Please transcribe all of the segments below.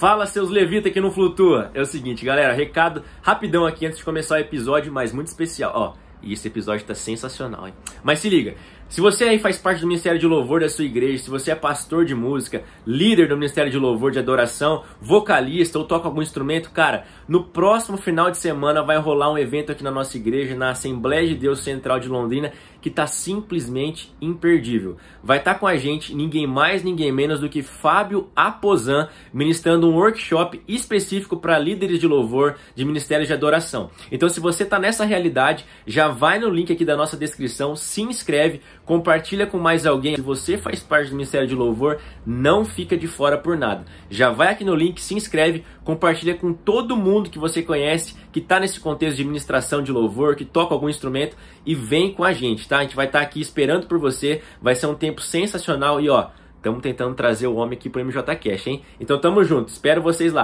Fala seus levita que não flutua. É o seguinte, galera, recado rapidão aqui antes de começar o episódio, mas muito especial. Ó, e esse episódio tá sensacional, hein? Mas se liga, se você aí faz parte do Ministério de Louvor da sua igreja, se você é pastor de música, líder do Ministério de Louvor de Adoração, vocalista ou toca algum instrumento, cara, no próximo final de semana vai rolar um evento aqui na nossa igreja, na Assembleia de Deus Central de Londrina, que está simplesmente imperdível. Vai estar tá com a gente ninguém mais, ninguém menos do que Fábio Aposan, ministrando um workshop específico para líderes de louvor de ministérios de adoração. Então, se você está nessa realidade, já vai no link aqui da nossa descrição, se inscreve, compartilha com mais alguém. Se você faz parte do Ministério de Louvor, não fica de fora por nada. Já vai aqui no link, se inscreve, compartilha com todo mundo que você conhece, que está nesse contexto de ministração de louvor, que toca algum instrumento e vem com a gente, tá? A gente vai estar tá aqui esperando por você. Vai ser um tempo sensacional e ó, Estamos tentando trazer o homem aqui pro MJ Cash, hein? Então tamo junto, espero vocês lá.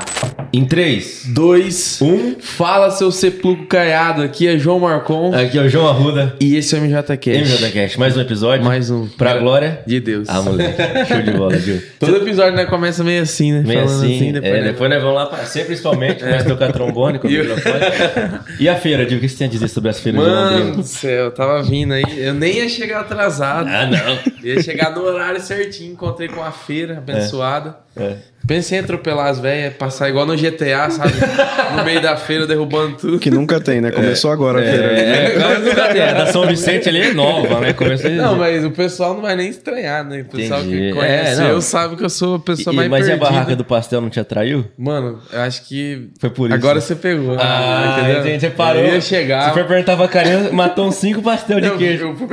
Em 3, 2, 1. Fala seu sepulcro caiado. Aqui é João Marcon. Aqui é o João Arruda. E esse é o MJ Cash. MJ Cash, mais um episódio. Mais um. Pra a glória de Deus. Ah, moleque. Show de bola, viu? Todo episódio né, começa meio assim, né? Meio assim. assim depois, é, né? depois nós né, vamos lá pra sempre, principalmente. Começa a tocar trombone com o microfone. e a feira, Digo, o que você tem a dizer sobre as feiras Mano do céu, eu tava vindo aí. Eu nem ia chegar atrasado. Ah, não. Ia chegar no horário certinho encontrei com a feira abençoada. É. Pensa em atropelar as velhas, passar igual no GTA, sabe? no meio da feira, derrubando tudo. Que nunca tem, né? Começou é. agora a é, feira. Né? É, A é, da São Vicente ali é nova, né? Começou. Não, mas o pessoal não vai nem estranhar, né? O pessoal Entendi. que conhece é, eu sabe que eu sou a pessoa e, mais Mas perdida. a barraca do pastel não te atraiu? Mano, eu acho que... Foi por isso. Agora você pegou. Ah, entendeu? Entendi, você parou. Eu ia chegar... Você foi perguntar pra matou uns cinco pastel de queijo. Eu, eu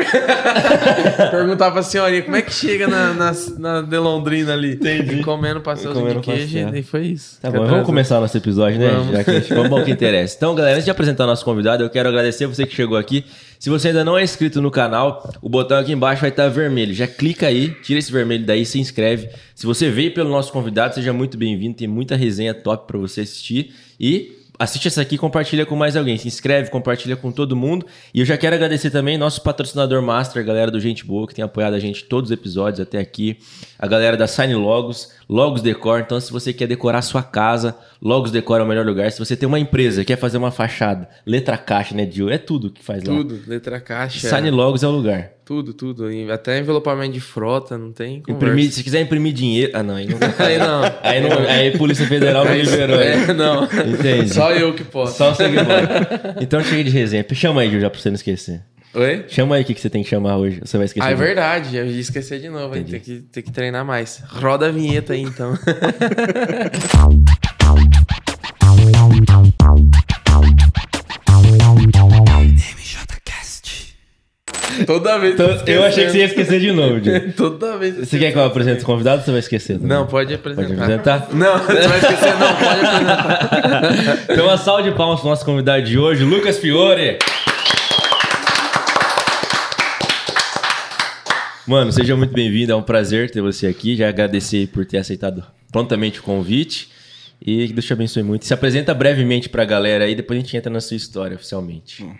perguntar pra senhorinha, como é que chega na, na, na Delondrina ali? Entendi. Encomenda comendo pastelzinho comendo de queijo pastel. e foi isso. Tá bom, vamos começar começar nosso episódio, né? Vamos. Já que ao que interessa. Então, galera, antes de apresentar nosso convidado, eu quero agradecer você que chegou aqui. Se você ainda não é inscrito no canal, o botão aqui embaixo vai estar vermelho. Já clica aí, tira esse vermelho daí, se inscreve. Se você veio pelo nosso convidado, seja muito bem-vindo. Tem muita resenha top para você assistir. E assiste essa aqui, compartilha com mais alguém, se inscreve, compartilha com todo mundo. E eu já quero agradecer também nosso patrocinador master, galera do Gente Boa, que tem apoiado a gente todos os episódios até aqui, a galera da Sign Logos, Logos Decor. Então, se você quer decorar sua casa, Logos Decor é o melhor lugar. Se você tem uma empresa, quer fazer uma fachada, letra caixa, né, Dio? É tudo que faz tudo, lá. Tudo, letra caixa. Sani Logos é o lugar. Tudo, tudo. Até envelopamento de frota, não tem imprimir, Se quiser imprimir dinheiro... Ah, não. Aí não. aí, não. aí, não, aí Polícia Federal me liberou. É, não. Entende? Só eu que posso. Só você que pode. Então chega de resenha. Chama aí, Gil, já pra você não esquecer. Oi? Chama aí o que, você tem que chamar hoje. Você vai esquecer. Ah, é verdade. Eu ia esquecer de novo. Tem que, tem que treinar mais. Roda a vinheta aí, então. Toda vez que Tô, eu achei que você ia esquecer de novo, Diogo. Toda vez. Que você quer que eu apresente os convidados ou você vai esquecer? Também? Não, pode apresentar. Pode apresentar? Não, você vai esquecer, não, pode apresentar. então, uma salva de palmas para o nosso convidado de hoje, Lucas Fiore. Mano, seja muito bem-vindo, é um prazer ter você aqui. Já agradecer por ter aceitado prontamente o convite. E que Deus te abençoe muito. Se apresenta brevemente para a galera aí, depois a gente entra na sua história oficialmente. Hum.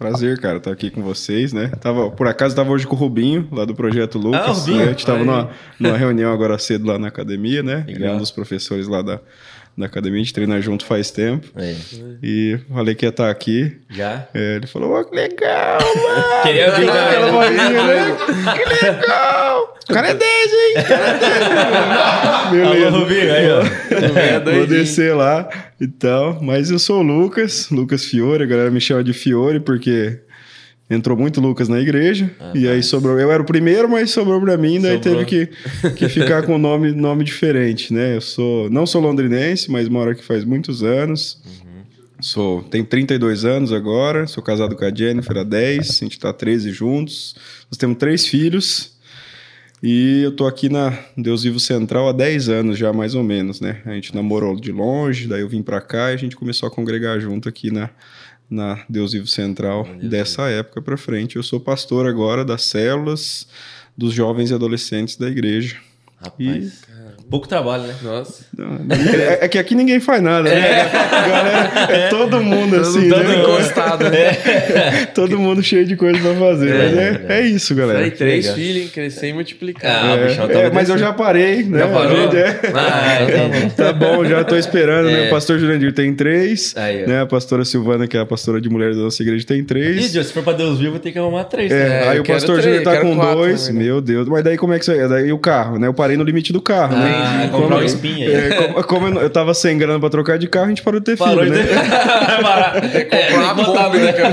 Prazer, cara, estar tá aqui com vocês, né? Tava, por acaso estava hoje com o Rubinho, lá do Projeto Lucas. Ah, Rubinho. Né? A gente estava numa, numa reunião agora cedo lá na academia, né? Legal. Ele é um dos professores lá da, na academia, a gente treina junto faz tempo. É. E falei que ia estar tá aqui. Já? É, ele falou, ó, oh, que legal, mano. Queria vir aquela né? que legal! O cara é 10, hein? O cara é 10. Beleza. Alô, Rubinho, aí, ó. É Vou descer lá e então, tal. Mas eu sou o Lucas, Lucas Fiore, a galera me chama de Fiore porque entrou muito Lucas na igreja. Ah, e mas... aí sobrou. Eu era o primeiro, mas sobrou para mim, daí sobrou. teve que, que ficar com o nome, nome diferente, né? Eu sou. Não sou londrinense, mas moro aqui faz muitos anos. Uhum. Sou, tenho 32 anos agora, sou casado com a Jennifer há 10, a gente está 13 juntos. Nós temos três filhos. E eu tô aqui na Deus Vivo Central há 10 anos já, mais ou menos, né? A gente namorou de longe, daí eu vim para cá e a gente começou a congregar junto aqui na, na Deus Vivo Central Deus dessa Deus. época para frente. Eu sou pastor agora das células dos jovens e adolescentes da igreja. Rapaz, Pouco trabalho, né? Nossa. É, é, que aqui ninguém faz nada, né? É. É, é todo mundo assim. Todo né? encostado, né? É. Todo mundo cheio de coisa pra fazer. mas é, isso, galera. Falei, três filhos, crescer e multiplicar. Ah, bichão, mas eu já parei, né? Já parou? Ah, tá bom, já tô esperando, né? O pastor Jurandir tem três. Aí, né? A pastora Silvana, que é a pastora de mulheres da nossa igreja, tem três. E, se for pra Deus vivo, tem que arrumar três. Né? Aí o pastor Júnior tá com quatro, dois. Né? Meu Deus. Mas daí como é que isso é? Daí o carro, né? Eu parei no limite do carro, né? Ah, ah, comprar uma é? espinha. É, como, como eu, eu tava sem grana pra trocar de carro, a gente parou de ter parou filho, de... né? é, é, comprar uma é, né,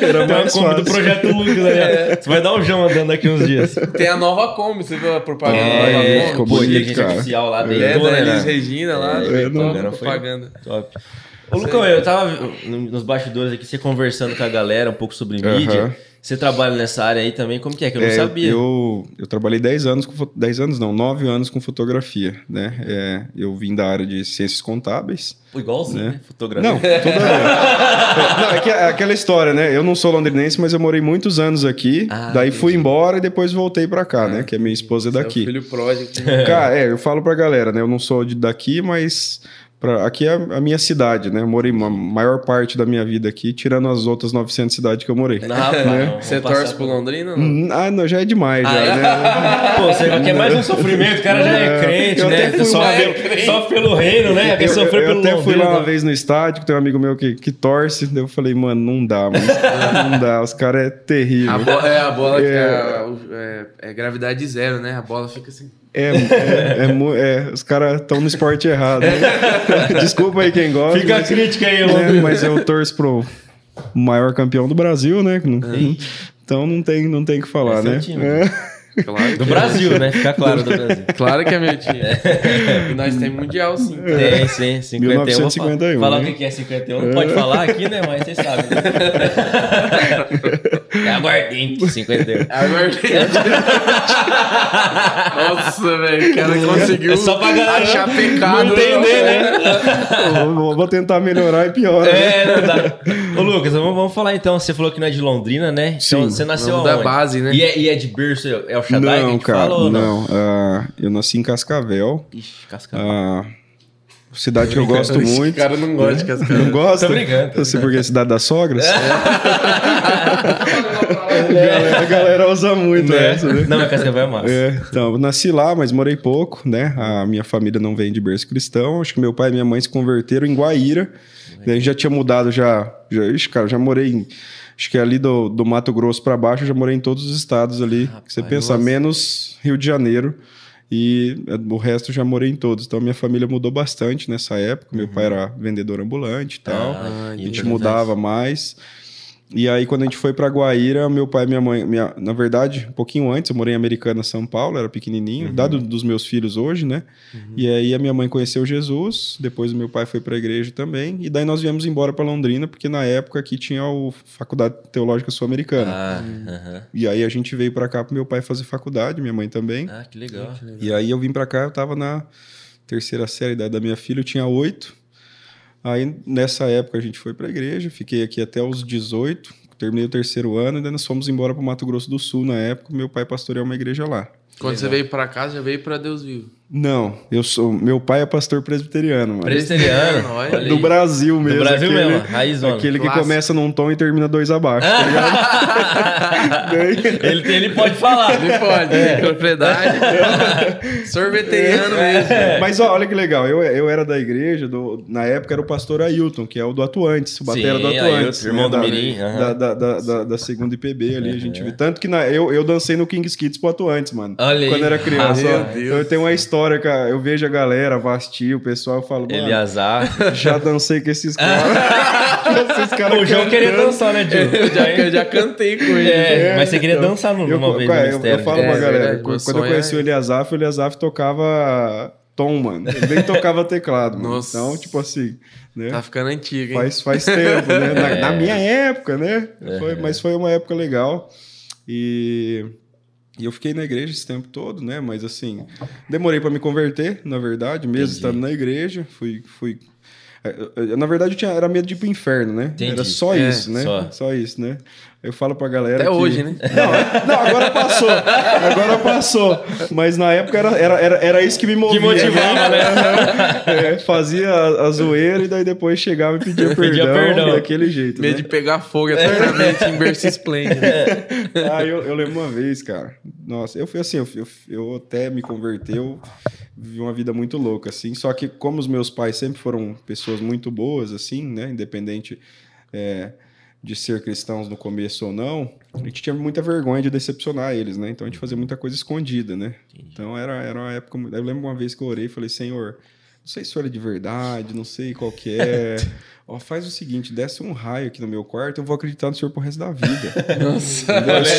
Era mais Tem uma Kombi do Projeto Lucas né? é. Você vai dar o um jão andando daqui uns dias. Tem a nova Kombi, você viu a propaganda? É, é ficou bonito, inteligência gente oficial lá dentro. É, né? Elis Regina lá, é, top, propaganda. Top. Ô, Lucão, eu tava nos bastidores aqui, você conversando com a galera um pouco sobre mídia. Você trabalha nessa área aí também? Como que é? Que eu não é, sabia. Eu, eu trabalhei 10 anos com 10 anos não, 9 anos com fotografia, né? É, eu vim da área de ciências contábeis. Igualzinho, né? né? Fotografia. Não, toda... não, é, que, é aquela história, né? Eu não sou londrinense, mas eu morei muitos anos aqui. Ah, daí entendi. fui embora e depois voltei para cá, ah, né? Que a é minha esposa é daqui. É o filho pródigo. Né? Cara, é, eu falo pra galera, né? Eu não sou de daqui, mas Pra, aqui é a minha cidade, né? Eu morei a maior parte da minha vida aqui, tirando as outras 900 cidades que eu morei. Não, ah, né? Você torce pro Londrina? Não? Hum, ah, não, já é demais, já, ah, é? né? Pô, você quer é mais um sofrimento, o cara já é, crente, né? só, é crente. Né? só, pelo, reino, né? Quer sofrer eu, eu, eu até Londrina. fui lá uma vez no estádio, que tem um amigo meu que, que torce, daí eu falei, mano, não dá, mano. não dá, os caras é terrível. A bola, é, a bola é, que é, é, é gravidade zero, né? A bola fica assim... É, é, é, é os caras estão no esporte errado. Né? Desculpa aí quem gosta. Fica mas, a crítica aí, é, Londrina. mas eu torço pro maior campeão do Brasil, né? Então não tem o não tem que falar, é né? É. Claro do Brasil, né? Fica claro do Brasil. Claro que é meu time. É. nós temos mundial, sim. Tem, sim. 51. 1951, falar né? o que é 51 não pode falar aqui, né? Mas vocês sabem. Né? É aguardente, 51. É aguardente. Nossa, velho, cara é conseguiu é só pra galera achar pecado. Não entender, né? né? vou, vou tentar melhorar e pior. É, né? não dá. Ô, Lucas, vamos, vamos, falar então. Você falou que não é de Londrina, né? Então, Sim, então, você nasceu da base, né? E é, e é, de berço, é o Shaddai não, que a cara, não? Não, uh, eu nasci em Cascavel. Ixi, Cascavel. Uh, cidade que eu gosto Esse muito. cara não gosta de Cascavel. Não gosta? Tô brincando. Tô sei assim, porque é cidade das sogras. É. a galera usa muito né? essa, né? Não, mas Cascavel é massa. É. Então, nasci lá, mas morei pouco, né? A minha família não vem de berço cristão. Acho que meu pai e minha mãe se converteram em Guaíra. A Daí já tinha mudado, já... já ixi, cara, já morei em acho que é ali do, do Mato Grosso para baixo, eu já morei em todos os estados ali, ah, que você pensa, menos Rio de Janeiro. E eh, o resto já morei em todos. Então, minha família mudou bastante nessa época. Meu uhum. pai era vendedor ambulante e tal. Ah, a gente mudava mais. E aí, quando a gente foi para Guaíra, meu pai e minha mãe, minha, na verdade, um pouquinho antes, eu morei em Americana, São Paulo, era pequenininho, uhum. dado dos meus filhos hoje, né? Uhum. E aí a minha mãe conheceu Jesus, depois o meu pai foi para a igreja também, e daí nós viemos embora para Londrina, porque na época aqui tinha o Faculdade Teológica Sul-Americana. Ah, uhum. E aí a gente veio para cá para meu pai fazer faculdade, minha mãe também. Ah, que legal. E aí eu vim para cá, eu estava na terceira série da, da minha filha, eu tinha oito. Aí nessa época a gente foi para a igreja, fiquei aqui até os 18, terminei o terceiro ano, e ainda nós fomos embora para o Mato Grosso do Sul na época, meu pai pastoreou uma igreja lá. Quando você veio para casa, já veio para Deus Vivo? Não, eu sou. Meu pai é pastor presbiteriano. Mano. Presbiteriano, olha. Do Brasil mesmo. Do Brasil aquele, mesmo, raiz Aquele que começa num tom e termina dois abaixo, tá ligado? ele, ele pode falar. Ele pode, é. propriedade. Sorveteriano é. mesmo. É. Mas ó, olha que legal, eu, eu era da igreja, do, na época era o pastor Ailton, que é o do Atuantes, o batera Sim, do Atuantes. Ailton, né, irmão né, do Mirim. Da, uhum. da, da, da, da, segunda IPB ali, é, a gente é. viu. Tanto que na, eu, eu dancei no King's Kids pro Atuantes, mano. Olha quando aí. era criança. Ah, eu, eu tenho uma história, cara. Eu vejo a galera, Vasti, o pessoal, eu falo. Eliazar. Já dancei com esses caras. esses caras o João queria dançar, né, Dil? Eu, eu, já cantei com ele. É, né? mas você queria então, dançar numa eu, vez cara, no né, é, Eu, eu falo é, pra é galera, é quando eu conheci é- o Eliazar, o Eliazar tocava tom, mano. Ele nem tocava teclado, mano. Nossa. Então, tipo assim. Né? Tá ficando antigo, hein? Faz, faz tempo, né? Na, na minha época, né? Foi, mas foi uma época legal. E e eu fiquei na igreja esse tempo todo, né? Mas assim, demorei para me converter, na verdade, mesmo Entendi. estando na igreja, fui. fui... É, na verdade, eu tinha, era medo de ir pro inferno, né? Entendi. Era só é, isso, né? Só. só. isso, né? Eu falo pra galera. Até que... hoje, né? Não, não, agora passou. Agora passou. Mas na época era, era, era, era isso que me movia. Que né? motivava, né? É, fazia a, a, zoeira e daí depois chegava e pedia perdão, pedia perdão. daquele jeito. Medo né? de pegar fogo eternamente é. em Bercy Splendid. Ah, eu, eu, lembro uma vez, cara. Nossa, eu fui assim, eu, eu, eu até me converteu, vivi uma vida muito louca, assim. Só que como os meus pais sempre foram pessoas muito boas, assim, né? Independente. É, de ser cristãos no começo ou não, a gente tinha muita vergonha de decepcionar eles, né? Então a gente fazia muita coisa escondida, né? Entendi. Então era, era uma época. Eu lembro uma vez que eu orei e falei, Senhor, não sei se era é de verdade, não sei qual que é. Ó, faz o seguinte, desce um raio aqui no meu quarto, eu vou acreditar no senhor pro resto da vida. Nossa.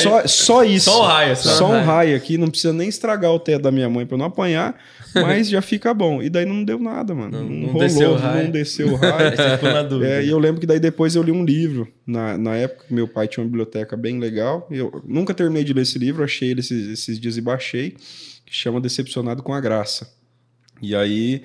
Só, só isso. Só um raio. Só, só um raio. raio aqui, não precisa nem estragar o teto da minha mãe pra não apanhar, mas já fica bom. E daí não deu nada, mano. Não, não, não rolou, desceu o raio. não desceu o raio. é, e eu lembro que daí depois eu li um livro. Na, na época, meu pai tinha uma biblioteca bem legal. Eu nunca terminei de ler esse livro, achei ele esses, esses dias e baixei, que chama Decepcionado com a Graça. E aí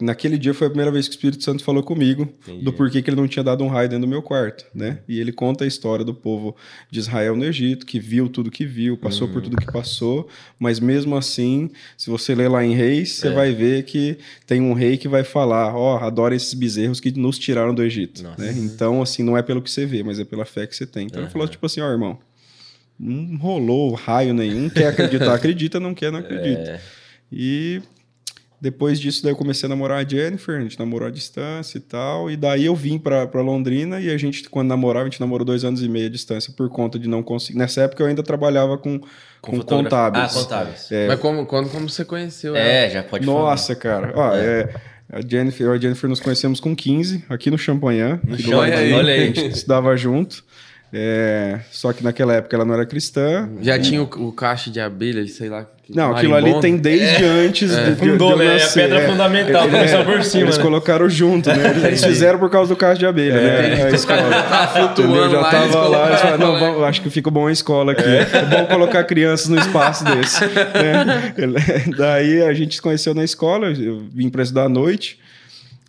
Naquele dia foi a primeira vez que o Espírito Santo falou comigo Entendi. do porquê que ele não tinha dado um raio dentro do meu quarto, né? Uhum. E ele conta a história do povo de Israel no Egito, que viu tudo que viu, passou por uhum. tudo que passou, mas mesmo assim, se você ler lá em Reis, você é. vai ver que tem um rei que vai falar, ó, oh, adora esses bezerros que nos tiraram do Egito, Nossa. né? Então, assim, não é pelo que você vê, mas é pela fé que você tem. Então uhum. ele falou uhum. tipo assim, ó, oh, irmão, não rolou raio nenhum, quer acreditar, acredita, não quer, não acredita. É. E depois disso, daí eu comecei a namorar a Jennifer, a gente namorou à distância e tal. E daí eu vim pra, pra Londrina e a gente, quando namorava, a gente namorou dois anos e meio à distância por conta de não conseguir. Nessa época eu ainda trabalhava com, com, com contábeis. Ah, contábeis. É. Mas como, quando como você conheceu é, ela? É, já pode Nossa, falar. cara. Ó, é. é a Jennifer, a Jennifer nos conhecemos com 15, aqui no Champagnat. No Champanhã, olha aí. A gente estudava junto. É, só que naquela época ela não era cristã. Já e... tinha o, o caixa de abelha, sei lá. Não, aquilo ali tem desde é. antes é. do é Fundou, né? É pedra é. fundamental, é. começou por cima. Eles né? colocaram junto, né? Eles, fizeram por causa do caixa de abelha, né? A escola. Tá Já tava lá, eles falaram, não, né? vamos, acho que fica bom a escola aqui. É, bom colocar crianças no espaço desse. Né? Daí a gente se conheceu na escola, eu vim para estudar à noite.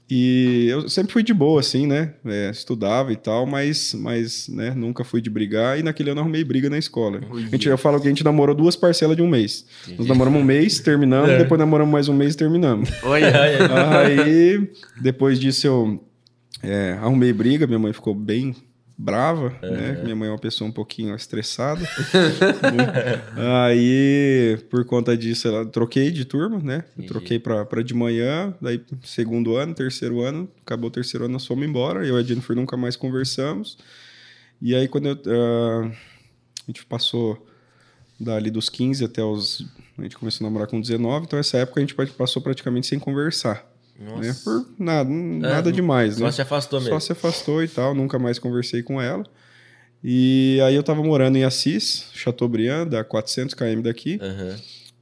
E eu sempre fui de boa, assim, né? É, estudava e tal, mas, mas né, nunca fui de brigar. E naquele ano arrumei briga na escola. a gente, eu falo que a gente namorou duas parcelas de um mês. Entendi. Nós namoramos um mês, terminamos, é. depois namoramos mais um mês e terminamos. Aí, depois disso, eu é, arrumei briga, minha mãe ficou bem brava, né? Minha mãe é uma pessoa um pouquinho estressada. Né? aí, por conta disso, ela troquei de turma, né? Troquei para de manhã, daí segundo ano, terceiro ano, acabou o terceiro ano, nós fomos embora. Eu e a Jennifer nunca mais conversamos. E aí, quando eu, uh, a gente passou dali dos 15 até os. A gente começou a namorar com 19, então essa época a gente passou praticamente sem conversar. Né? Nossa. Né? Por nada, é, nada demais, né? Só se afastou mesmo. Só se afastou e tal, nunca mais conversei com ela. E aí eu tava morando em Assis, Chateaubriand, a 400 km daqui. Uhum.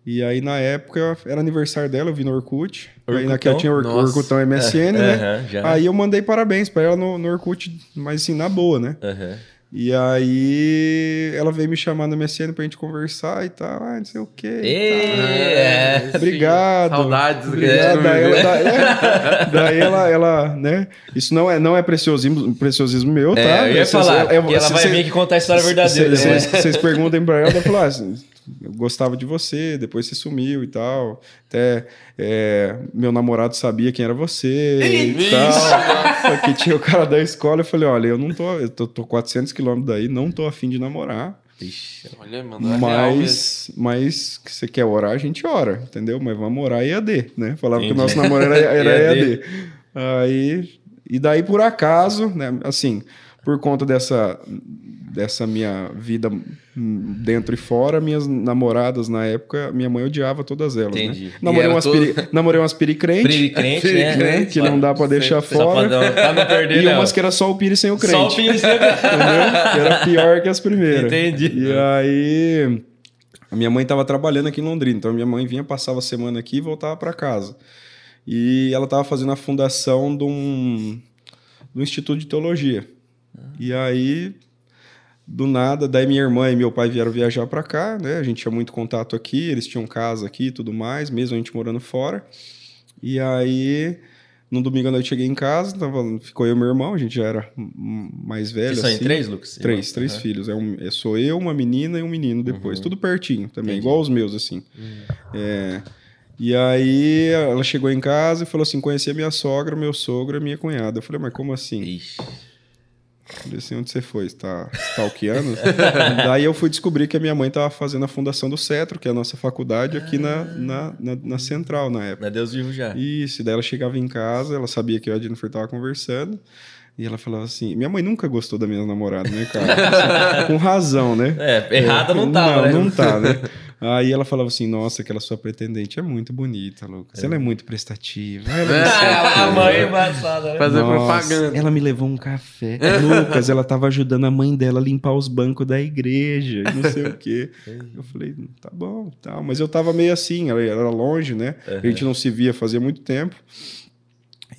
E aí, na época, era aniversário dela, eu vi no Orkut. Aí naquela tinha Ork Nossa. Orkutão MSN, é, né? aí eu mandei parabéns para ela no, no Orkut, mas assim, na boa, né? Uhum. E aí ela veio me chamar no MSN pra gente conversar e tal, ah, não sei o quê. Ah, é, é, obrigado. Sim, saudades, obrigado. Daí, ela, daí, é, daí ela, ela, né? Isso não é, não é preciosismo, preciosismo meu, é, tá? Eu ia falar. É, é, ela, ela, ela, vai cê, vir que contar a história verdadeira. Vocês né? perguntem pra ela, ela fala, ah, eu gostava de você, depois você sumiu e tal. Até é, meu namorado sabia quem era você e, e tal. que tinha o cara da escola, eu falei, olha, eu não tô, eu tô, tô 400 quilômetros daí, não tô afim de namorar. Ixi, olha, mano, mas, é mas você quer orar, a gente ora, entendeu? Mas vamos orar EAD, né? Falava Entendi. que o nosso namoro era, era EAD. EAD. Aí, e daí, por acaso, né? Assim, por conta dessa, dessa minha vida dentro e fora, minhas namoradas na época, minha mãe odiava todas elas. Né? Entendi. Né? Namorei, umas todo... piri, namorei umas piricrente. Piricrente, né? né? Que não dá pra deixar Sempre, fora. Pra não, pra não e não. Né? umas que era só o pire sem o crente. Só o pires sem o crente. era pior que as primeiras. Entendi. E aí. A minha mãe estava trabalhando aqui em Londrina, então minha mãe vinha, passava a semana aqui e voltava para casa. E ela estava fazendo a fundação de um, de um instituto de teologia. E aí, do nada, daí minha irmã e meu pai vieram viajar para cá, né? A gente tinha muito contato aqui, eles tinham casa aqui e tudo mais, mesmo a gente morando fora. E aí, no domingo à noite cheguei em casa, tava, ficou eu e meu irmão, a gente já era mais velho. Vocês assim. três, Lucas? Três, irmão. três uhum. filhos. É um, é, sou eu, uma menina e um menino depois. Uhum. Tudo pertinho também, Entendi. igual os meus, assim. Uhum. É, e aí ela chegou em casa e falou assim: conheci a minha sogra, meu sogro e minha cunhada. Eu falei, mas como assim? Ixi. Falei assim, onde você foi? Está stalkeando? Daí eu fui descobrir que a minha mãe estava fazendo a fundação do Cetro, que é a nossa faculdade, aqui na, na, na, na Central, na época. Na Deus Vivo já. Isso, daí ela chegava em casa, ela sabia que eu e a Jennifer estava conversando. E ela falava assim: minha mãe nunca gostou da minha namorada, né, cara? Assim, com razão, né? É, errada não tá, não, né? Não tá, né? Aí ela falava assim: nossa, aquela sua pretendente é muito bonita, Lucas. É. Ela é muito prestativa. É, ela é, a mãe embaçada, né? Fazer propaganda. Ela me levou um café. Lucas, ela tava ajudando a mãe dela a limpar os bancos da igreja, não sei o quê. eu falei: tá bom, Tá. Mas eu tava meio assim, ela era longe, né? Uhum. A gente não se via fazia muito tempo.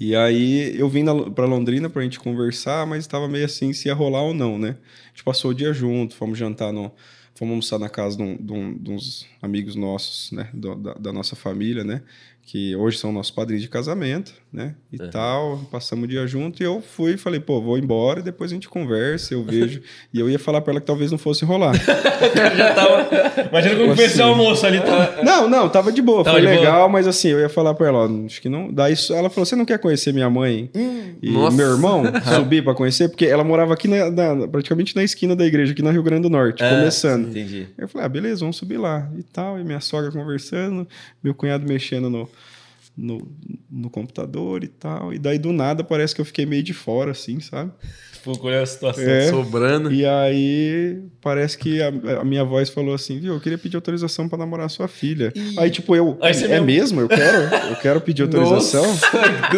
E aí eu vim para Londrina pra gente conversar, mas estava meio assim se ia rolar ou não, né? A gente passou o dia junto, fomos jantar no. Fomos almoçar na casa de, um, de, um, de uns amigos nossos, né? Da, da, nossa família, né? que hoje são nossos padrinhos de casamento, né? E é. tal, passamos o dia junto e eu fui, e falei, pô, vou embora e depois a gente conversa, eu vejo. e eu ia falar para ela que talvez não fosse rolar. já tava... Imagina como assim... foi esse almoço ali. Tava... Tá? Não, não, tava de boa, tava foi de legal, boa. mas assim, eu ia falar para ela, ó, acho que não. Daí ela falou, você não quer conhecer minha mãe e hum, nossa. meu irmão? Subir para conhecer, porque ela morava aqui na, na, praticamente na esquina da igreja, aqui no Rio Grande do Norte, é, começando. Entendi. Eu falei, ah, beleza, vamos subir lá e tal. E minha sogra conversando, meu cunhado mexendo no no, no computador e tal. E daí do nada parece que eu fiquei meio de fora, assim, sabe? Ficou a situação é, sobrando. E aí parece que a, a, minha voz falou assim, viu, eu queria pedir autorização para namorar sua filha. E... Aí tipo, eu, aí é mesmo? mesmo? Eu quero, eu quero pedir autorização. Nossa,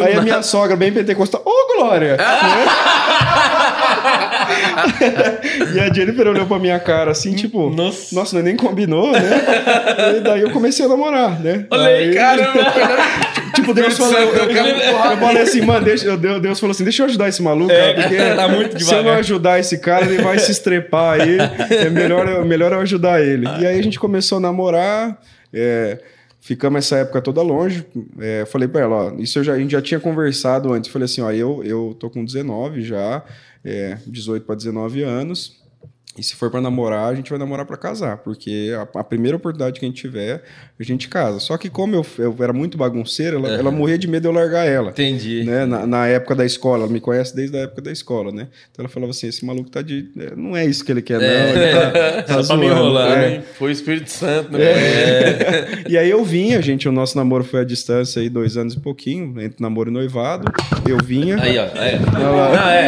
aí a minha sogra, bem pentecostal, ô oh, Glória! Ah! e a Jennifer olhou pra minha cara assim, tipo, nossa, nossa é nem combinou, né? E daí eu comecei a namorar, né? Olhei, tipo, Deus tipo, falou, eu, eu, eu, eu falei assim, mano, deixa, Deus, Deus falou assim, deixa eu ajudar esse maluco, é, cara, porque tá muito se eu não ajudar esse cara, ele vai se estrepar aí, é melhor, melhor eu ajudar ele. E aí a gente começou a namorar, é... Ficamos essa época toda longe. É, falei para ela, ó, isso eu já, a gente já tinha conversado antes. Falei assim, ó, eu, eu tô com 19 já, é, 18 para 19 anos. E se for para namorar, a gente vai namorar para casar, porque a, a, primeira oportunidade que a gente tiver, a gente casa. Só que como eu, eu era muito bagunceiro, ela, uhum. ela, morria de medo de eu largar ela. Entendi. Né? Na, na, época da escola, ela me conhece desde a época da escola, né? Então ela falava assim, esse maluco tá de... É, não é isso que ele quer, não. É. Ele tá, tá Só zoando, pra me enrolar, é. né? Foi o Espírito Santo, né? É. é. e aí eu vinha, gente, o nosso namoro foi à distância aí, dois anos e pouquinho, entre namoro e noivado. Eu vinha... Aí, ó. É. Não, é,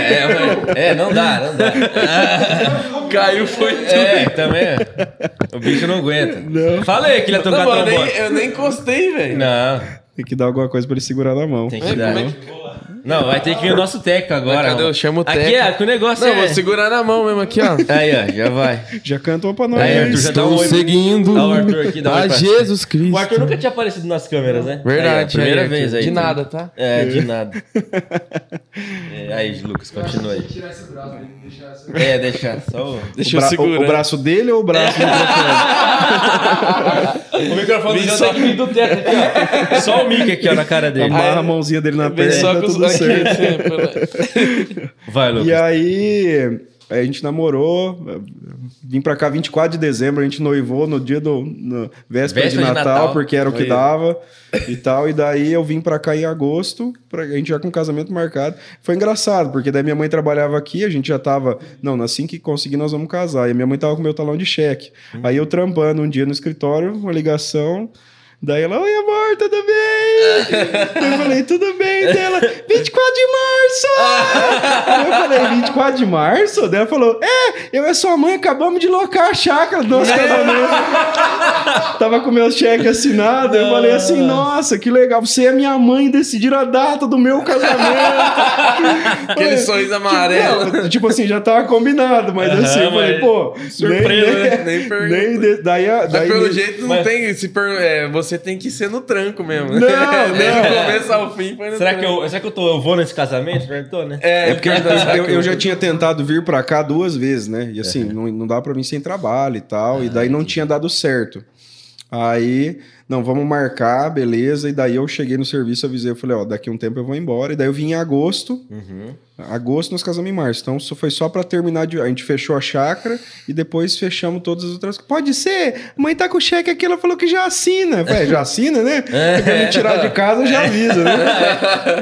é, é, não dá, não dá. Caiu, foi tudo. É, também. O bicho não aguenta. Não. Falei que ele ia tocar eu, nem, eu nem encostei, velho. Não. Tem que dar alguma coisa pra ele segurar na mão. Tem que dar. Como é que... Não, vai ter que vir o nosso teco agora. Mas cadê? Eu chamo o teco. Aqui, ó, é, que o negócio Não, é... vou segurar na mão mesmo aqui, ó. Aí, ó, já vai. Já cantou pra nós. Aí, Arthur, já dá um seguindo Dá o Arthur aqui, dá um a pra- Jesus Cristo. O Arthur nunca tinha aparecido nas câmeras, né? Aí, ó, Verdade. primeira vez aí. De nada, tá? É, de é. nada. É, aí, Lucas, continua aí. Tirar esse braço dele, deixar braço. É, deixa só o... Deixa o, eu bra- segurar. o, o braço dele ou o braço do O microfone do João tem que vir do teto aqui, ó. Só o mic aqui, ó, na cara dele. Amarra a mãozinha dele na perna. só com tá os tudo aqui, certo. Né? Vai, Lucas. E aí, é, a gente namorou, vim para cá 24 de dezembro, a gente noivou no dia do no, véspera, véspera de, Natal, de, Natal, porque era o que dava e tal. E daí eu vim para cá em agosto, pra, a gente já com casamento marcado. Foi engraçado, porque daí minha mãe trabalhava aqui, a gente já tava, não, assim que conseguir nós vamos casar. E minha mãe tava com meu talão de cheque. Hum. Aí eu trampando um dia no escritório, uma ligação, Daí ela, oi amor, tudo bem? eu falei, tudo bem? Daí ela, 24 de março! eu falei, 24 de março? Daí ela falou, é, eu e sua mãe acabamos de locar a chácara do nosso casamento. Tava com meu cheque assinado, eu falei assim, ah. nossa, que legal, você e minha mãe decidiram a data do meu casamento. Aquele sorriso tipo, amarelo. tipo assim, já tava combinado, mas uhum, assim, eu falei, pô... Surpresa, nem, né? nem, nem, daí, daí, pelo jeito não tem... Se é, você você tem que ser no tranco mesmo. Não, não. começo ao fim foi no será tranco. Que eu, será que eu, tô, eu vou nesse casamento? Perguntou, né? É, é porque eu, eu, já tinha tentado vir para cá duas vezes, né? E assim, é. não, não dá para mim sem trabalho e tal. Ah, e daí não tinha dado certo. Aí, não, vamos marcar, beleza. E daí eu cheguei no serviço, avisei, eu falei, ó, daqui um tempo eu vou embora. E daí eu vim em agosto. Uhum. Agosto nós casamos em março. Então só foi só para terminar de. A gente fechou a chácara e depois fechamos todas as outras Pode ser? Mãe tá com o cheque aqui, ela falou que já assina. Ué, já assina, né? É. Pra me tirar de casa, já avisa, né?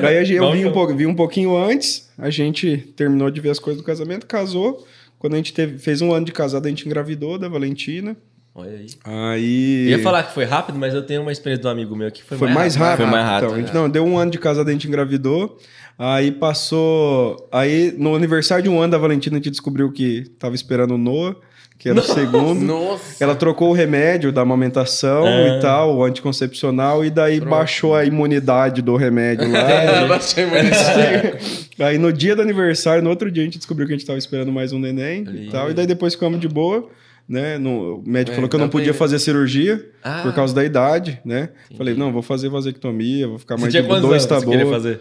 daí eu vim um, então. pouco, vim um pouquinho antes, a gente terminou de ver as coisas do casamento, casou. Quando a gente teve, fez um ano de casada, a gente engravidou da Valentina. Olha aí. Aí. ia falar que foi rápido, mas eu tenho uma experiência de um amigo meu que foi, foi mais, mais rápido. Foi mais rápido. Então, gente, né? não, deu um ano de casada, a gente engravidou. Aí passou. Aí, no aniversário de um ano da Valentina, a gente descobriu que tava esperando o Noah que era Nossa. o segundo. Nossa. Ela trocou o remédio da amamentação é. e tal, o anticoncepcional, e daí Pronto. baixou a imunidade do remédio lá. É, baixou a imunidade. aí no dia do aniversário, no outro dia, a gente descobriu que a gente estava esperando mais um neném Ali. e tal, e daí depois ficamos de boa né? No, o médico é, falou que eu não podia fazer cirurgia ah. por causa da idade, né? Falei, não, vou fazer vasectomia, vou ficar mais de dois tá bom. fazer?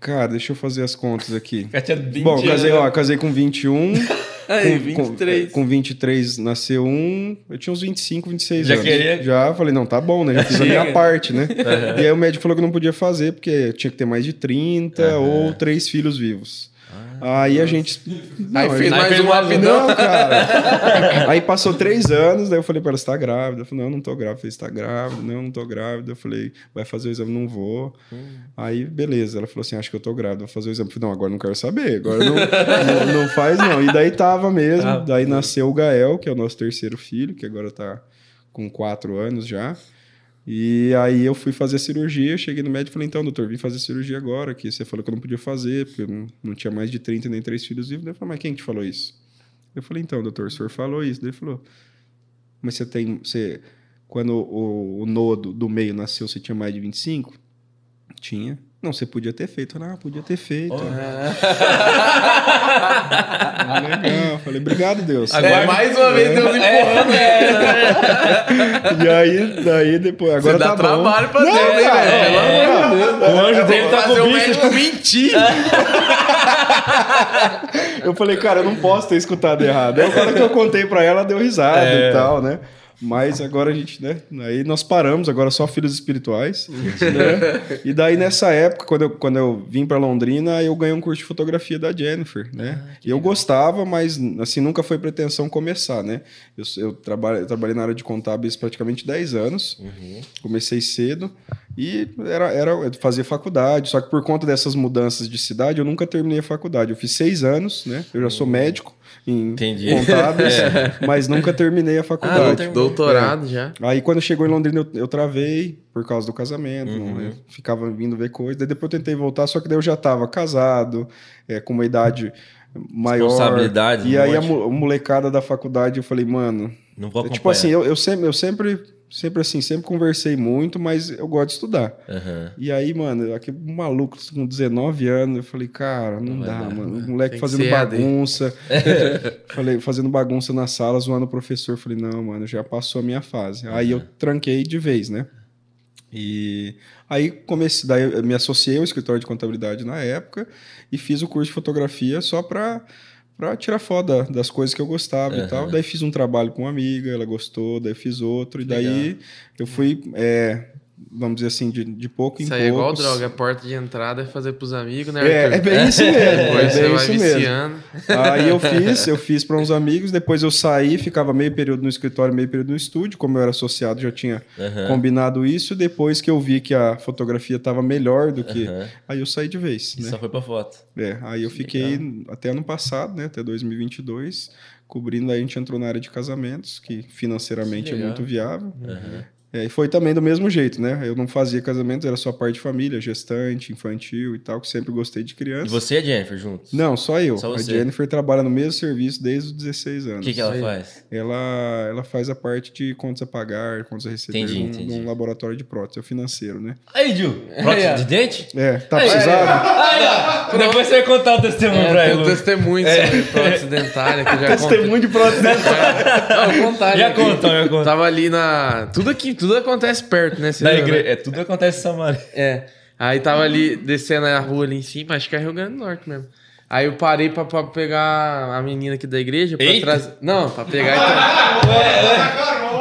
Cara, deixa eu fazer as contas aqui. Bom, casei, anos. Né? ó, casei com 21. Aí, com, 23. Com, com 23 nasceu um. Eu tinha uns 25, 26 já anos. Já queria? Já falei, não, tá bom, né? Já fiz a minha parte, né? Uhum. E aí o médico falou que não podia fazer, porque tinha que ter mais de 30 uhum. ou três filhos vivos. Aí a gente. Não, aí fez tá mais um rapidão. Não, cara. aí passou três anos, daí eu falei pra ela: você tá grávida? Eu falei: não, não tô grávida. Você tá grávida? Não, não tô grávida. Eu falei: vai fazer o exame? Não vou. Hum. Aí, beleza. Ela falou assim: acho que eu tô grávida, vou fazer o exame. Eu falei: não, agora não quero saber. Agora não, não, não, faz, não. E daí tava mesmo. Ah, daí nasceu o Gael, que é o nosso terceiro filho, que agora tá com quatro anos já. E aí eu fui fazer a cirurgia, cheguei no médico e falei, então, doutor, vim fazer cirurgia agora, que você falou que eu não podia fazer, porque eu não, tinha mais de 30 nem três filhos vivos. Ele falou, mas quem te falou isso? Eu falei, então, doutor, o senhor falou isso. Ele falou, mas você tem... Você, quando o, o, o nodo do meio nasceu, você tinha mais de 25? Tinha. Não, você podia ter feito. Não, ah, podia ter feito. Oh. Né? ah, legal. Falei, obrigado, Deus. Agora é, mais uma vez é. Deus empurrando. É. Né? e aí, daí depois. Agora você tá dá bom. trabalho pra não, Deus, cara, velho. É, o anjo dele tá com o médico mentir. eu falei, cara, eu não posso ter escutado errado. É o cara que eu contei pra ela, deu risada é. e tal, né? Mas agora a gente, né? Aí nós paramos, agora só filhos espirituais. né? E daí nessa época, quando eu, quando eu vim para Londrina, eu ganhei um curso de fotografia da Jennifer, né? Ah, e eu legal. gostava, mas assim, nunca foi pretensão começar, né? Eu, eu, eu trabalhei na área de contábeis praticamente 10 anos, uhum. comecei cedo. E era, era, fazia faculdade, só que por conta dessas mudanças de cidade, eu nunca terminei a faculdade. Eu fiz seis anos, né? Eu já sou uhum. médico em Entendi. contábeis, é. mas nunca terminei a ah, faculdade. Ah, doutorado é. já. Aí quando chegou em Londrina eu, eu travei por causa do casamento, uhum. ficava vindo ver coisas. Daí depois eu tentei voltar, só que daí eu já estava casado, é, com uma idade maior. Responsabilidade. E aí monte. a molecada da faculdade eu falei, mano. Não vou acompanhar. É tipo assim, eu, eu sempre. Eu sempre sempre assim, sempre conversei muito, mas eu gosto de estudar. Uhum. E aí, mano, aqui maluco com 19 anos, eu falei, cara, não, não dá, dar, mano. O né? moleque fazendo bagunça. falei, fazendo bagunça na sala, zoando o professor. Falei, não, mano, já passou a minha fase. Uhum. Aí eu tranquei de vez, né? E aí comecei, daí me associei ao escritório de contabilidade na época e fiz o curso de fotografia só para para tirar foto das coisas que eu gostava uhum. e tal. Daí fiz um trabalho com uma amiga, ela gostou, daí fiz outro. E daí eu fui é, vamos dizer assim, de, de pouco em pouco. Isso aí é igual droga, a é porta de entrada é fazer pros amigos, né? É, é bem isso mesmo, é, bem isso mesmo. Aí eu fiz, eu fiz para uns amigos, depois eu saí, ficava meio período no escritório, meio período no estúdio, como eu era associado, já tinha uhum. combinado isso, depois que eu vi que a fotografia estava melhor do que... Uhum. Aí eu saí de vez, né? Só foi para foto. É, aí eu fiquei Legal. até ano passado, né, até 2022, cobrindo, aí a gente entrou na área de casamentos, que financeiramente é muito viável. Uhum. É, e foi também do mesmo jeito, né? Eu não fazia casamento, era só parte de família, gestante, infantil e tal, que sempre gostei de criança. E você e a Jennifer juntos? Não, só eu. Só a Jennifer trabalha no mesmo serviço desde os 16 anos. O que, que ela faz? Ela, ela faz a parte de contas a pagar, contas a receber, entendi, num, entendi. num laboratório de prótese, é financeiro, né? Aí, Gil, prótese de dente? É, tá aí, precisado? Aí, aí, Depois é você vai contar o testemunho é, pra ele. Tem testemunho é. prótese dentária. Que já testemunho conta. de prótese dentária. não, contar, já, já conta, já conta. Tava ali na... Tudo aqui tudo acontece perto, né? Na da igreja. Né? É, tudo acontece em Samaria. É. Aí tava ali, descendo a rua ali em cima, acho que é Rio Grande do Norte mesmo. Aí eu parei pra, pra pegar a menina aqui da igreja pra trazer. Não, pra pegar e. A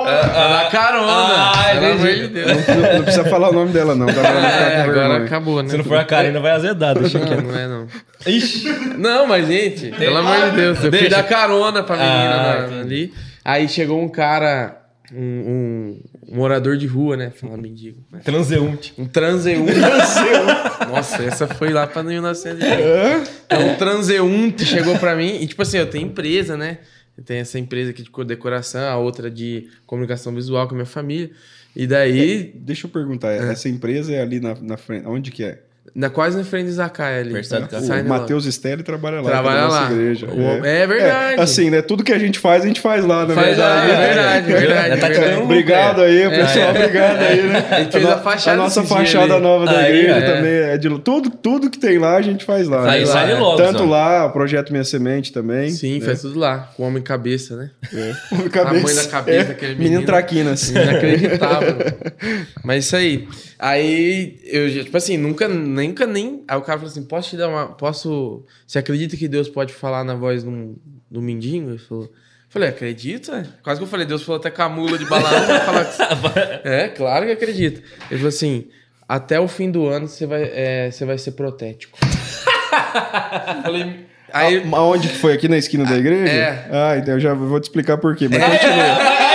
é, é. É, carona! Ah, pelo amor de Deus. Não, não, precisa falar o nome dela, não. Tá, tá é, agora acabou, né? Se não for a Karina, vai azedar, deixa não, aqui. Não é, não. Ixi. Não, mas, gente, Tem pelo amor de Deus, eu deixa. fui dar carona pra menina ah, na, ali. Aí chegou um cara, um, um morador de rua, né? falando uhum. mendigo. Né? Transeunte. Um transeunte. Nossa, essa foi lá pra 1900. então, um transeunte chegou pra mim. E, tipo assim, eu tenho empresa, né? Eu tenho essa empresa aqui de decoração, a outra de comunicação visual com a minha família. E daí. É, deixa eu perguntar, é. essa empresa é ali na, na frente. Onde que é? Na, quase na frente de Zacai ali. O Matheus Stelli trabalha lá. Trabalha lá. Igreja. O... É. é. verdade. É, assim, né? Tudo que a gente faz, a gente faz lá, na faz verdade. Lá, né? é verdade, é verdade. Tá verdade. obrigado aí, é. pessoal. Obrigado aí, né? A, gente fez a, fachada a nossa fachada ali. nova da aí, igreja é. também. É de, tudo, tudo que tem lá, a gente faz lá. Sai, né? sai logo. Tanto lá, o Projeto Minha Semente também. Sim, né? faz tudo lá. Com homem cabeça, né? É, homem cabeça. A mãe da cabeça, aquele menino. Menino traquinas. Inacreditável. Mas isso aí. Aí, eu, tipo assim, nunca nunca nem. Aí o cara falou assim: posso te dar uma. Posso. Você acredita que Deus pode falar na voz do, mendigo? Ele falou. Falei, acredita? É. Quase que eu falei, Deus falou até com a mula de balada. falar É, claro que acredito. Ele falou assim: até o fim do ano você vai, é, você vai ser protético. falei, aí... Aonde ah, que foi? Aqui na esquina da ah, igreja? É. Ah, então eu já vou te explicar por quê, mas continua.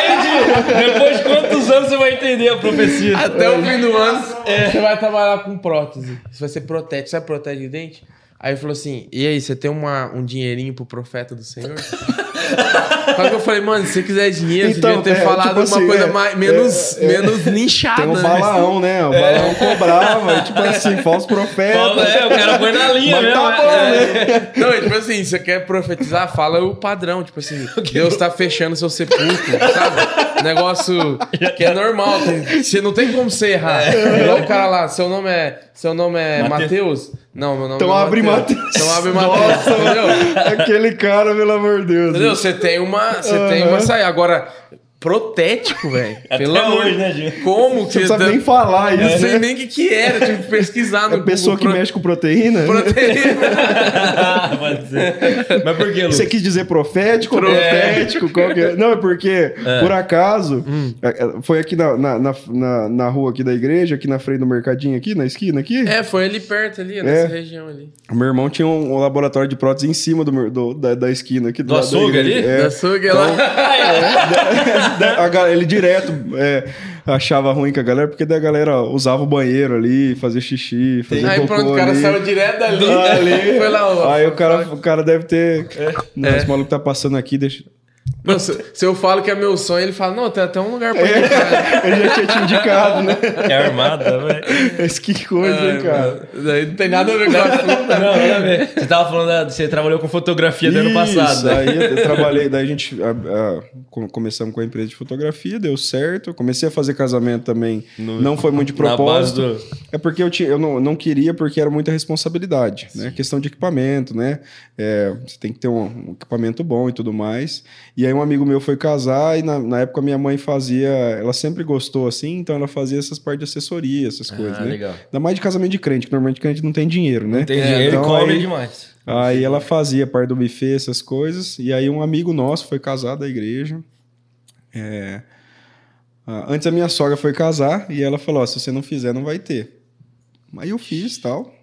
Depois de quantos anos você vai entender a profecia? Até o fim do ano. É. Você vai trabalhar com prótese. Você vai ser protético. Sabe protege de dente? Aí ele falou assim: e aí, você tem uma, um dinheirinho pro profeta do Senhor? Só que eu falei, mano, se você quiser dinheiro, então, você devia então, ter é, falado tipo uma assim, coisa é, mais, é, menos, é, menos linchada. Tem né? o Balaão, né? O é. Balaão cobrava, tipo assim, é. falso profeta. É, o cara foi na linha mesmo. Tá bom, né? Não, tipo assim, você quer profetizar? Fala o padrão, tipo assim, Deus tá fechando seu sepulcro, sabe? negócio que é normal. Você não tem como você errar. É. o cara lá, seu nome é, seu nome é Matheus? Não, meu nome então é abre Matheus. Então abre Matheus, entendeu? Aquele cara, pelo amor de Deus. Entendeu? Você tem uma, você uhum. tem uma saída. Agora protético, velho. Pelo amor, hoje, né, Gil? Como Você não sabe nem falar isso. Não sei né? nem o que, que era, tive que pesquisar no é pessoa que mexe com proteína? Né? Proteína. Ah, pode Mas por que, Você quis dizer profético? Profético? É? Não, é porque, é. por acaso, hum. foi aqui na, na, na, rua aqui da igreja, aqui na frente do mercadinho aqui, na esquina aqui. É, foi ali perto ali, nessa região ali. Meu irmão tinha um, laboratório de prótese em cima do, da, esquina aqui. Do, açougue ali? Do açougue lá. Então, Né? a, ele direto é, achava ruim com a galera, porque daí a galera usava o banheiro ali, fazia xixi, fazia Aí pronto, o cara ali. saiu direto dali. Né? ali. Foi lá, ó, Aí o cara, o cara deve ter... É. Não, é. esse maluco tá passando aqui, deixa... Não, se, se, eu falo que é meu sonho, ele fala, não, tem até um lugar pra é, ele. eu já tinha te indicado, né? É armada, velho. Mas que coisa, Ai, hein, cara? não tem nada a ver com não, não Você tava falando, da, você trabalhou com fotografia do ano passado. Né? Aí eu trabalhei, daí a gente a, a, começamos com a empresa de fotografia, deu certo. Comecei a fazer casamento também, no, não foi muito de propósito. Do... É porque eu, tinha, eu não, não queria, porque era muita responsabilidade, né? Sim. né? Questão de equipamento, né? É, você tem que ter um, um, equipamento bom e tudo mais. E aí um amigo meu foi casar e na, na época minha mãe fazia, ela sempre gostou assim, então ela fazia essas partes de assessoria, essas ah, coisas, né? Legal. Ainda mais de casamento de crente, que normalmente crente não tem dinheiro, né? tem dinheiro ele então, come aí, demais. Aí ela fazia parte do buffet, essas coisas. E aí um amigo nosso foi casado da igreja. É... Antes a minha sogra foi casar e ela falou: oh, se você não fizer, não vai ter. Aí eu fiz tal.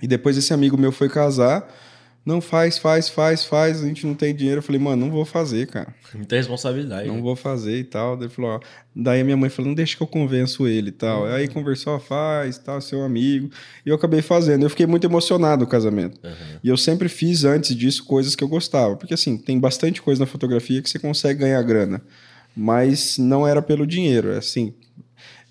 E depois esse amigo meu foi casar. Não faz, faz, faz, faz, a gente não tem dinheiro. Eu falei, mano, não vou fazer, cara. Muita responsabilidade. Não né? vou fazer e tal. Daí, falou, ó. daí a minha mãe falou, não deixa que eu convenço ele e tal. Uhum. Aí conversou, faz, tal, seu amigo. E eu acabei fazendo. Eu fiquei muito emocionado no casamento. Uhum. E eu sempre fiz antes disso coisas que eu gostava. Porque assim, tem bastante coisa na fotografia que você consegue ganhar grana. Mas não era pelo dinheiro, é assim,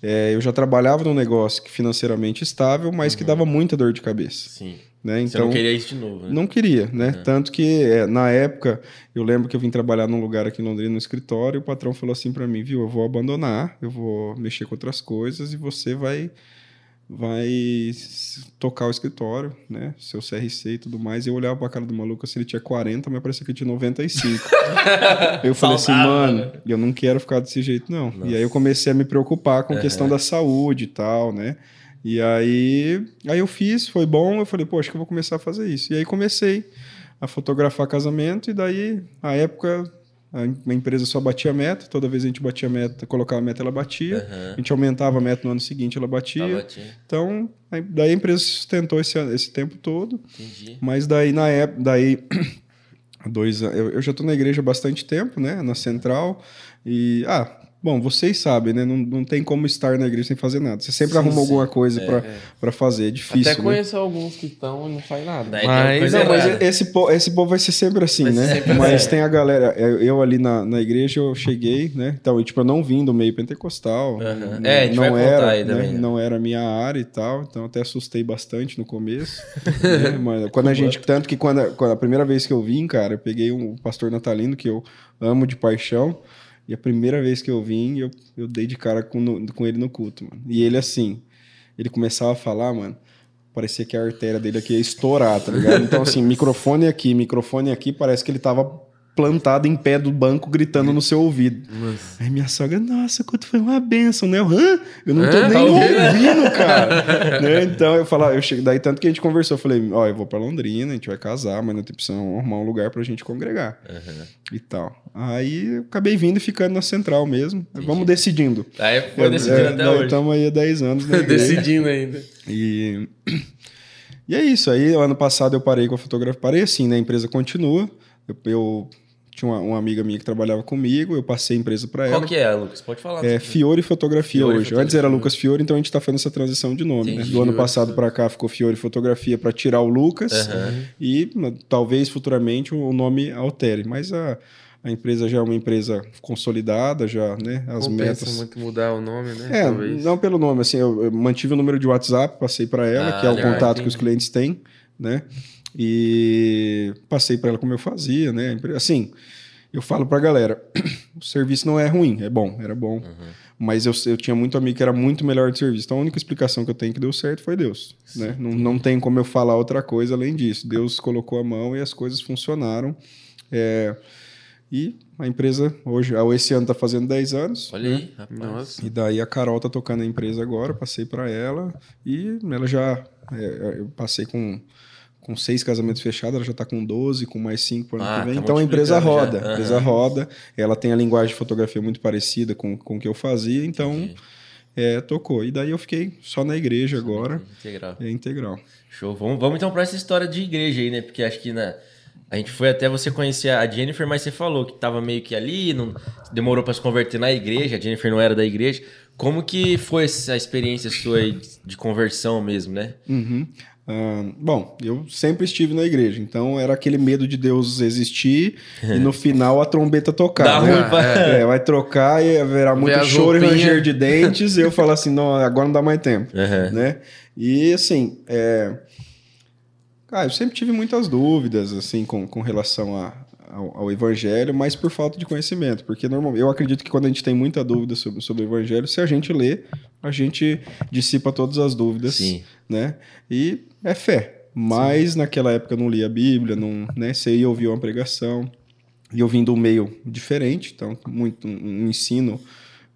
é, eu já trabalhava num negócio que financeiramente estável, mas uhum. que dava muita dor de cabeça. Sim. Né? Então, Você não então, queria isso de novo, né? Não queria, né? É. Tanto que, é, na época, eu lembro que eu vim trabalhar num lugar aqui em Londrina, no escritório, e o patrão falou assim para mim, viu, eu vou abandonar, eu vou mexer com outras coisas e você vai vai tocar o escritório, né? Seu CRC e tudo mais. E eu olhava pra cara do maluco, assim, ele tinha 40, mas parecia que ele tinha 95. eu falei assim, Saudável, assim, mano, né? eu não quero ficar desse jeito, não. Nossa. E aí eu comecei a me preocupar com a é. questão da saúde e tal, né? E aí, aí eu fiz, foi bom, eu falei, pô, acho que eu vou começar a fazer isso. E aí comecei a fotografar casamento, e daí, a época, a empresa só batia a meta, toda vez a gente batia a meta, colocava a meta, ela batia. Uhum. A gente aumentava a meta no ano seguinte, ela batia. Tá Então, daí a empresa sustentou esse, esse tempo todo. Entendi. Mas daí, na época, daí, dois eu, eu já estou na igreja há bastante tempo, né? Na central. E, ah, Bom, vocês sabem, né? Não, não tem como estar na igreja sem fazer nada. Você sempre sim, arruma sim. alguma coisa é, pra, é. fazer, é difícil. Até né? conheço né? alguns que estão e não faz nada. mas, não, mas esse, povo esse povo vai ser sempre assim, vai né? Sempre assim. mas tem a galera. É, eu, ali na, na igreja, eu cheguei, né? Então, tipo, eu não vim do meio pentecostal. Uh não, é, não era, né? também, Não era minha área e tal. Então, até assustei bastante no começo. né? Mas quando a gente. Tanto que quando, quando a primeira vez que eu vim, cara, eu peguei um pastor natalino que eu amo de paixão. E a primeira vez que eu vim, eu, eu dei de cara com, no, com ele no culto, mano. E ele assim, ele começava a falar, mano, parecia que a artéria dele aqui ia estourar, tá ligado? Então, assim, microfone aqui, microfone aqui, parece que ele tava plantado em pé do banco gritando no seu ouvido. Nossa. Aí minha sogra, nossa, quanto foi uma benção, né? Eu, Hã? eu não tô é, tá nem ouvindo, cara. né? Então eu falava, eu cheguei, daí tanto que a gente conversou, eu falei, ó, eu vou para Londrina, a gente vai casar, mas não tem opção arrumar um lugar pra gente congregar. Uhum. E tal. Aí eu acabei vindo e ficando na central mesmo. Entendi. Vamos decidindo. Aí foi decidindo é, até hoje. Estamos aí há 10 anos. Né, decidindo ainda. E... e é isso. Aí ano passado eu parei com a fotografia. Parei assim, né? A empresa continua eu, eu tinha uma, uma, amiga minha que trabalhava comigo, eu passei a empresa para ela. Qual que é, Lucas? Pode falar. É Fiore Fotografia Fiore hoje. Fotografia. Antes era Lucas Fiore, então a gente está fazendo essa transição de nome. né? Do Fiore, ano passado para cá ficou Fiore Fotografia para tirar o Lucas uhum. e né, talvez futuramente o nome altere, mas a a empresa já é uma empresa consolidada, já, né? As Compensa metas. muito mudar o nome, né? É, Talvez. não pelo nome, assim, eu, mantive o número de WhatsApp, passei para ela, ah, que é o ah, contato entendi. que os clientes têm, né? E passei para ela como eu fazia, né? Assim, eu falo para a galera, o serviço não é ruim, é bom, era bom. Uhum. Mas eu, eu tinha muito amigo que era muito melhor de serviço. Então a única explicação que eu tenho que deu certo foi Deus. Né? Não, não tem como eu falar outra coisa além disso. Deus colocou a mão e as coisas funcionaram. É, e a empresa hoje, esse ano está fazendo 10 anos. Olha né? aí, né? rapaz. E daí a Carol está tocando a empresa agora, passei para ela e ela já é, eu passei com com seis casamentos fechados, ela já está com 12, com mais cinco para o ah, ano que vem. Tá então a empresa roda, a empresa roda, ela tem a linguagem de fotografia muito parecida com, com o que eu fazia, então é, tocou. E daí eu fiquei só na igreja só agora. Integral. É integral. Show. Vamos, vamos então para essa história de igreja aí, né? Porque acho que na, né, a gente foi até você conhecer a Jennifer, mas você falou que estava meio que ali, não demorou para se converter na igreja, a Jennifer não era da igreja. Como que foi essa experiência sua de conversão mesmo, né? Uhum. Uh, bom, eu sempre estive na igreja, então era aquele medo de Deus existir e no final a trombeta tocar. Dá né? ruim, é, vai trocar e haverá muito Vê choro e ranger de dentes. e eu falo assim, não, agora não dá mais tempo, uhum. né? E assim, é... ah, eu sempre tive muitas dúvidas assim com, com relação a, ao, ao, evangelho, mas por falta de conhecimento, porque normal, eu acredito que quando a gente tem muita dúvida sobre, sobre o evangelho, se a gente lê, a gente dissipa todas as dúvidas, Sim. né? E é fé. Mas Sim. naquela época eu não lia a Bíblia, não, né? Você ia ouvir uma pregação e ouvindo um meio diferente, então muito um ensino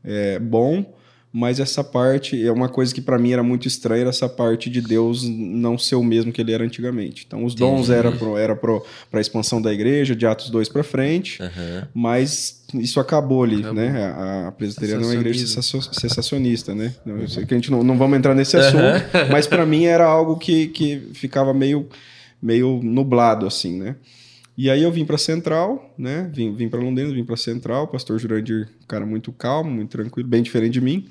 é, bom mas essa parte é uma coisa que para mim era muito estranha, era essa parte de Deus não ser o mesmo que ele era antigamente. Então, os dons Entendi. era pro, era pro, pra expansão da igreja, de Atos 2 para frente, uhum. mas isso acabou ali, acabou. né? A, a presbiteriana é uma igreja sensacionista, né? Uhum. Eu sei que a gente não, não vamos entrar nesse assunto, uhum. mas para mim era algo que, que ficava meio, meio nublado, assim, né? E aí eu vim para Central, né? Vim, vim para Londrina, vim para Central. Pastor Jurandir, cara muito calmo, muito tranquilo, bem diferente de mim.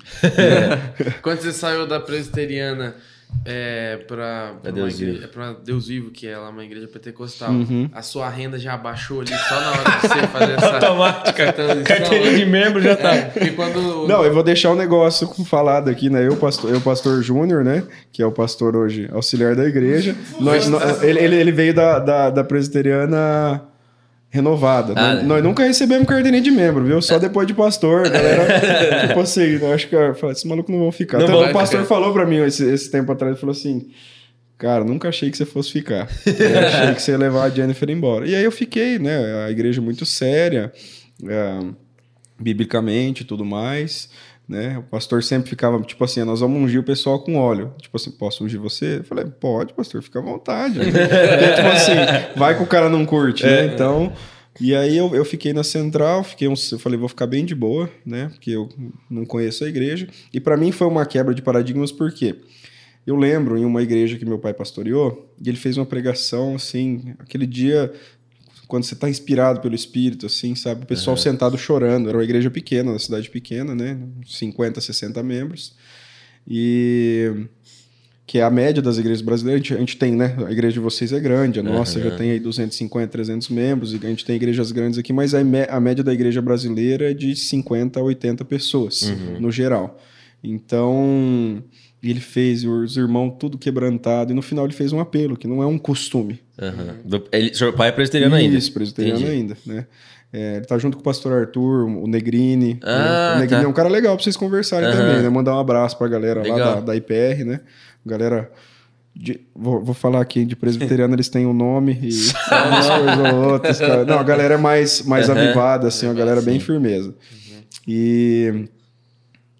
Quando você saiu da presbiteriana, é, é, pra, Deus, vivo. É Deus Vivo, que é lá uma igreja pentecostal. Uhum. A sua renda já abaixou ali só na hora de você fazer essa. Automática. de membro já tá. É, quando... Não, eu vou deixar um negócio falado aqui, né? Eu, pastor, eu, pastor Júnior, né? Que é o pastor hoje auxiliar da igreja. Nós, nós, ele, ele, veio da, da, da presbiteriana renovada. Né? Ah, nós, né? nós, nunca recebemos carteirinha de membro, viu? Só é. depois de pastor, galera. tipo assim, né? acho que ah, esses malucos não vão ficar. Não então, vai, o pastor cara. falou para mim esse, esse, tempo atrás, falou assim. Cara, nunca achei que você fosse ficar. Eu achei que você ia levar a Jennifer embora. E aí eu fiquei, né? A igreja muito séria, é, biblicamente e tudo mais né? O pastor sempre ficava, tipo assim, nós vamos ungir o pessoal com óleo. Tipo assim, posso ungir você? Eu falei, pode, pastor, fica à vontade. Né? Então, Porque, tipo assim, vai que o cara não curte, né? É. Então, e aí eu, eu fiquei na central, fiquei um eu falei, vou ficar bem de boa, né? Porque eu não conheço a igreja. E para mim foi uma quebra de paradigmas, por quê? Eu lembro em uma igreja que meu pai pastoreou, e ele fez uma pregação assim, aquele dia quando você está inspirado pelo Espírito, assim, sabe? O pessoal é. sentado chorando. Era uma igreja pequena, uma cidade pequena, né? 50, 60 membros. E que é a média das igrejas brasileiras. A gente, a gente tem, né? A igreja de vocês é grande, a nossa já tem aí 250, 300 membros, e a gente tem igrejas grandes aqui, mas a, a média da igreja brasileira é de 50 a 80 pessoas, uhum. no geral. Então, ele fez os irmãos tudo quebrantado, e no final ele fez um apelo, que não é um costume. Uhum. Ele, seu pai é presbiteriano ainda? Isso, presbiteriano ainda, né? É, ele tá junto com o pastor Arthur, o Negrini. Né? Ah, o Negrini tá. é um cara legal para vocês conversarem também, né? Mandar um abraço pra galera legal. lá da, da IPR, né? galera. De, vou, vou, falar aqui, de presbiteriano eles têm um nome e coisas ou outras. Cara. Não, a galera é mais, mais uhum. avivada, assim, a galera é Sim. bem firmeza. Uhum. E.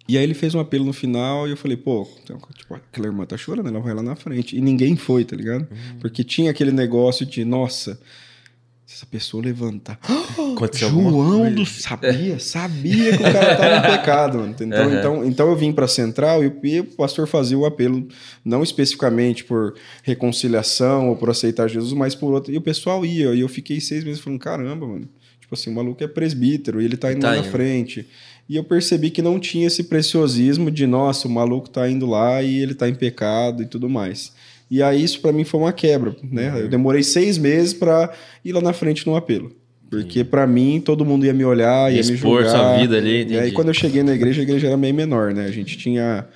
E aí ele fez um apelo no final e eu falei, pô, então, tipo, aquela irmã tá chorando, ela vai lá na frente. E ninguém foi, tá ligado? Uhum. Porque tinha aquele negócio de, nossa, essa pessoa levantar. Aconteceu João do sabia, sabia que o cara estava em pecado, mano. Então, uhum. então, então eu vim para a central e o pastor fazia o apelo, não especificamente por reconciliação ou por aceitar Jesus, mas por outro. E o pessoal ia, e eu fiquei seis meses falando: caramba, mano. Tipo assim, o maluco é presbítero e ele tá indo tá lá indo. na frente. E eu percebi que não tinha esse preciosismo de, nossa, o maluco tá indo lá e ele tá em pecado e tudo mais. E aí isso para mim foi uma quebra, né? Uhum. Eu demorei seis meses para ir lá na frente no apelo. Porque para mim todo mundo ia me olhar, ia Expor me julgar. sua vida ali. Entendi. E aí quando eu cheguei na igreja, a igreja era meio menor, né? A gente tinha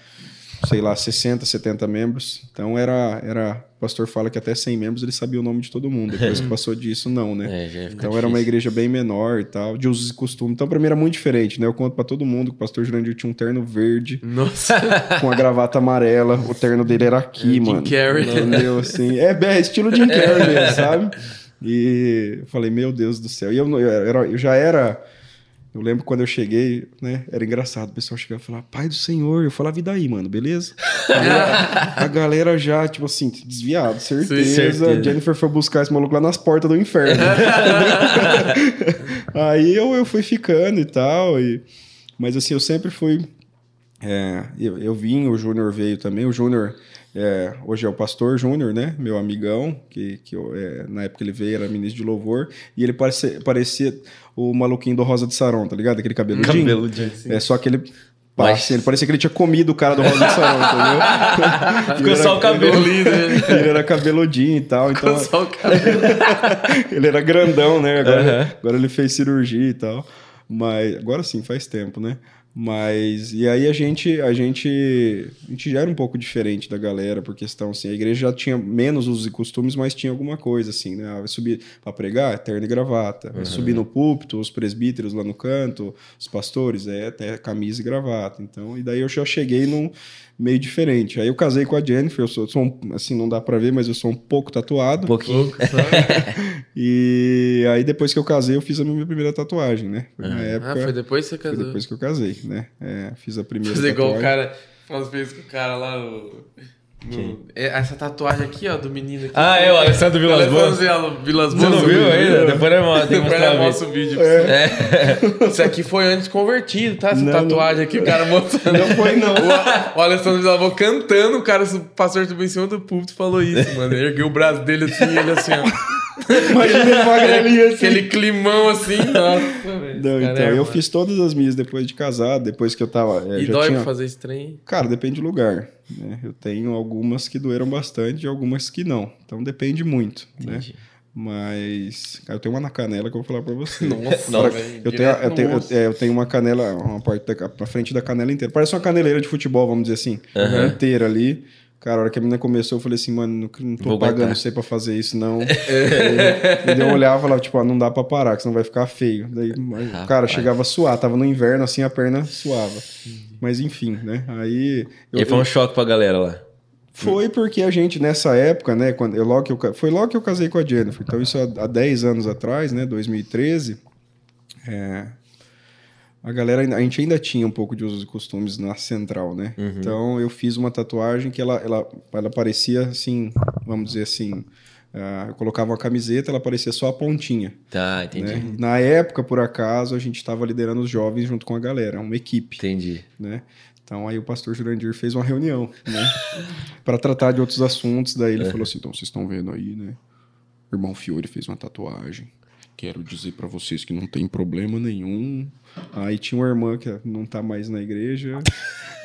sei lá, 60, 70 membros. Então era, era. O pastor fala que até 100 membros ele sabia o nome de todo mundo. Depois que passou disso, não, né? É, então difícil. era uma igreja bem menor e tal, de usos e costumes. Então pra mim era muito diferente, né? Eu conto pra todo mundo que o pastor Jurandir tinha um terno verde. Nossa. Com a gravata amarela. O terno dele era aqui, é, mano. Jim Carrey. Entendeu? Assim, é, é estilo Jim é. Carrey mesmo, sabe? E eu falei, meu Deus do céu. E eu, eu, eu já era eu lembro quando eu cheguei, né? Era engraçado. O pessoal chegava e falava, Pai do Senhor. Eu falava, e daí, mano? Beleza? a galera já, tipo assim, desviado. Certeza. Sim, certeza. Jennifer foi buscar esse maluco lá nas portas do inferno. Aí eu, eu fui ficando e tal. E... Mas assim, eu sempre fui... É, eu, eu vim, o Júnior veio também. O Júnior... É, hoje é o pastor Júnior, né? Meu amigão, que, que é, na época ele veio, era ministro de louvor, e ele parecia, parecia o maluquinho do Rosa de Saron, tá ligado? Aquele cabeludinho. Cabeludinho, sim. É, só que ele ele parecia que ele tinha comido o cara do Rosa de Saron, entendeu? Ficou só o cabelinho dele. Né? Ele era cabeludinho e tal. Ficou então, só o cabelo. ele era grandão, né? Agora, agora ele fez cirurgia e tal. Mas agora sim, faz tempo, né? Mas e aí a gente a gente a gente já era um pouco diferente da galera por questão assim, a igreja já tinha menos usos e costumes, mas tinha alguma coisa assim, né? Ah, vai subir para pregar, é terno e gravata. Vai uhum. subir no púlpito, os presbíteros lá no canto, os pastores é até camisa e gravata. Então, e daí eu já cheguei num meio diferente. Aí eu casei com a Jennifer, eu sou, sou um, assim, não dá para ver, mas eu sou um pouco tatuado. Um pouquinho. e aí depois que eu casei, eu fiz a minha primeira tatuagem, né? Foi ah. Época, ah, foi depois que você casou? Foi depois que eu casei, né? É, fiz a primeira Fiz igual o cara, vezes com o cara lá, o... No, é essa tatuagem aqui, ó, do menino aqui. Ah, eu, é, Alessandro é Vilas Boas. Vilas Boas. Você não viu ainda? Depois eu mostro. Depois o vídeo. É. É. Isso aqui foi antes convertido, tá? Essa não, tatuagem não. aqui, o cara mostrando. Não foi, não. O, o Alessandro Vilas Boas cantando, o cara o pastor em cima do púlpito falou isso, mano. Ele ergueu o braço dele assim, ele assim, ó. Imagina ele magrelinho assim. Aquele climão assim, nossa. Não, então, eu fiz todas as minhas depois de casado, depois que eu tava. É, e dói tinha... pra fazer esse trem? Cara, depende do lugar. Né? Eu tenho algumas que doeram bastante e algumas que não. Então depende muito, né? Entendi. né? Mas eu tenho uma na canela que eu vou falar pra você. Nossa, Nossa véio, eu, tenho, eu, tenho, eu, eu, tenho uma canela, uma parte da frente da canela inteira. Parece uma caneleira de futebol, vamos dizer assim. Uhum. Inteira ali. Cara, a hora que a menina começou, eu falei assim, mano, não tô Vou pagando você pra fazer isso, não. e daí eu olhava e falava, tipo, ah, não dá pra parar, que senão vai ficar feio. Daí, ah, cara, rapaz. chegava a suar, tava no inverno, assim, a perna suava. Uhum. Mas enfim, né? Aí. Eu, e foi um eu... choque pra galera lá. Foi porque a gente, nessa época, né? Quando eu, logo eu, foi logo que eu casei com a Jennifer. Então, isso há, há 10 anos atrás, né? 2013. É, a galera, a gente ainda tinha um pouco de usos e costumes na central, né? Uhum. Então eu fiz uma tatuagem que ela, ela, ela parecia assim, vamos dizer assim, Uh, eu colocava uma camiseta, ela parecia só a pontinha. Tá, entendi. Né? Na época, por acaso, a gente estava liderando os jovens junto com a galera, uma equipe. Entendi. Né? Então aí o pastor Jurandir fez uma reunião, né? para tratar de outros assuntos. Daí ele falou assim: então vocês estão vendo aí, né? O irmão Fiore fez uma tatuagem. Quero dizer para vocês que não tem problema nenhum Aí tinha uma irmã que não tá mais na igreja.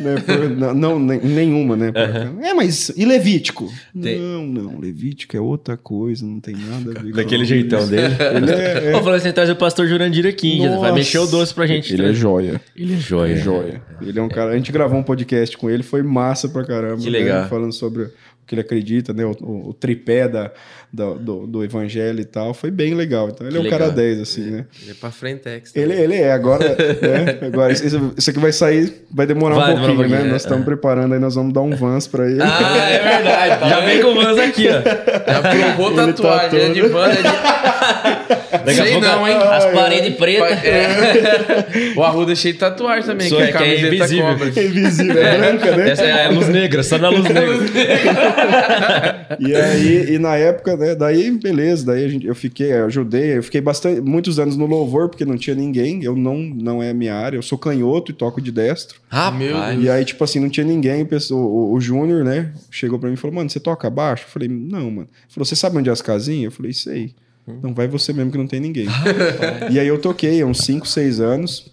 Né, por, não, nem, nenhuma, né? Uhum. É, mas e Levítico? Tem... Não, não, Levítico é outra coisa, não tem nada a ver Daquele jeitão dele. Ele é, é... assim, traz o pastor Jurandir aqui, Nossa. vai mexer o doce pra gente. Ele é joia. Ele é joia. Ele é joia. Ele é um cara. A gente gravou um podcast com ele, foi massa pra caramba. Que né, legal. Né, falando sobre que ele acredita, né? O, o tripé da, da do, do, evangelho e tal. Foi bem legal. Então ele é que é um legal. cara 10, assim, ele, né? Ele é pra frente, é, tá ele, ele é, agora. né? agora isso, isso, aqui vai sair, vai demorar vai, um pouquinho, demorar um né? Nós estamos é, é. preparando aí, nós vamos dar um Vans pra ele. Ah, é verdade. Já vem com o Vans aqui, ó. Já provou tá tatuagem, tá todo... Né, de Vans, é Sei não, hein? As paredes pretas. É. O Arruda é cheio de tatuagem também, que é, que é, é invisível. Cobra. É invisível, é, é branca, né? Essa é a luz negra, só na luz é negra. e aí, e na época, né? Daí, beleza, daí gente, eu fiquei, ajudei, eu fiquei bastante, muitos anos no louvor, porque não tinha ninguém, eu não, não é a minha área, eu sou canhoto e toco de destro. Ah, meu E aí, tipo assim, não tinha ninguém, o, o, o Júnior, né, chegou pra mim e falou, mano, você toca baixo? Eu falei, não, mano. Ele falou, você sabe onde é as casinhas? Eu falei, sei. Não vai você mesmo que não tem ninguém. Ah, e aí eu toquei há uns 5, 6 anos,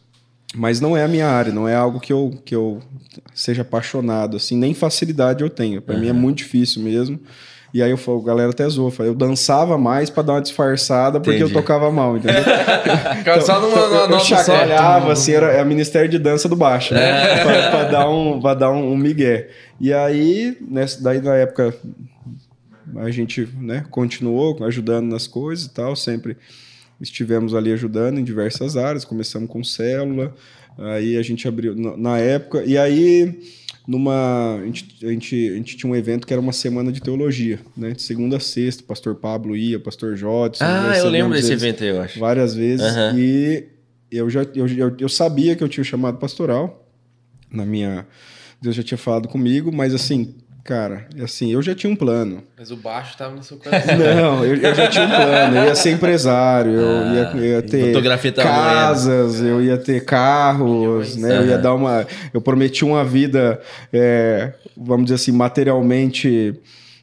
mas não é a minha área, não é algo que eu, que eu seja apaixonado, assim, nem facilidade eu tenho. Para uhum. mim é muito difícil mesmo. E aí eu falo, galera até zoou, eu dançava mais para dar uma disfarçada porque Entendi. eu tocava mal, entendeu? então, só numa, numa eu, eu uhum. assim, era o Ministério de Dança do Baixo, né? É. para dar um, pra dar um, um migué. E aí, nessa, daí na época a gente né, continuou ajudando nas coisas e tal, sempre estivemos ali ajudando em diversas áreas, começamos com célula, aí a gente abriu na época, e aí numa a gente, a gente, a gente, tinha um evento que era uma semana de teologia, né? De segunda a sexta, pastor Pablo ia, pastor Jotes. Ah, eu lembro desse evento aí, eu acho. Várias vezes. Uhum. E eu já eu, eu, eu sabia que eu tinha chamado pastoral na minha Deus já tinha falado comigo, mas assim, Cara, assim, eu já tinha um plano. Mas o baixo estava no seu coração. Não, eu, eu, já tinha um plano. Eu ia ser empresário, eu, ah, ia, eu ia ter casas, eu ia ter carros, né? Eu ia dar uma... Eu prometi uma vida, é, vamos dizer assim, materialmente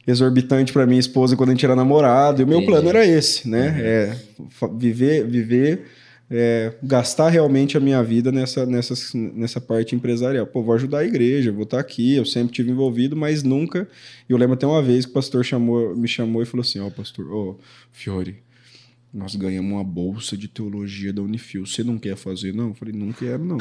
exorbitante para minha esposa quando a gente era namorado. E o meu plano era esse, né? Uhum. É, viver, viver é, gastar realmente a minha vida nessa, nessa, nessa parte empresarial. Pô, vou ajudar a igreja, vou estar aqui, eu sempre tive envolvido, mas nunca. Eu lembro até uma vez que o pastor chamou, me chamou e falou assim: Ó, oh, pastor, ô, oh, Fiore, nós ganhamos uma bolsa de teologia da Unifil. Você não quer fazer, não? Eu falei, não quero, não.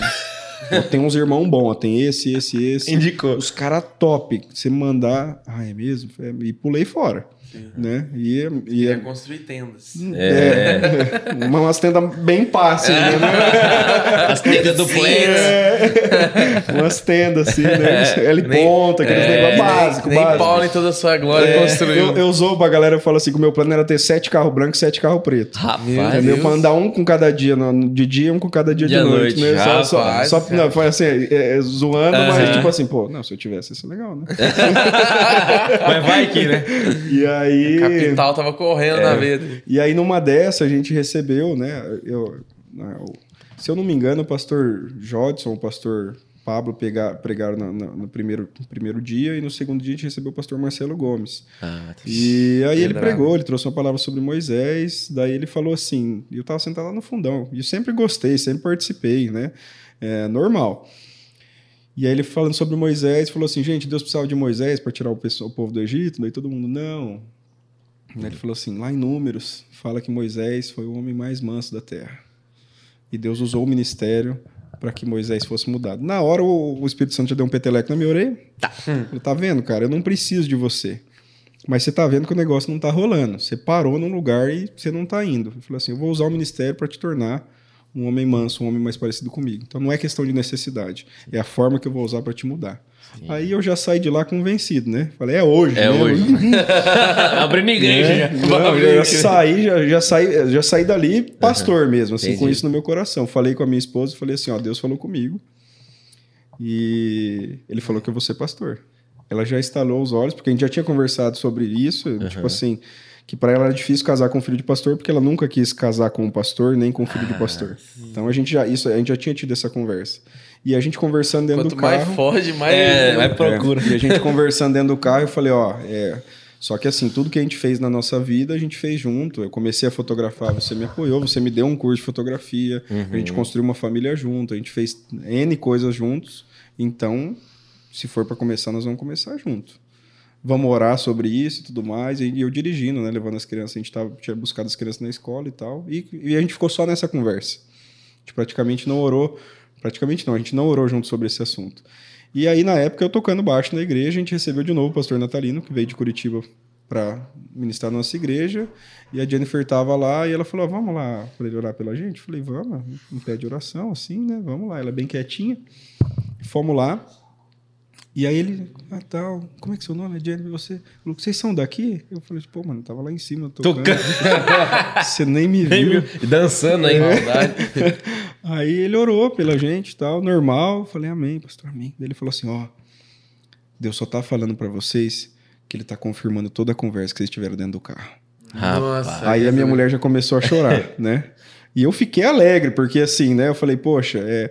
tem uns irmãos bons, tem esse, esse, esse. Indicou. Os caras top. Você mandar. Ah, é mesmo? E pulei fora. Né? E, é, e é... construir tendas. É. é. Uma, umas tendas bem fáceis, é. né? As tendas do É. Umas tendas, assim, né? É. L-ponta, aqueles é. negócios básicos. Nem, básico. Paulo em toda a sua glória é. construiu. Eu, eu zoo pra galera, eu falo assim, que o meu plano era ter sete carros brancos e sete carros pretos. Rapaz. é meu Pra andar um com cada dia de dia um com cada dia, de noite, noite. né? Rapaz, só, só, não, foi assim, é, zoando, uh -huh. mas tipo assim, pô, não, se eu tivesse, isso é legal, né? mas vai aqui, né? E aí, aí. A capital tava correndo é, na vida. E aí, numa dessa, a gente recebeu, né? Eu, né, se eu não me engano, o pastor Jodson, o pastor Pablo pegar, pregaram no, no, no, primeiro, no primeiro dia e no segundo dia a gente recebeu o pastor Marcelo Gomes. Ah, e aí ele pregou, ele trouxe uma palavra sobre Moisés, daí ele falou assim, eu tava sentado lá no fundão, e eu sempre gostei, sempre participei, né? É normal. E aí ele falando sobre Moisés, falou assim, gente, Deus precisava de Moisés para tirar o, pessoal, o povo do Egito. Daí todo mundo, não. ele falou assim, lá em Números, fala que Moisés foi o homem mais manso da terra. E Deus usou o ministério para que Moisés fosse mudado. Na hora, o, o Espírito Santo já deu um peteleco na minha orelha. Tá. Hum. Falou, tá vendo, cara? Eu não preciso de você. Mas você tá vendo que o negócio não tá rolando. Você parou num lugar e você não tá indo. Ele falou assim, eu vou usar o ministério para te tornar um homem manso, um homem mais parecido comigo. Então não é questão de necessidade, é a forma que eu vou usar para te mudar. Sim. Aí eu já saí de lá convencido, né? Falei, é hoje. É né? hoje. minha né? igreja. É, não, já, saí, já, já, saí, já saí dali pastor uhum. mesmo, assim, Entendi. com isso no meu coração. Falei com a minha esposa, falei assim, ó, Deus falou comigo. E ele falou que eu vou ser pastor. Ela já estalou os olhos, porque a gente já tinha conversado sobre isso, uhum. tipo assim que para ela era difícil casar com o filho de pastor, porque ela nunca quis casar com um pastor nem com o filho ah, de pastor. Sim. Então a gente já isso, a gente já tinha tido essa conversa. E a gente conversando dentro Quanto do carro. Quanto mais foge, mais, é, né? mais procura. É, e a gente conversando dentro do carro, eu falei, ó, é, só que assim, tudo que a gente fez na nossa vida, a gente fez junto. Eu comecei a fotografar, você me apoiou, você me deu um curso de fotografia, uhum. a gente uhum. construiu uma família junto, a gente fez N coisas juntos. Então, se for para começar, nós vamos começar junto vamos orar sobre isso e tudo mais. E eu dirigindo, né, levando as crianças, a gente tava, tinha buscado as crianças na escola e tal. E, e a gente ficou só nessa conversa. A gente praticamente não orou, praticamente não, a gente não orou junto sobre esse assunto. E aí, na época, eu tocando baixo na igreja, a gente recebeu de novo o pastor Natalino, que veio de Curitiba para ministrar a nossa igreja. E a Jennifer estava lá e ela falou: ah, Vamos lá para ele orar pela gente? Eu falei: Vamos, um pé de oração, assim, né? Vamos lá. Ela é bem quietinha. Fomos lá. E aí ele, ah, tal, como é que é seu nome? É Jennifer, você? Falou, vocês são daqui? Eu falei, pô, mano, tava lá em cima tocando. tocando. você nem me viu. E dançando aí, é. maldade. aí ele orou pela gente tal, normal. Eu falei, amém, pastor, amém. Daí ele falou assim, ó, Deus só tá falando para vocês que ele tá confirmando toda a conversa que vocês tiveram dentro do carro. Nossa, aí a minha mulher já começou a chorar, né? E eu fiquei alegre, porque assim, né? Eu falei, poxa, é,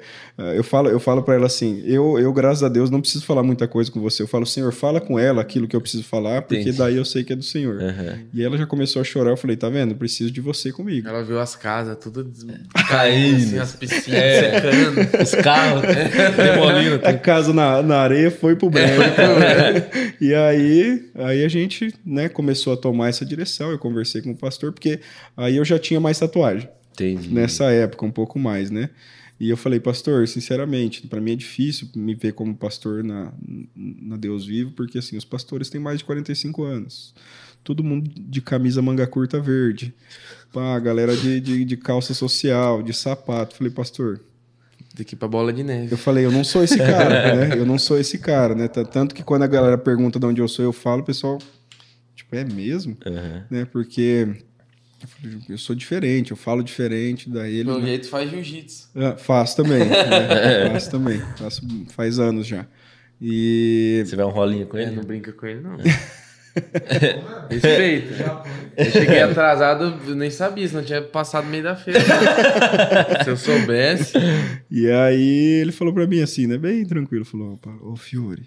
eu falo, eu falo para ela assim: eu, eu, graças a Deus, não preciso falar muita coisa com você. Eu falo, Senhor, fala com ela aquilo que eu preciso falar, porque Entendi. daí eu sei que é do Senhor. Uhum. E ela já começou a chorar. Eu falei, tá vendo? Eu preciso de você comigo. Ela viu as casas tudo des... É. caindo, assim, as piscinas é. secando, os carros né? demolindo. tem A casa na, na areia foi pro é, branco. e aí, aí a gente né, começou a tomar essa direção. Eu conversei com o pastor, porque aí eu já tinha mais tatuagem. Entendi. nessa época, um pouco mais, né? E eu falei, pastor, sinceramente, para mim é difícil me ver como pastor na, na Deus Vivo, porque assim, os pastores têm mais de 45 anos. Todo mundo de camisa manga curta verde. Pá, galera de, de, de calça social, de sapato. Falei, pastor. Daqui pra bola de neve. Eu falei, eu não sou esse cara, né? Eu não sou esse cara, né? Tanto que quando a galera pergunta de onde eu sou, eu falo, o pessoal, tipo, é mesmo? Uhum. Né? Porque eu, falei, eu sou diferente, eu falo diferente da ele. Pelo né? jeito faz jiu-jitsu. É, também. né? também. Faço, faz anos já. E. Você vai um rolinho com é, ele? não brinca com ele, não. É. Respeito. Eu cheguei atrasado, eu nem sabia, se não tinha passado meio da feira. se eu soubesse. E aí ele falou para mim assim, né? Bem tranquilo. Falou, ô Fiore,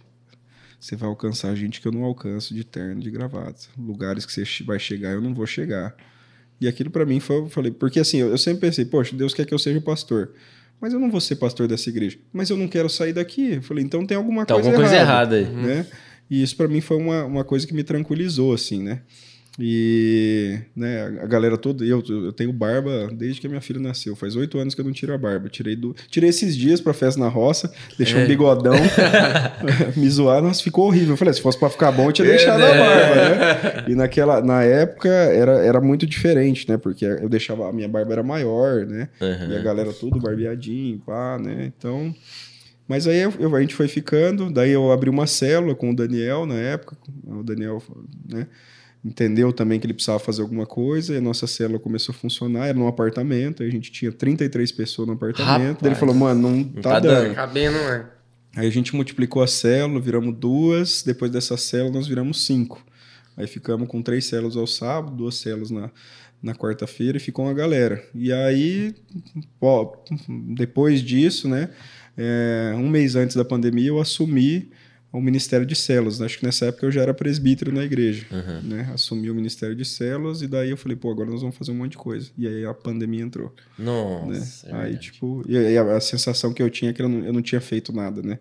você vai alcançar gente que eu não alcanço de terno, de gravata. Lugares que você vai chegar, eu não vou chegar. E aquilo para mim foi, eu falei, porque assim, eu, eu sempre pensei, poxa, Deus quer que eu seja pastor mas eu não vou ser pastor dessa igreja, mas eu não quero sair daqui. Eu falei, então tem alguma, tem coisa, alguma coisa errada, aí. Né? E isso para mim foi uma, uma coisa que me tranquilizou, assim, né? E né, a galera toda. Eu, eu tenho barba desde que a minha filha nasceu. Faz oito anos que eu não tiro a barba. Tirei, do, tirei esses dias pra festa na roça, deixei é. um bigodão, me zoar mas ficou horrível. Eu falei, se fosse pra ficar bom, eu tinha é, deixado né? a barba, né? E naquela, na época era, era muito diferente, né? Porque eu deixava. A minha barba era maior, né? Uhum. E a galera tudo barbeadinho, pá, né? Então. Mas aí eu, a gente foi ficando, daí eu abri uma célula com o Daniel na época, o Daniel, né? entendeu também que ele precisava fazer alguma coisa, e a nossa célula começou a funcionar, era num apartamento, aí a gente tinha 33 pessoas no apartamento, Daí ele falou, mano, não tá, tá dando. Cabendo, né? Aí a gente multiplicou a célula, viramos duas, depois dessa célula nós viramos cinco. Aí ficamos com três células ao sábado, duas células na, na quarta-feira e ficou uma galera. E aí, ó, depois disso, né, é, um mês antes da pandemia, eu assumi ao Ministério de células. Né? Acho que nessa época eu já era presbítero na igreja. Uhum. Né? Assumi o Ministério de células e daí eu falei, pô, agora nós vamos fazer um monte de coisa. E aí a pandemia entrou. Né? Nossa. Né? É aí, tipo, e aí a, a, sensação que eu tinha é que eu não, eu não tinha feito nada, né?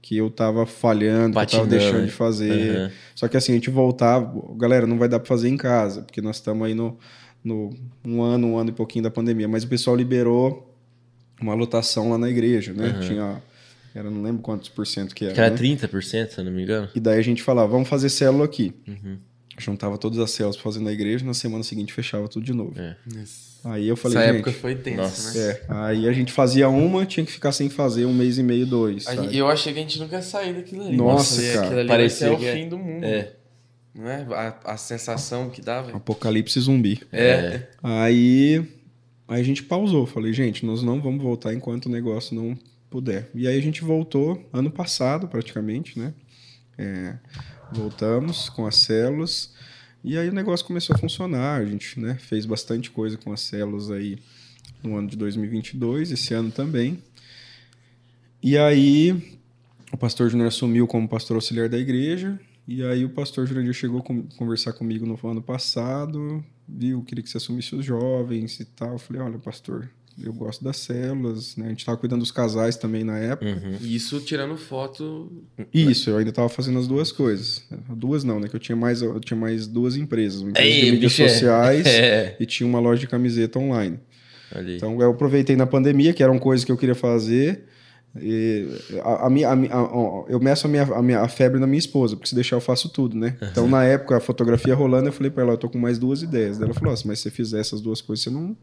que eu tava falhando, Patinando, que eu tava deixando de né? fazer. Uhum. Só que assim, a gente voltava, galera, não vai dar para fazer em casa, porque nós estamos aí no, no um ano, um ano e pouquinho da pandemia, mas o pessoal liberou uma lotação lá na igreja, né? Uhum. Tinha era não lembro quantos por cento que era. Que era né? 30%, se eu não me engano. E daí a gente falava, vamos fazer célula aqui. Uhum. Juntava todas as células pra fazer na igreja, na semana seguinte fechava tudo de novo. É. Aí eu falei, Essa gente, época foi tensa, né? nossa. né? É, aí a gente fazia uma, tinha que ficar sem fazer um mês e meio, dois. Aí, eu achei que a gente nunca ia sair daquilo ali. Nossa, nossa cara. Ali Parecia o é- fim do mundo. É. Não é? A, a sensação que dava. Apocalipse zumbi. É. é. Aí, aí a gente pausou. Falei, gente, nós não vamos voltar enquanto o negócio não puder. E aí a gente voltou ano passado, praticamente, né? É, voltamos com as células e aí o negócio começou a funcionar. A gente né, fez bastante coisa com as células aí no ano de 2022, esse ano também. E aí o pastor Júnior assumiu como pastor auxiliar da igreja. E aí o pastor Jurandir chegou a conversar comigo no ano passado, viu, queria que você assumisse os jovens e tal. Eu falei, olha, pastor, eu gosto das células, né? A gente tava cuidando dos casais também na época. Uhum. Isso tirando foto. Né? Isso, eu ainda estava fazendo as duas coisas. Duas não, né? Que eu tinha mais, eu tinha mais duas empresas, uma empresa Ei, de mídias bicho. sociais é. e tinha uma loja de camiseta online. Ali. Então eu aproveitei na pandemia, que eram coisas que eu queria fazer. E a, minha, eu meço a minha, a minha a febre na minha esposa, porque se deixar eu faço tudo, né? Então, na época, a fotografia rolando, eu falei para ela, eu tô com mais duas ideias. Daí ela falou, assim, mas se você fizer essas duas coisas, você não,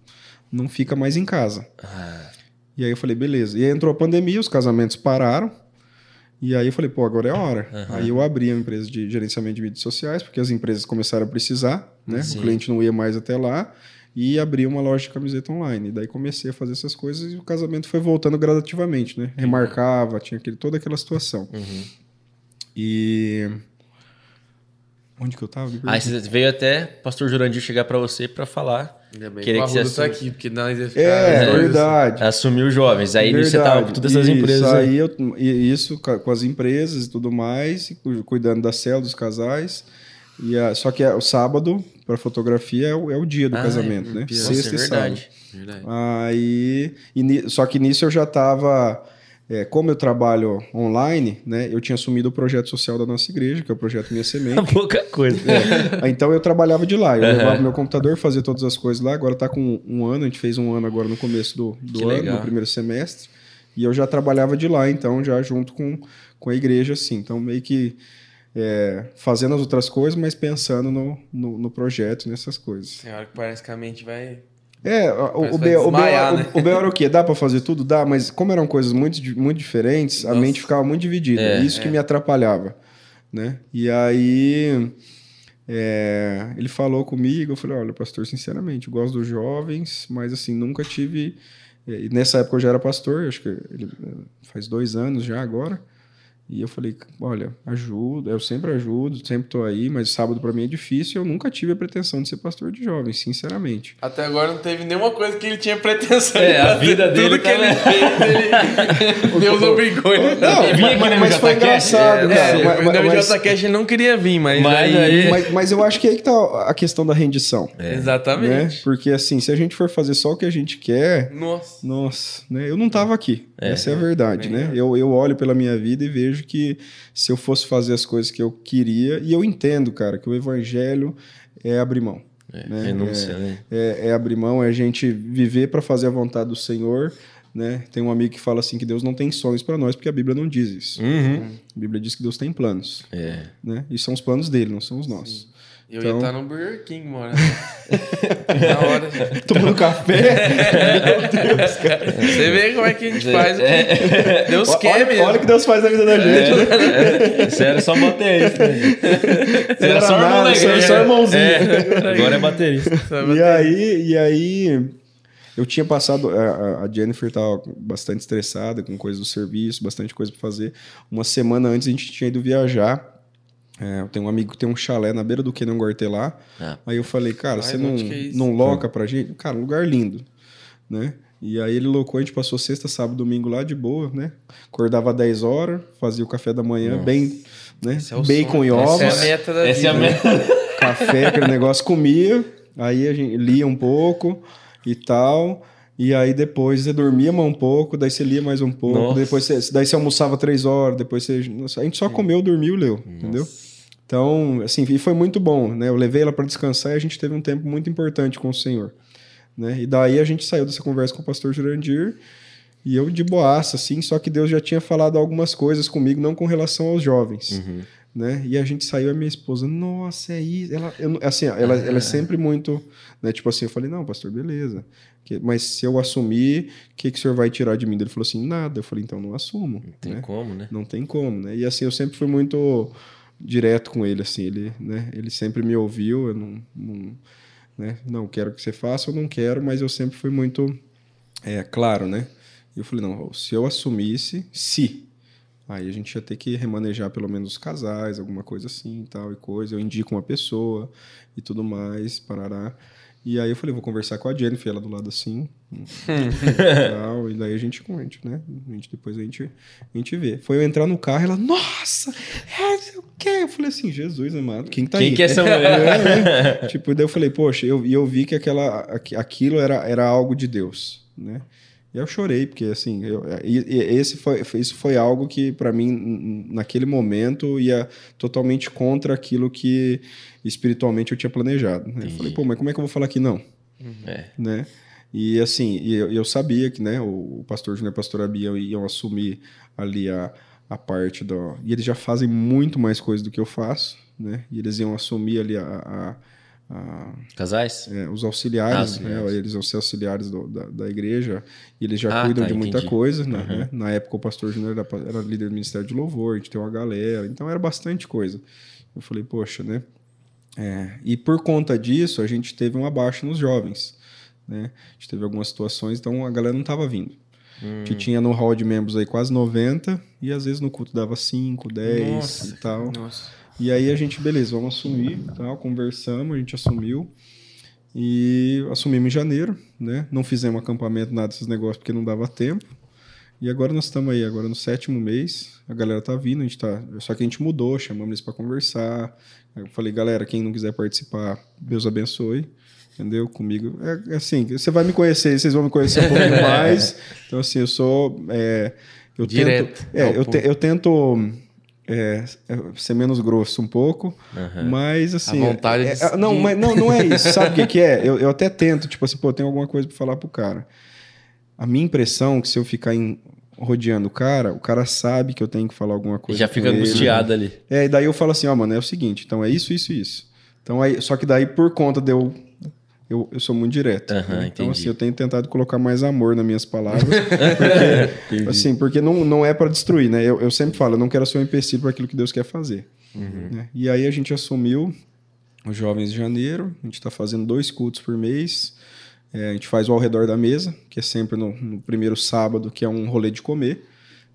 não fica mais em casa. Ah. E aí eu falei, beleza. E aí entrou a pandemia, os casamentos pararam. E aí eu falei, pô, agora é a hora. Uhum. Aí eu abri a empresa de gerenciamento de mídias sociais, porque as empresas começaram a precisar, né? Sim. O cliente não ia mais até lá. E abri uma loja de camiseta online. E daí comecei a fazer essas coisas e o casamento foi voltando gradativamente, né? Uhum. Remarcava, tinha aquele, toda aquela situação. Uhum. E... Onde que eu tava? Aí ah, você veio até Pastor Jurandir chegar para você para falar queria que o que você tá aqui, porque nós ia é, ficar. É, verdade. Assumiu jovens. Aí tá verdade. você tava com todas essas isso, empresas. Aí eu, isso com as empresas e tudo mais, cuidando da célula dos casais. E a, só que é o sábado, para fotografia, é o, é o, dia do ah, é? casamento, né? é, né? Sexta verdade, e sábado. Verdade. Aí, e, só que nisso eu já tava é, como eu trabalho online, né, eu tinha assumido o projeto social da nossa igreja, que é o projeto Minha Semente. É pouca coisa. É. Então eu trabalhava de lá, eu uhum. levava meu computador, fazia todas as coisas lá. Agora está com um ano, a gente fez um ano agora no começo do, do ano, legal. no primeiro semestre. E eu já trabalhava de lá, então, já junto com, com a igreja, assim. Então, meio que é, fazendo as outras coisas, mas pensando no, no, no projeto, nessas coisas. Tem é hora que parece que a mente vai é, o, o, B, o, né? o, o era o quê? Dá para fazer tudo? Dá, mas como eram coisas muito, muito diferentes, a mente ficava muito dividida. É, isso é. que me atrapalhava, né? E aí... É, ele falou comigo, eu falei, olha, pastor, sinceramente, eu gosto dos jovens, mas assim, nunca tive... nessa época eu já era pastor, acho que ele, é, faz dois anos já agora. E eu falei, olha, ajudo, eu sempre ajudo, sempre estou aí, mas sábado para mim é difícil, eu nunca tive a pretensão de ser pastor de jovens, sinceramente. Até agora não teve nenhuma coisa que ele tinha pretensão. É, a vida dele Tudo tá que ele fez, ele... Deus obrigou ele. Não, ele mas, mas, mas foi engraçado, é, cara. É, mas, mas, mas, mas ele não queria vir, mas, mas, aí... É. mas, mas eu acho que aí que tá a questão da rendição. É. Né? Exatamente. Porque assim, se a gente for fazer só o que a gente quer, nossa, nossa, né? Eu não tava aqui. É, Essa é a é, verdade, é né? Eu, eu olho pela minha vida e vejo que se eu fosse fazer as coisas que eu queria, e eu entendo, cara, que o evangelho é abrir mão. É, né? É renúncia, né? é, né? É, é abrir mão, é a gente viver para fazer a vontade do Senhor. Né? Tem um amigo que fala assim que Deus não tem sonhos para nós porque a Bíblia não diz isso. Uhum. A Bíblia diz que Deus tem planos. É. Né? E são os planos dele, não são os nossos. Sim. Eu então... ia tá estar no Burger King, mano. Na hora. Tomando café? Meu Deus, cara. Você vê como é que a gente faz. É. Deus quer olha, mesmo. Olha o que Deus faz na vida da gente. É. Né? era só baterista. Né? Você era, era só, né, nada, só irmãozinho. É. Agora é baterista. E aí, e aí, eu tinha passado... A, a Jennifer estava bastante estressada com coisas do serviço, bastante coisa para fazer. Uma semana antes a gente tinha ido viajar é, eu tenho um amigo que tem um chalé na beira do Canyon lá. É. Aí eu falei, cara, Ai, você não, é não loca é. pra gente? Cara, lugar lindo, né? E aí ele locou, a gente passou sexta, sábado, domingo lá de boa, né? Acordava 10 horas, fazia o café da manhã Nossa. bem, né? É Bacon som. e ovos. Essa é a meta da Essa vida. É a meta. Café, aquele negócio, comia. Aí a gente lia um pouco e tal. E aí depois você dormia mais um pouco, daí você lia mais um pouco, Nossa. depois você, daí você almoçava três horas, depois você. A gente só é. comeu, dormiu, leu, Nossa. entendeu? Então, assim, e foi muito bom, né? Eu levei ela para descansar e a gente teve um tempo muito importante com o Senhor, né? E daí a gente saiu dessa conversa com o pastor Jurandir e eu de boaça, assim, só que Deus já tinha falado algumas coisas comigo, não com relação aos jovens. Uhum né? E a gente saiu, a minha esposa, nossa, é isso. Ela, eu, assim, ela, ela é ah. sempre muito, né? Tipo assim, eu falei, não, pastor, beleza. Que, mas se eu assumir, o que, que o senhor vai tirar de mim? Ele falou assim, nada. Eu falei, então não assumo. Não tem né? como, né? Não tem como, né? E assim, eu sempre fui muito direto com ele, assim, ele, né? Ele sempre me ouviu, eu não, não, né? Não quero que você faça, eu não quero, mas eu sempre fui muito, é, claro, né? E eu falei, não, se eu assumisse, se Aí a gente ia ter que remanejar pelo menos os casais, alguma coisa assim, tal e coisa. Eu indico uma pessoa e tudo mais, parará. E aí eu falei, vou conversar com a Jennifer, ela do lado assim. tal, e daí a gente conte, né? A gente, depois a gente, a gente vê. Foi eu entrar no carro e ela, nossa, é, o quê? Eu falei assim, Jesus amado, quem tá quem aí? Quem que é essa mulher? é, é. Tipo, daí eu falei, poxa, e eu, eu vi que aquela, aquilo era, era algo de Deus, né? E eu chorei, porque assim, eu, é, e, e esse foi, isso foi algo que, para mim, naquele momento, ia totalmente contra aquilo que espiritualmente eu tinha planejado. Né? Eu falei, pô, mas como é que eu vou falar que não? Uhum. É. Né? E assim, eu, eu sabia que né, o, pastor Júnior e a pastora Bia iam assumir ali a, a parte do. E eles já fazem muito mais coisas do que eu faço, né? E eles iam assumir ali a, a ah, Casais? É, os auxiliares, ah, Né, eles vão ser auxiliares do, da, da, igreja e eles já ah, cuidam tá, de muita entendi. coisa. Né, uhum. Na época, o pastor Júnior era, era, líder do Ministério de Louvor, a gente tem uma galera, então era bastante coisa. Eu falei, poxa, né? É, e por conta disso, a gente teve um baixa nos jovens. Né? A gente teve algumas situações, então a galera não estava vindo. Hum. gente tinha no hall de membros aí quase 90 e às vezes no culto dava 5, 10 Nossa. e tal. Nossa. E aí a gente, beleza, vamos assumir, tá? conversamos, a gente assumiu. E assumimos em janeiro, né? Não fizemos acampamento, nada desses negócios, porque não dava tempo. E agora nós estamos aí, agora no sétimo mês, a galera tá vindo, a gente tá. Só que a gente mudou, chamamos eles para conversar. Eu falei, galera, quem não quiser participar, Deus abençoe. Entendeu? Comigo. É, é assim, você vai me conhecer, vocês vão me conhecer um pouco mais. Então, assim, eu sou. É, eu Direto. Tento, é, eu, te, eu tento é, é, ser menos grosso um pouco, uhum. mas assim. A vontade é, de... É, não, mas não, não é isso. Sabe o que, que, é? Eu, eu até tento, tipo assim, pô, tem alguma coisa para falar pro cara. A minha impressão é que se eu ficar em, rodeando o cara, o cara sabe que eu tenho que falar alguma coisa. Já fica angustiado ele. ali. É, e daí eu falo assim, ó, oh, mano, é o seguinte, então é isso, isso, isso. Então aí, só que daí por conta de eu eu, eu sou muito direto. né? Então, assim, eu tenho tentado colocar mais amor nas minhas palavras. porque, assim, porque não, não é para destruir, né? Eu, eu sempre falo, eu não quero ser um empecilho para aquilo que Deus quer fazer. Uhum. Né? E aí a gente assumiu os Jovens de Janeiro, a gente está fazendo dois cultos por mês. É, a gente faz o ao redor da mesa, que é sempre no, no primeiro sábado, que é um rolê de comer.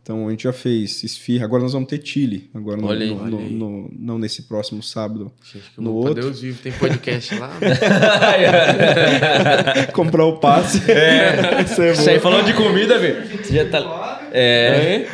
Então a gente já fez esfirra, agora nós vamos ter Chile. Agora no, no, no, não nesse próximo sábado. Gente, no outro. Deus vivo, tem podcast lá. Né? Comprar o passe. É. Isso é aí falando de comida, velho. Você já tá. É.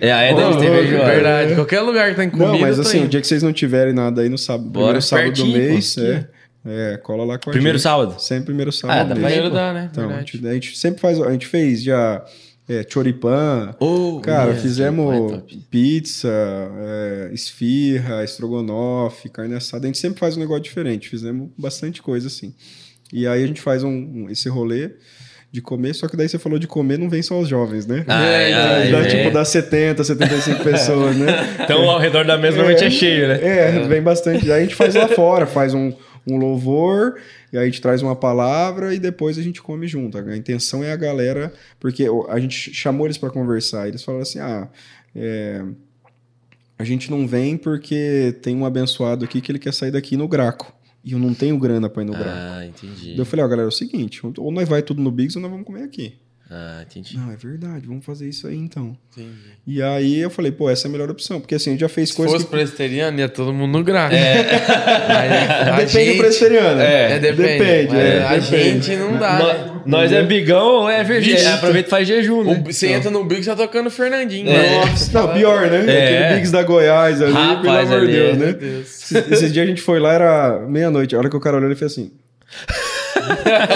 é. É, a Eden oh, teve oh, Verdade, é. qualquer lugar que tem tá comida. Não, mas tá assim, indo. o dia que vocês não tiverem nada aí no sábado, Bora, primeiro sábado do mês, é, é, cola lá com primeiro a gente. Primeiro sábado? Sempre primeiro sábado. Ah, dá pra ajudar, né? Então, a gente, a gente, sempre faz, a gente fez já é, choripan. Oh, cara, yes, fizemos pizza, é, esfirra, estrogonofe, carne assada. A gente sempre faz um negócio diferente. Fizemos bastante coisa assim. E aí a gente faz um, um esse rolê de comer, só que daí você falou de comer, não vem só os jovens, né? Ah, é, ai, dá, é. Tipo, 70, 75 pessoas, né? Então, ao redor da mesa, é, normalmente é cheio, né? É, é vem bastante. a gente faz lá fora, faz um, um louvor, e aí a gente traz uma palavra e depois a gente come junto. A intenção é a galera, porque a gente chamou eles para conversar, eles falaram assim: ah, é, a gente não vem porque tem um abençoado aqui que ele quer sair daqui no Graco. E eu não tenho grana para ir no Graco. Ah, entendi. Então eu falei, ó, oh, galera, é o seguinte, ou nós vai tudo no Bigs ou nós vamos comer aqui. Ah, entendi. Não, é verdade, vamos fazer isso aí então. Entendi. E aí eu falei, pô, essa é a melhor opção, porque assim, a gente já fez coisas. Se fosse que... presteriano, ia todo mundo no gráfico. É. depende gente... do presteriano. É, é depende. Depende, é, A depende. gente não dá. Nós, né? nós é bigão ou é virgem. É, aproveita e faz jejum, né? Você então. entra no Bigs e tá tocando Fernandinho. É. Né? Nossa, não, pior, né? É. Aquele Bigs da Goiás ali, Rapaz, pelo amor de é Deus, né? Deus. Esses dias a gente foi lá, era meia-noite. A hora que o cara olhou, ele fez assim.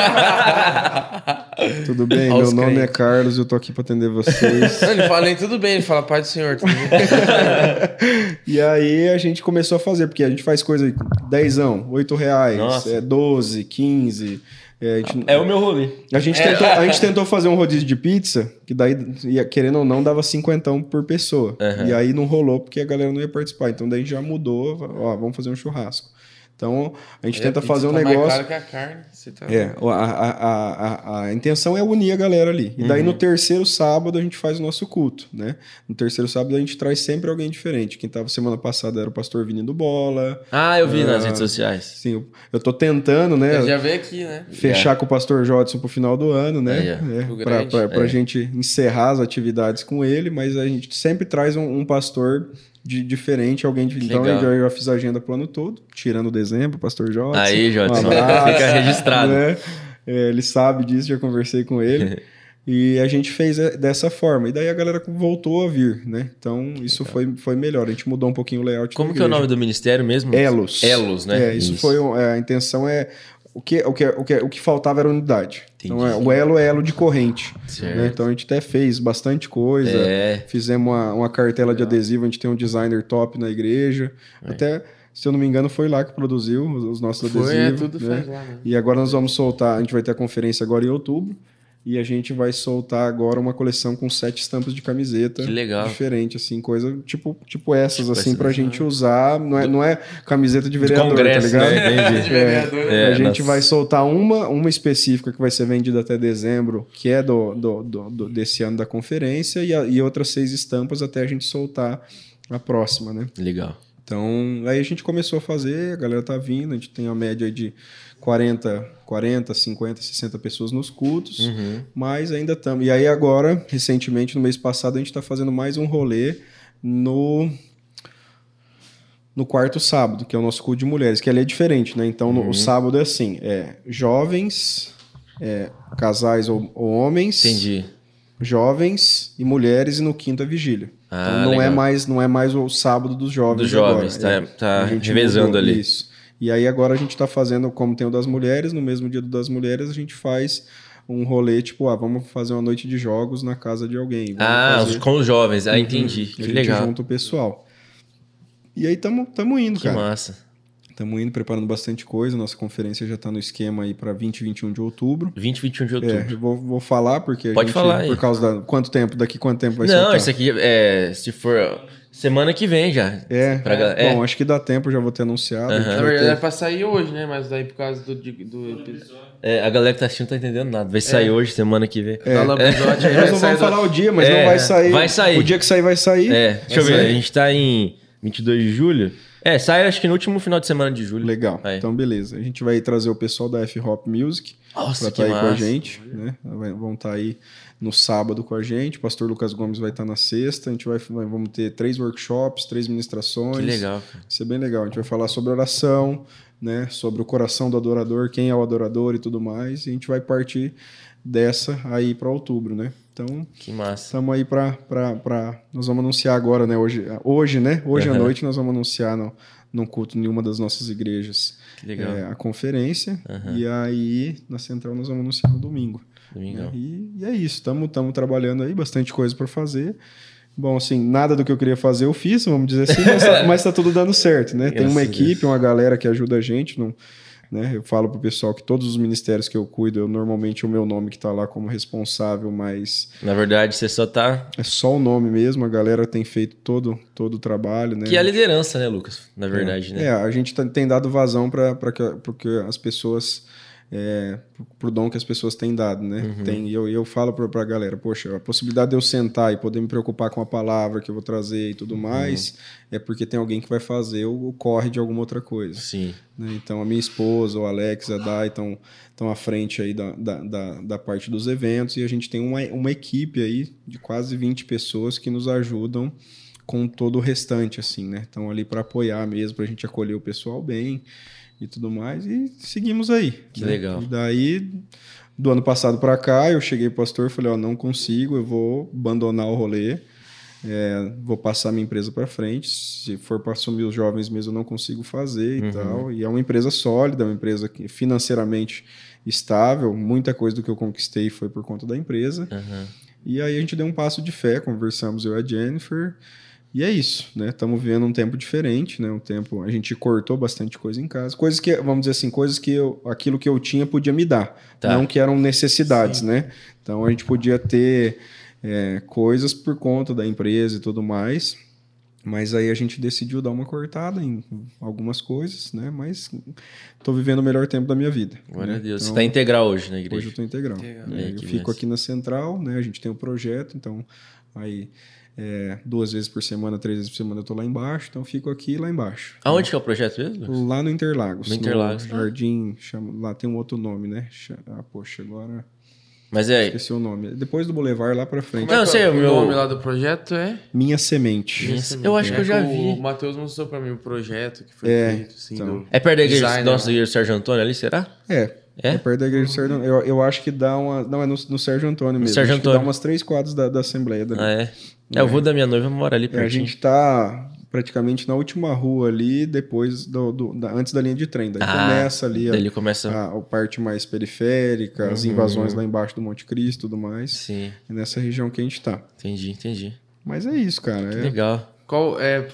Tudo bem, meu crentes. nome é Carlos e eu tô aqui pra atender vocês. Não, ele fala, tudo bem, ele fala, Pai do Senhor. Tudo bem. e aí a gente começou a fazer, porque a gente faz coisa dezão, oito reais, é, doze é, 12, 15... É, gente, é, o meu rolê. A gente, é. tentou, a gente tentou fazer um rodízio de pizza, que daí, querendo ou não, dava cinquentão por pessoa. Uhum. E aí não rolou porque a galera não ia participar. Então daí já mudou, ó, vamos fazer um churrasco. Então, a gente é, tenta fazer um negócio. Mais caro que a carne. Tá... É, a, a, a, a, intenção é unir a galera ali. E daí uhum. no terceiro sábado a gente faz o nosso culto, né? No terceiro sábado a gente traz sempre alguém diferente. Quem tava semana passada era o pastor Vini do Bola. Ah, eu vi nas ah, redes sociais. Sim, eu, eu tô tentando, né? Eu já veio aqui, né? Fechar com o pastor Jodson pro final do ano, né? É, pra, pra, pra é. gente encerrar as atividades com ele, mas a gente sempre traz um, um pastor de diferente, alguém de, então eu já fiz a agenda pro ano todo, tirando dezembro, pastor Jota Aí, Jota um fica registrado. Né? É, ele sabe disso, já conversei com ele. E a gente fez é, dessa forma. E daí a galera voltou a vir, né? Então isso foi, foi melhor. A gente mudou um pouquinho o layout. Como que é o nome do ministério mesmo? Elos. Elos, né? É, isso, isso. foi. É, a intenção é o que, o, que, o, que, o que faltava era unidade. Então, é, Entendi. Então, o elo é elo de corrente. Né? Então, a gente até fez bastante coisa. É. Fizemos uma, uma cartela de adesivo, a gente tem um designer top na igreja. É. Até, se eu não me engano, foi lá que produziu os, nossos foi, é, adesivos. É, tudo né? lá, né? E agora nós vamos soltar, a gente vai ter a conferência agora em outubro. E a gente vai soltar agora uma coleção com sete estampas de camiseta. Que legal. Diferente, assim, coisa tipo, tipo essas, tipo assim, pra né? gente legal. usar. Não é, não é camiseta de vereador, tá Congresso, tá ligado? Né? de vereador. É, é, a gente vai soltar uma, uma específica que vai ser vendida até dezembro, que é do, do, do, do desse ano da conferência, e, a, e outras seis estampas até a gente soltar a próxima, né? Legal. Então, aí a gente começou a fazer, a galera tá vindo, a gente tem a média de 40, 40, 50, 60 pessoas nos cultos, uhum. mas ainda estamos. E aí agora, recentemente, no mês passado, a gente está fazendo mais um rolê no no quarto sábado, que é o nosso culto de mulheres, que ali é diferente, né? Então, no, o uhum. sábado é assim, é jovens, é, casais ou, ou, homens. Entendi. Jovens e mulheres, e no quinto é vigília. Ah, então, não é legal. é mais não é mais o sábado dos jovens. Dos jovens, agora. tá, é, tá revezando ali. Isso. E aí agora a gente está fazendo, como tem o das mulheres, no mesmo dia do das mulheres a gente faz um rolê, tipo, ah, vamos fazer uma noite de jogos na casa de alguém. ah, fazer... com os jovens, ah, uhum. entendi. Uhum. Que a legal. junto o pessoal. E aí estamos indo, que cara. Que massa. Estamos indo preparando bastante coisa. Nossa conferência já está no esquema aí para 20 e 21 de outubro. 20 e 21 de é, outubro. É, vou, vou falar porque Pode gente, falar aí. por causa da quanto tempo, daqui quanto tempo vai ser. Não, soltar. isso aqui é se for Semana que vem já. É. Pra... é. Bom, acho que dá tempo, já vou ter anunciado. Uhum. Na verdade, ter... é pra sair hoje, né? Mas daí por causa do. do... É, a galera tá que tá assistindo não tá entendendo nada. Vai é. sair é. hoje, semana que vem. É. Episódio, Nós não vamos falar o dia, mas não é, vai sair. Vai sair. O dia que sair, vai sair. É. Deixa eu ver. Sair. A gente tá em 22 de julho. É, sai acho que no último final de semana de julho. Legal. Aí. Então, beleza. A gente vai trazer o pessoal da F-Hop Music Nossa, pra estar tá aí massa. com a gente. Né? Vão estar tá aí no sábado com a gente. O pastor Lucas Gomes vai estar na sexta. A gente vai vamos ter três workshops, três ministrações. Que legal. Isso é bem legal. A gente vai falar sobre oração, né, sobre o coração do adorador, quem é o adorador e tudo mais. E a gente vai partir dessa aí para outubro, né? Então, que massa. Estamos aí para para nós vamos anunciar agora, né, hoje, hoje, né? Hoje uhum. à noite nós vamos anunciar no, no culto em uma das nossas igrejas é, a conferência. Uhum. E aí, na central, nós vamos anunciar no domingo. Domingão. Né? E, e é isso, estamos trabalhando aí, bastante coisa para fazer. Bom, assim, nada do que eu queria fazer eu fiz, vamos dizer assim, mas, está tá tudo dando certo, né? Tem uma equipe, uma galera que ajuda a gente. Não, né? Eu falo pro pessoal que todos os ministérios que eu cuido, eu normalmente o meu nome que está lá como responsável, mas. Na verdade, você só tá. É só o nome mesmo, a galera tem feito todo, todo o trabalho, né? Que é a liderança, né, Lucas? Na é. verdade, é. né? É, a gente tá, tem dado vazão para que, que as pessoas é, pro dom que as pessoas têm dado, né? Uhum. Tem, eu, eu falo pra, pra galera, poxa, a possibilidade de eu sentar e poder me preocupar com a palavra que eu vou trazer e tudo uhum. mais, é porque tem alguém que vai fazer o, corre de alguma outra coisa. Sim. Né? Então, a minha esposa, o Alex, a Dai, estão estão à frente aí da, da, da, da, parte dos eventos e a gente tem uma, uma equipe aí de quase 20 pessoas que nos ajudam com todo o restante, assim, né? Estão ali para apoiar mesmo, para a gente acolher o pessoal bem e tudo mais, e seguimos aí. Que né? legal. E daí, do ano passado para cá, eu cheguei pro pastor e falei, ó, oh, não consigo, eu vou abandonar o rolê, é, vou passar minha empresa para frente, se for para assumir os jovens mesmo, eu não consigo fazer uhum. e tal. E é uma empresa sólida, uma empresa que financeiramente estável, muita coisa do que eu conquistei foi por conta da empresa. Uhum. E aí a gente deu um passo de fé, conversamos eu e a Jennifer, e é isso, né? Estamos vivendo um tempo diferente, né? Um tempo a gente cortou bastante coisa em casa, coisas que, vamos dizer assim, coisas que eu, aquilo que eu tinha podia me dar, tá. não que eram necessidades, Sim. né? Então a gente podia ter é, coisas por conta da empresa e tudo mais, mas aí a gente decidiu dar uma cortada em algumas coisas, né? Mas estou vivendo o melhor tempo da minha vida. Glória né? a Deus. Então, Você está integral hoje na igreja? Hoje eu estou integral. integral. É, eu fico mesmo. aqui na central, né? A gente tem um projeto, então aí é, duas vezes por semana, três vezes por semana eu tô lá embaixo, então fico aqui lá embaixo. Aonde que é o projeto mesmo? Lá no Interlagos. No Interlagos. No tá. Jardim, chama, lá tem um outro nome, né? Ah, poxa, agora. Mas é. Esqueci o nome. Depois do Boulevard lá pra frente. Não, é sei, o meu... nome lá do projeto é? Minha Semente. Minha Semente. Eu acho que eu é já vi. O Matheus mostrou pra mim o projeto que foi é, feito, assim, então. É perto da igreja né? do nosso igreja Sérgio Antônio ali, será? É. É? é perto da igreja do Sérgio Antônio. Eu, eu acho que dá uma. Não, é no, no Sérgio Antônio mesmo. Sérgio Antônio. Dá umas três quadras da, da Assembleia. Da... Ah, é? É, o voo da minha noiva mora ali é, pertinho. a gente tá praticamente na última rua ali, depois do, do da, antes da linha de trem. Daí ah, começa ali a, começa... A, a, parte mais periférica, uhum. as invasões lá embaixo do Monte Cristo e tudo mais. Sim. E é nessa região que a gente tá. Entendi, entendi. Mas é isso, cara. Que é... legal. Qual é.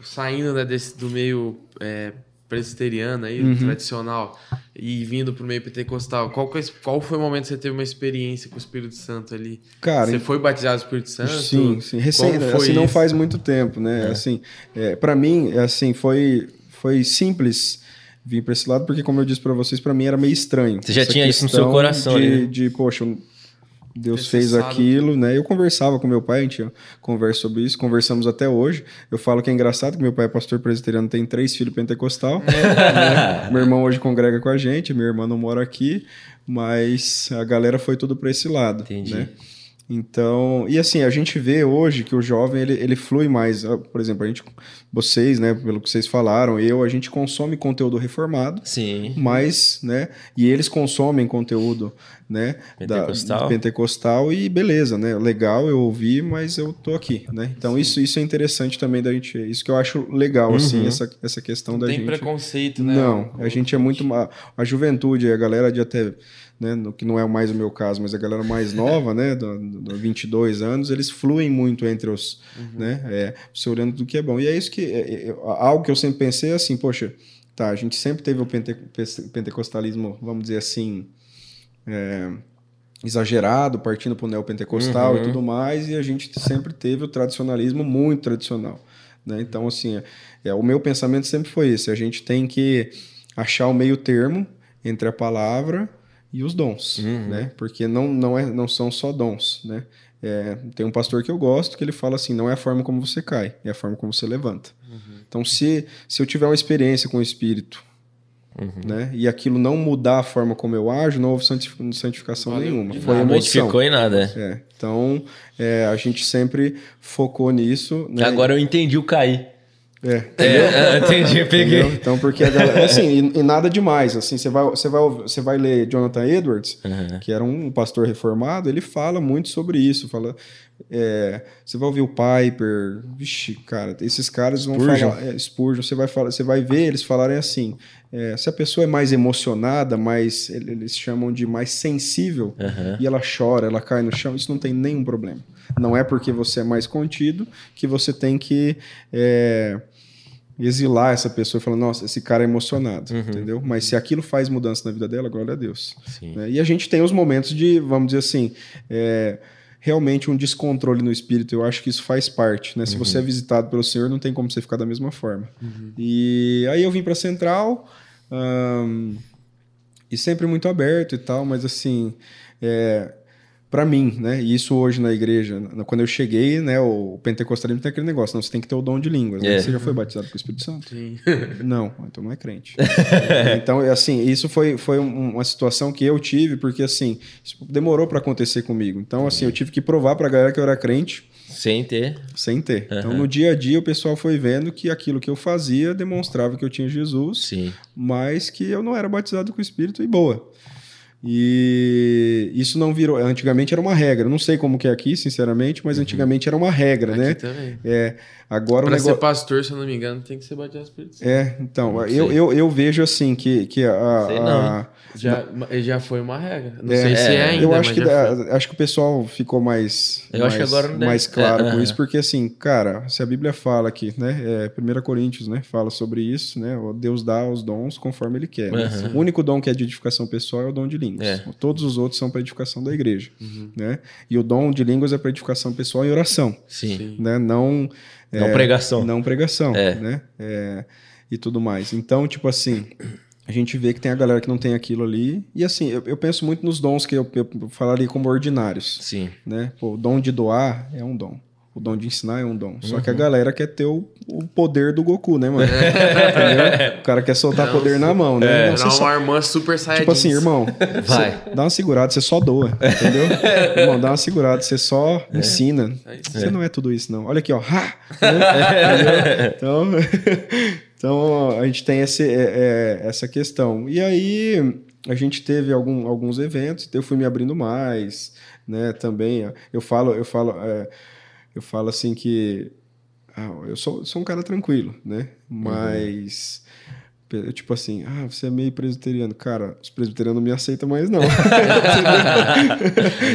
Saindo né, desse, do meio é, presbiteriana aí, uhum. tradicional, e vindo pro meio pentecostal, qual, que, é qual foi o momento que você teve uma experiência com o Espírito Santo ali? Cara, você foi batizado com Espírito Santo? Sim, sim. Recém, assim, isso? não faz muito tempo, né? É. Assim, é, para mim, é, assim, foi, foi simples vir para esse lado, porque como eu disse para vocês, para mim era meio estranho. Você já tinha isso no seu coração, de, né? De, poxa, Deus fez aquilo, né? Eu conversava com meu pai, a gente conversa sobre isso, conversamos até hoje. Eu falo que é engraçado que meu pai é pastor presbiteriano, tem três filhos pentecostal. É. né? Meu irmão hoje congrega com a gente, minha irmã não mora aqui, mas a galera foi tudo para esse lado, Entendi. né? Então, e assim, a gente vê hoje que o jovem ele, ele flui mais. Ah, por exemplo, a gente, vocês, né, pelo que vocês falaram, eu, a gente consome conteúdo reformado. Sim. Mas, né, e eles consomem conteúdo, né, pentecostal. Da, pentecostal e beleza, né? Legal, eu ouvi, mas eu tô aqui, né? Então, isso, isso é interessante também da gente. Isso que eu acho legal, assim, uhum. assim, essa, essa questão Não da tem gente. Tem preconceito, né? Não, a gente é muito. A, a juventude, a galera de até né, no, que não é mais o meu caso, mas a galera mais nova, né, do, do 22 anos, eles fluem muito entre os, uhum. né, é, você olhando do que é bom. E é isso que, é, é, algo que eu sempre pensei é assim, poxa, tá, a gente sempre teve o pente, pentecostalismo, vamos dizer assim, é, exagerado, partindo para o neopentecostal uhum. e tudo mais, e a gente sempre teve o tradicionalismo muito tradicional. Né? Então, assim, é, é, o meu pensamento sempre foi esse: a gente tem que achar o meio termo entre a palavra e os dons, uhum. né? Porque não, não, é, não são só dons, né? É, tem um pastor que eu gosto que ele fala assim: não é a forma como você cai, é a forma como você levanta. Uhum. Então, se, se eu tiver uma experiência com o Espírito, uhum. né? E aquilo não mudar a forma como eu ajo, não houve santificação Valeu, nenhuma. Foi emoção. Não modificou em nada. É, então, é, a gente sempre focou nisso. Né? Agora eu entendi o cair. É. é, é entendi, peguei. Entendeu? Então, porque a galera. Assim, e, e, nada demais. Assim, você vai, você vai, você vai ler Jonathan Edwards, uhum. que era um pastor reformado, ele fala muito sobre isso. Fala. É, você vai ouvir o Piper, vixe, cara, esses caras vão Spurgeon. falar. É, Spurgeon, você vai, falar, você vai ver eles falarem assim. É, se a pessoa é mais emocionada, mais. Eles chamam de mais sensível, uhum. e ela chora, ela cai no chão, isso não tem nenhum problema. Não é porque você é mais contido que você tem que. É, exilar essa pessoa e falar, nossa, esse cara é emocionado, uhum. entendeu? Mas se aquilo faz mudança na vida dela, glória a Deus. Né? E a gente tem os momentos de, vamos dizer assim, é, realmente um descontrole no espírito. Eu acho que isso faz parte, né? Uhum. Se você é visitado pelo Senhor, não tem como você ficar da mesma forma. Uhum. E aí eu vim para Central um, e sempre muito aberto e tal, mas assim... É, para mim, né? E isso hoje na igreja, quando eu cheguei, né, o pentecostalismo tem aquele negócio, não, você tem que ter o dom de línguas, né? É. Você já foi batizado com o Espírito Santo? Sim. Não, então não é crente. então, é assim, isso foi, foi uma situação que eu tive, porque assim, demorou para acontecer comigo. Então, assim, eu uhum. tive que provar pra galera que eu era crente. Sem ter. Sem ter. Uhum. Então, no dia a dia, o pessoal foi vendo que aquilo que eu fazia demonstrava que eu tinha Jesus, Sim. mas que eu não era batizado com o Espírito e boa. E isso não virou. Antigamente era uma regra. Não sei como que é aqui, sinceramente, mas uhum. antigamente era uma regra, aqui né? Também. É, Agora para negócio... ser pastor, se eu não me engano, tem que ser batizado no Espírito Santo. É, então, eu, eu, eu, vejo assim que, que a. Sei não. Já, já foi uma regra. Não é, sei se é, é. ainda. Eu acho, que, acho que o pessoal ficou mais, eu mais, acho que agora não mais deve. claro é, com é. isso, porque assim, cara, se a Bíblia fala aqui, né? É, 1 Coríntios, né? Fala sobre isso, né? Deus dá os dons conforme ele quer. Uhum. O único dom que é de edificação pessoal é o dom de línguas. É. Todos os outros são para edificação da igreja. Uhum. Né? E o dom de línguas é para edificação pessoal e oração. Sim. Né? Não. Não é, pregação. Não pregação, é. né? É, e tudo mais. Então, tipo assim, a gente vê que tem a galera que não tem aquilo ali. E assim, eu, eu penso muito nos dons que eu, eu falaria como ordinários. Sim. Né? Pô, o dom de doar é um dom. O dom de ensinar é um dom. Só uhum. que a uhum. galera quer ter o, o poder do Goku, né, mano? O cara quer soltar não, poder na mão, né? É. Não, não, uma irmã super saiyajin. Tipo assim, irmão, Vai. dá uma segurada, você só doa, entendeu? irmão, dá uma segurada, você só é. ensina. É você é. não é tudo isso, não. Olha aqui, ó. Ha! então, então, a gente tem esse, é, é, essa questão. E aí, a gente teve algum, alguns eventos, eu fui me abrindo mais, né, também. Eu falo, eu falo... É, eu falo assim que ah, eu sou, sou um cara tranquilo, né? Uhum. Mas uhum. tipo assim, ah, você é meio presbiteriano. Cara, os presbiterianos não me aceitam mais, não.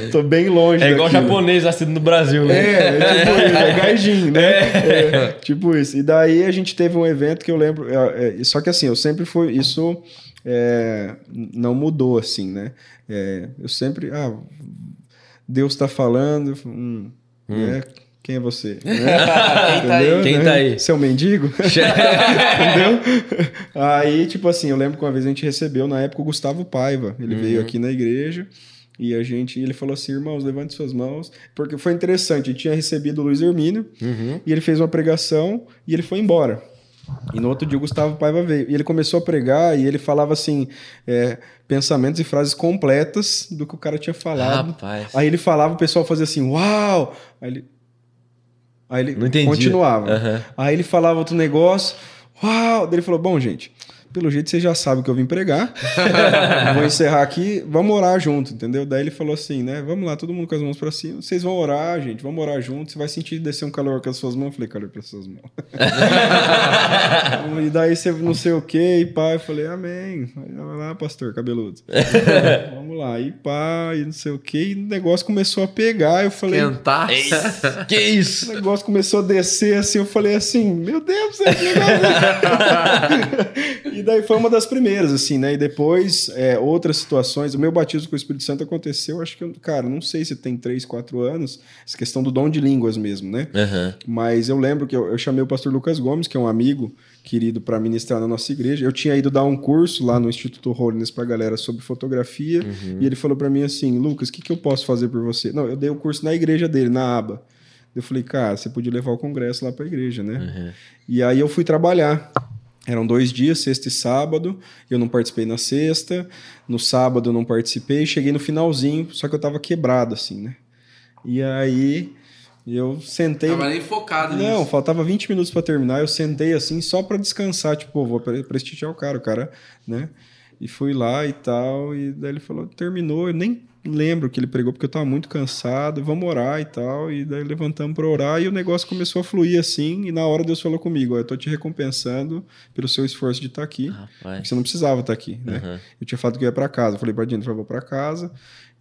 Tô bem longe. É igual daquilo. japonês nascido no Brasil, né? É, é tipo isso, é gaijin, né? É. É, tipo isso. E daí a gente teve um evento que eu lembro. É, é, só que assim, eu sempre fui. Isso é, não mudou, assim, né? eu sempre. Ah, Deus tá falando. Hum, hum. Né? quem é você? Né? quem tá aí? Quem né? tá aí? Né? Seu mendigo? Entendeu? Aí, tipo assim, eu lembro que uma vez a gente recebeu, na época, o Gustavo Paiva. Ele uhum. veio aqui na igreja e a gente, ele falou assim, irmãos, levante suas mãos, porque foi interessante, ele tinha recebido o Luiz Hermínio, uhum. e ele fez uma pregação e ele foi embora. E no outro dia o Gustavo Paiva veio. E ele começou a pregar e ele falava assim: é, pensamentos e frases completas do que o cara tinha falado. Rapaz. Aí ele falava, o pessoal fazia assim: Uau! Aí ele, Aí ele continuava. Uhum. Aí ele falava outro negócio. Uau! Daí ele falou: bom, gente, pelo jeito você já sabe que eu vim pregar. vou encerrar aqui, vamos orar junto, entendeu? Daí ele falou assim, né? Vamos lá, todo mundo com as mãos para cima. Vocês vão orar, gente, vamos orar junto. Você vai sentir descer um calor com as suas mãos. Eu falei, calor para as suas mãos. e daí você não sei o quê, e pá, eu falei, amém. Vai lá, ah, pastor, cabeludo. vamos lá, e pá, e não sei o quê, E o negócio começou a pegar. Eu falei, tentar. que isso? O negócio começou a descer assim. Eu falei assim, meu Deus, é e e daí foi uma das primeiras, assim, né? E depois, é, outras situações. O meu batismo com o Espírito Santo aconteceu, acho que, cara, não sei se tem três quatro anos, essa questão do dom de línguas mesmo, né? Uhum. Mas eu lembro que eu, eu, chamei o pastor Lucas Gomes, que é um amigo querido para ministrar na nossa igreja. Eu tinha ido dar um curso lá no Instituto Holiness pra galera sobre fotografia, uhum. e ele falou para mim assim: Lucas, o que, que eu posso fazer por você? Não, eu dei o um curso na igreja dele, na aba. Eu falei, cara, você podia levar o congresso lá para a igreja, né? Uhum. E aí eu fui trabalhar. Eram dois dias, sexta e sábado. Eu não participei na sexta. No sábado eu não participei. Cheguei no finalzinho, só que eu tava quebrado, assim, né? E aí eu sentei. Tava nem focado Não, nisso. faltava 20 minutos para terminar. Eu sentei assim só para descansar. Tipo, vou prestigiar o cara, o cara, né? E fui lá e tal. E daí ele falou: terminou. Eu nem lembro que ele pregou porque eu estava muito cansado, vamos orar e tal. E daí levantamos para orar e o negócio começou a fluir assim. E na hora Deus falou comigo: ó, Eu tô te recompensando pelo seu esforço de estar tá aqui. Ah, você não precisava estar tá aqui, né? Uhum. Eu tinha falado que eu ia para casa. Eu falei para dentro, Eu vou para casa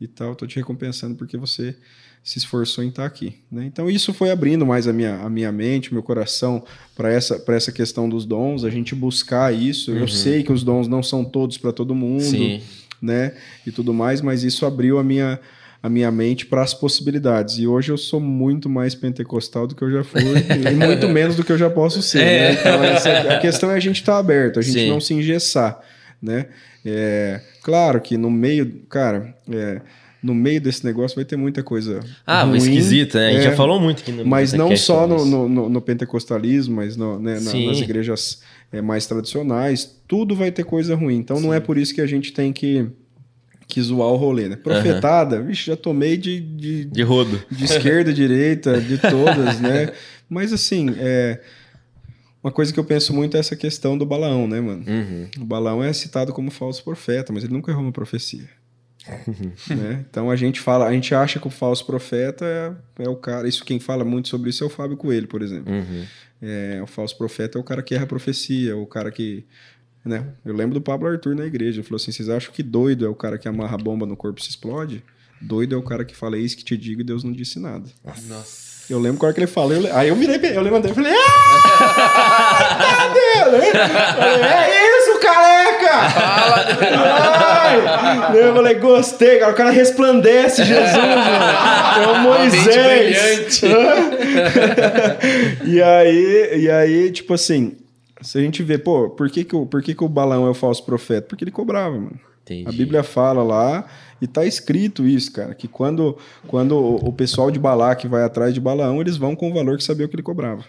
e tal. Tô te recompensando porque você se esforçou em estar tá aqui. Né? Então isso foi abrindo mais a minha, a minha mente, o meu coração para essa, para essa questão dos dons, a gente buscar isso. Uhum. Eu sei que os dons não são todos para todo mundo. Sim né? E tudo mais, mas isso abriu a minha a minha mente para as possibilidades. E hoje eu sou muito mais pentecostal do que eu já fui, e muito menos do que eu já posso ser. Né? É. Né? Então, é, essa, a questão é a gente estar tá aberto, a gente Sim. não se engessar. Né? É, claro que no meio, cara, é, no meio desse negócio vai ter muita coisa. Ah, ruim, esquisita, né? A gente já é. falou muito aqui no Mas não só no, no, no, pentecostalismo, mas no, né, na, nas igrejas é, mais tradicionais, tudo vai ter coisa ruim. Então Sim. não é por isso que a gente tem que que zoar o rolê, né? Profetada, uhum. vixe, já tomei de... De, de rodo. De esquerda, direita, de todas, né? Mas assim, é... Uma coisa que eu penso muito é essa questão do Balaão, né, mano? Uhum. O Balaão é citado como falso profeta, mas ele nunca errou uma profecia. né? Então a gente fala, a gente acha que o falso profeta é, é, o cara. Isso quem fala muito sobre isso é o Fábio Coelho, por exemplo. Uhum. É, o falso profeta é o cara que erra a profecia, o cara que. Né? Eu lembro do Pablo Arthur na igreja. Ele falou assim: vocês acham que doido é o cara que amarra a bomba no corpo e se explode? Doido é o cara que fala isso que te digo e Deus não disse nada. Nossa. Eu lembro é que ele falou, aí eu virei, eu levantei e falei, ah, falei, é isso, careca! Fala, eu falei, gostei, cara, o cara resplandece, Jesus, mano. é o Moisés. e aí, e aí, tipo assim, se a gente vê, pô, por que que o, por que que o Balão é o falso profeta? Porque ele cobrava, mano. Entendi. A Bíblia fala lá e tá escrito isso, cara, que quando, quando o pessoal de Balaque vai atrás de Balaão, eles vão com o valor que sabia o que ele cobrava.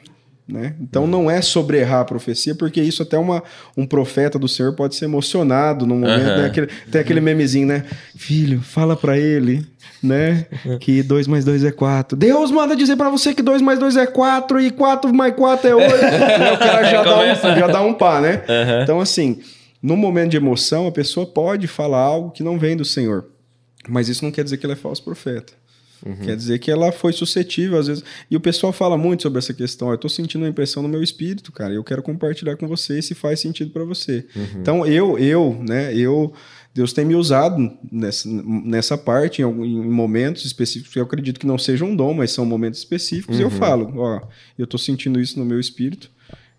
Né? Então não é sobre errar a profecia, porque isso até uma, um profeta do Senhor pode ser emocionado no momento. Uhum. Né? Aquele, tem aquele memezinho, né? Filho, fala para ele, né? Que 2 mais 2 é 4. Deus manda dizer para você que 2 mais 2 é 4 e 4 mais 4 é 8. né? O cara já, dá um, já dá um pá, né? Uhum. Então, assim, no momento de emoção, a pessoa pode falar algo que não vem do Senhor. Mas isso não quer dizer que ela é falso profeta. Uhum. Quer dizer que ela foi suscetível, às vezes. E o pessoal fala muito sobre essa questão. Eu estou sentindo uma impressão no meu espírito, cara. Eu quero compartilhar com você se faz sentido para você. Uhum. Então, eu, eu, né, eu. Deus tem me usado nessa, nessa parte, em, algum, em momentos específicos, que eu acredito que não seja um dom, mas são momentos específicos. Uhum. eu falo, ó, eu estou sentindo isso no meu espírito,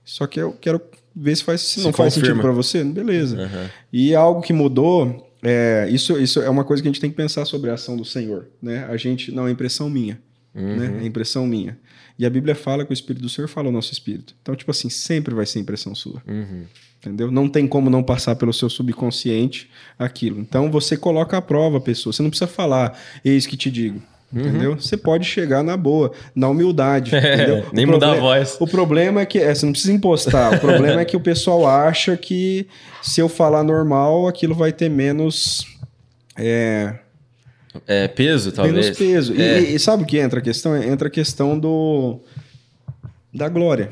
só que eu quero vê se faz se, se não confirma. faz sentido para você, beleza. Uhum. E algo que mudou, é, isso, isso é uma coisa que a gente tem que pensar sobre a ação do Senhor, né? A gente não é impressão minha, né? uhum. né? É impressão minha. E a Bíblia fala que o Espírito do Senhor fala o nosso espírito. Então, tipo assim, sempre vai ser impressão sua. Uhum. Entendeu? Não tem como não passar pelo seu subconsciente aquilo. Então, você coloca à prova a pessoa. Você não precisa falar, eis que te digo. Uhum. Entendeu? Você pode chegar na boa, na humildade. É, nem mudar a voz. O problema é que. É, você não precisa impostar. o problema é que o pessoal acha que se eu falar normal, aquilo vai ter menos. É, é peso, talvez. Menos peso. É. E, e, sabe o que entra a questão? Entra a questão do. da glória.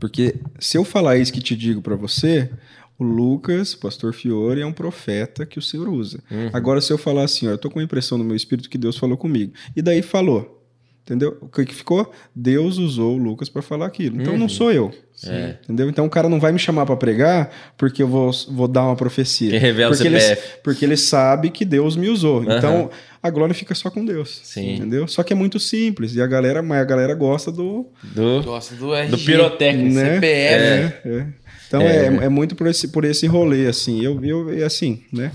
Porque se eu falar isso que te digo para você, o Lucas, o pastor Fiore, é um profeta que o Senhor usa. Uhum. Agora, se eu falar assim, ó, eu tô com a impressão no meu espírito que Deus falou comigo. E daí falou. Entendeu? O que ficou? Deus usou o Lucas para falar aquilo. Então uhum. não sou eu. É. é. Entendeu? Então o cara não vai me chamar para pregar porque eu vou, vou dar uma profecia. Que revela porque, o ele, porque ele sabe que Deus me usou. Uhum. Então a glória fica só com Deus. Sim. Entendeu? Só que é muito simples. E a galera, mas a galera gosta do. Do, gosta do, RG, do pirotécnico, né? CPF. É, é. é. Então é, é, é muito por esse, por esse rolê, assim. Eu, eu assim, né?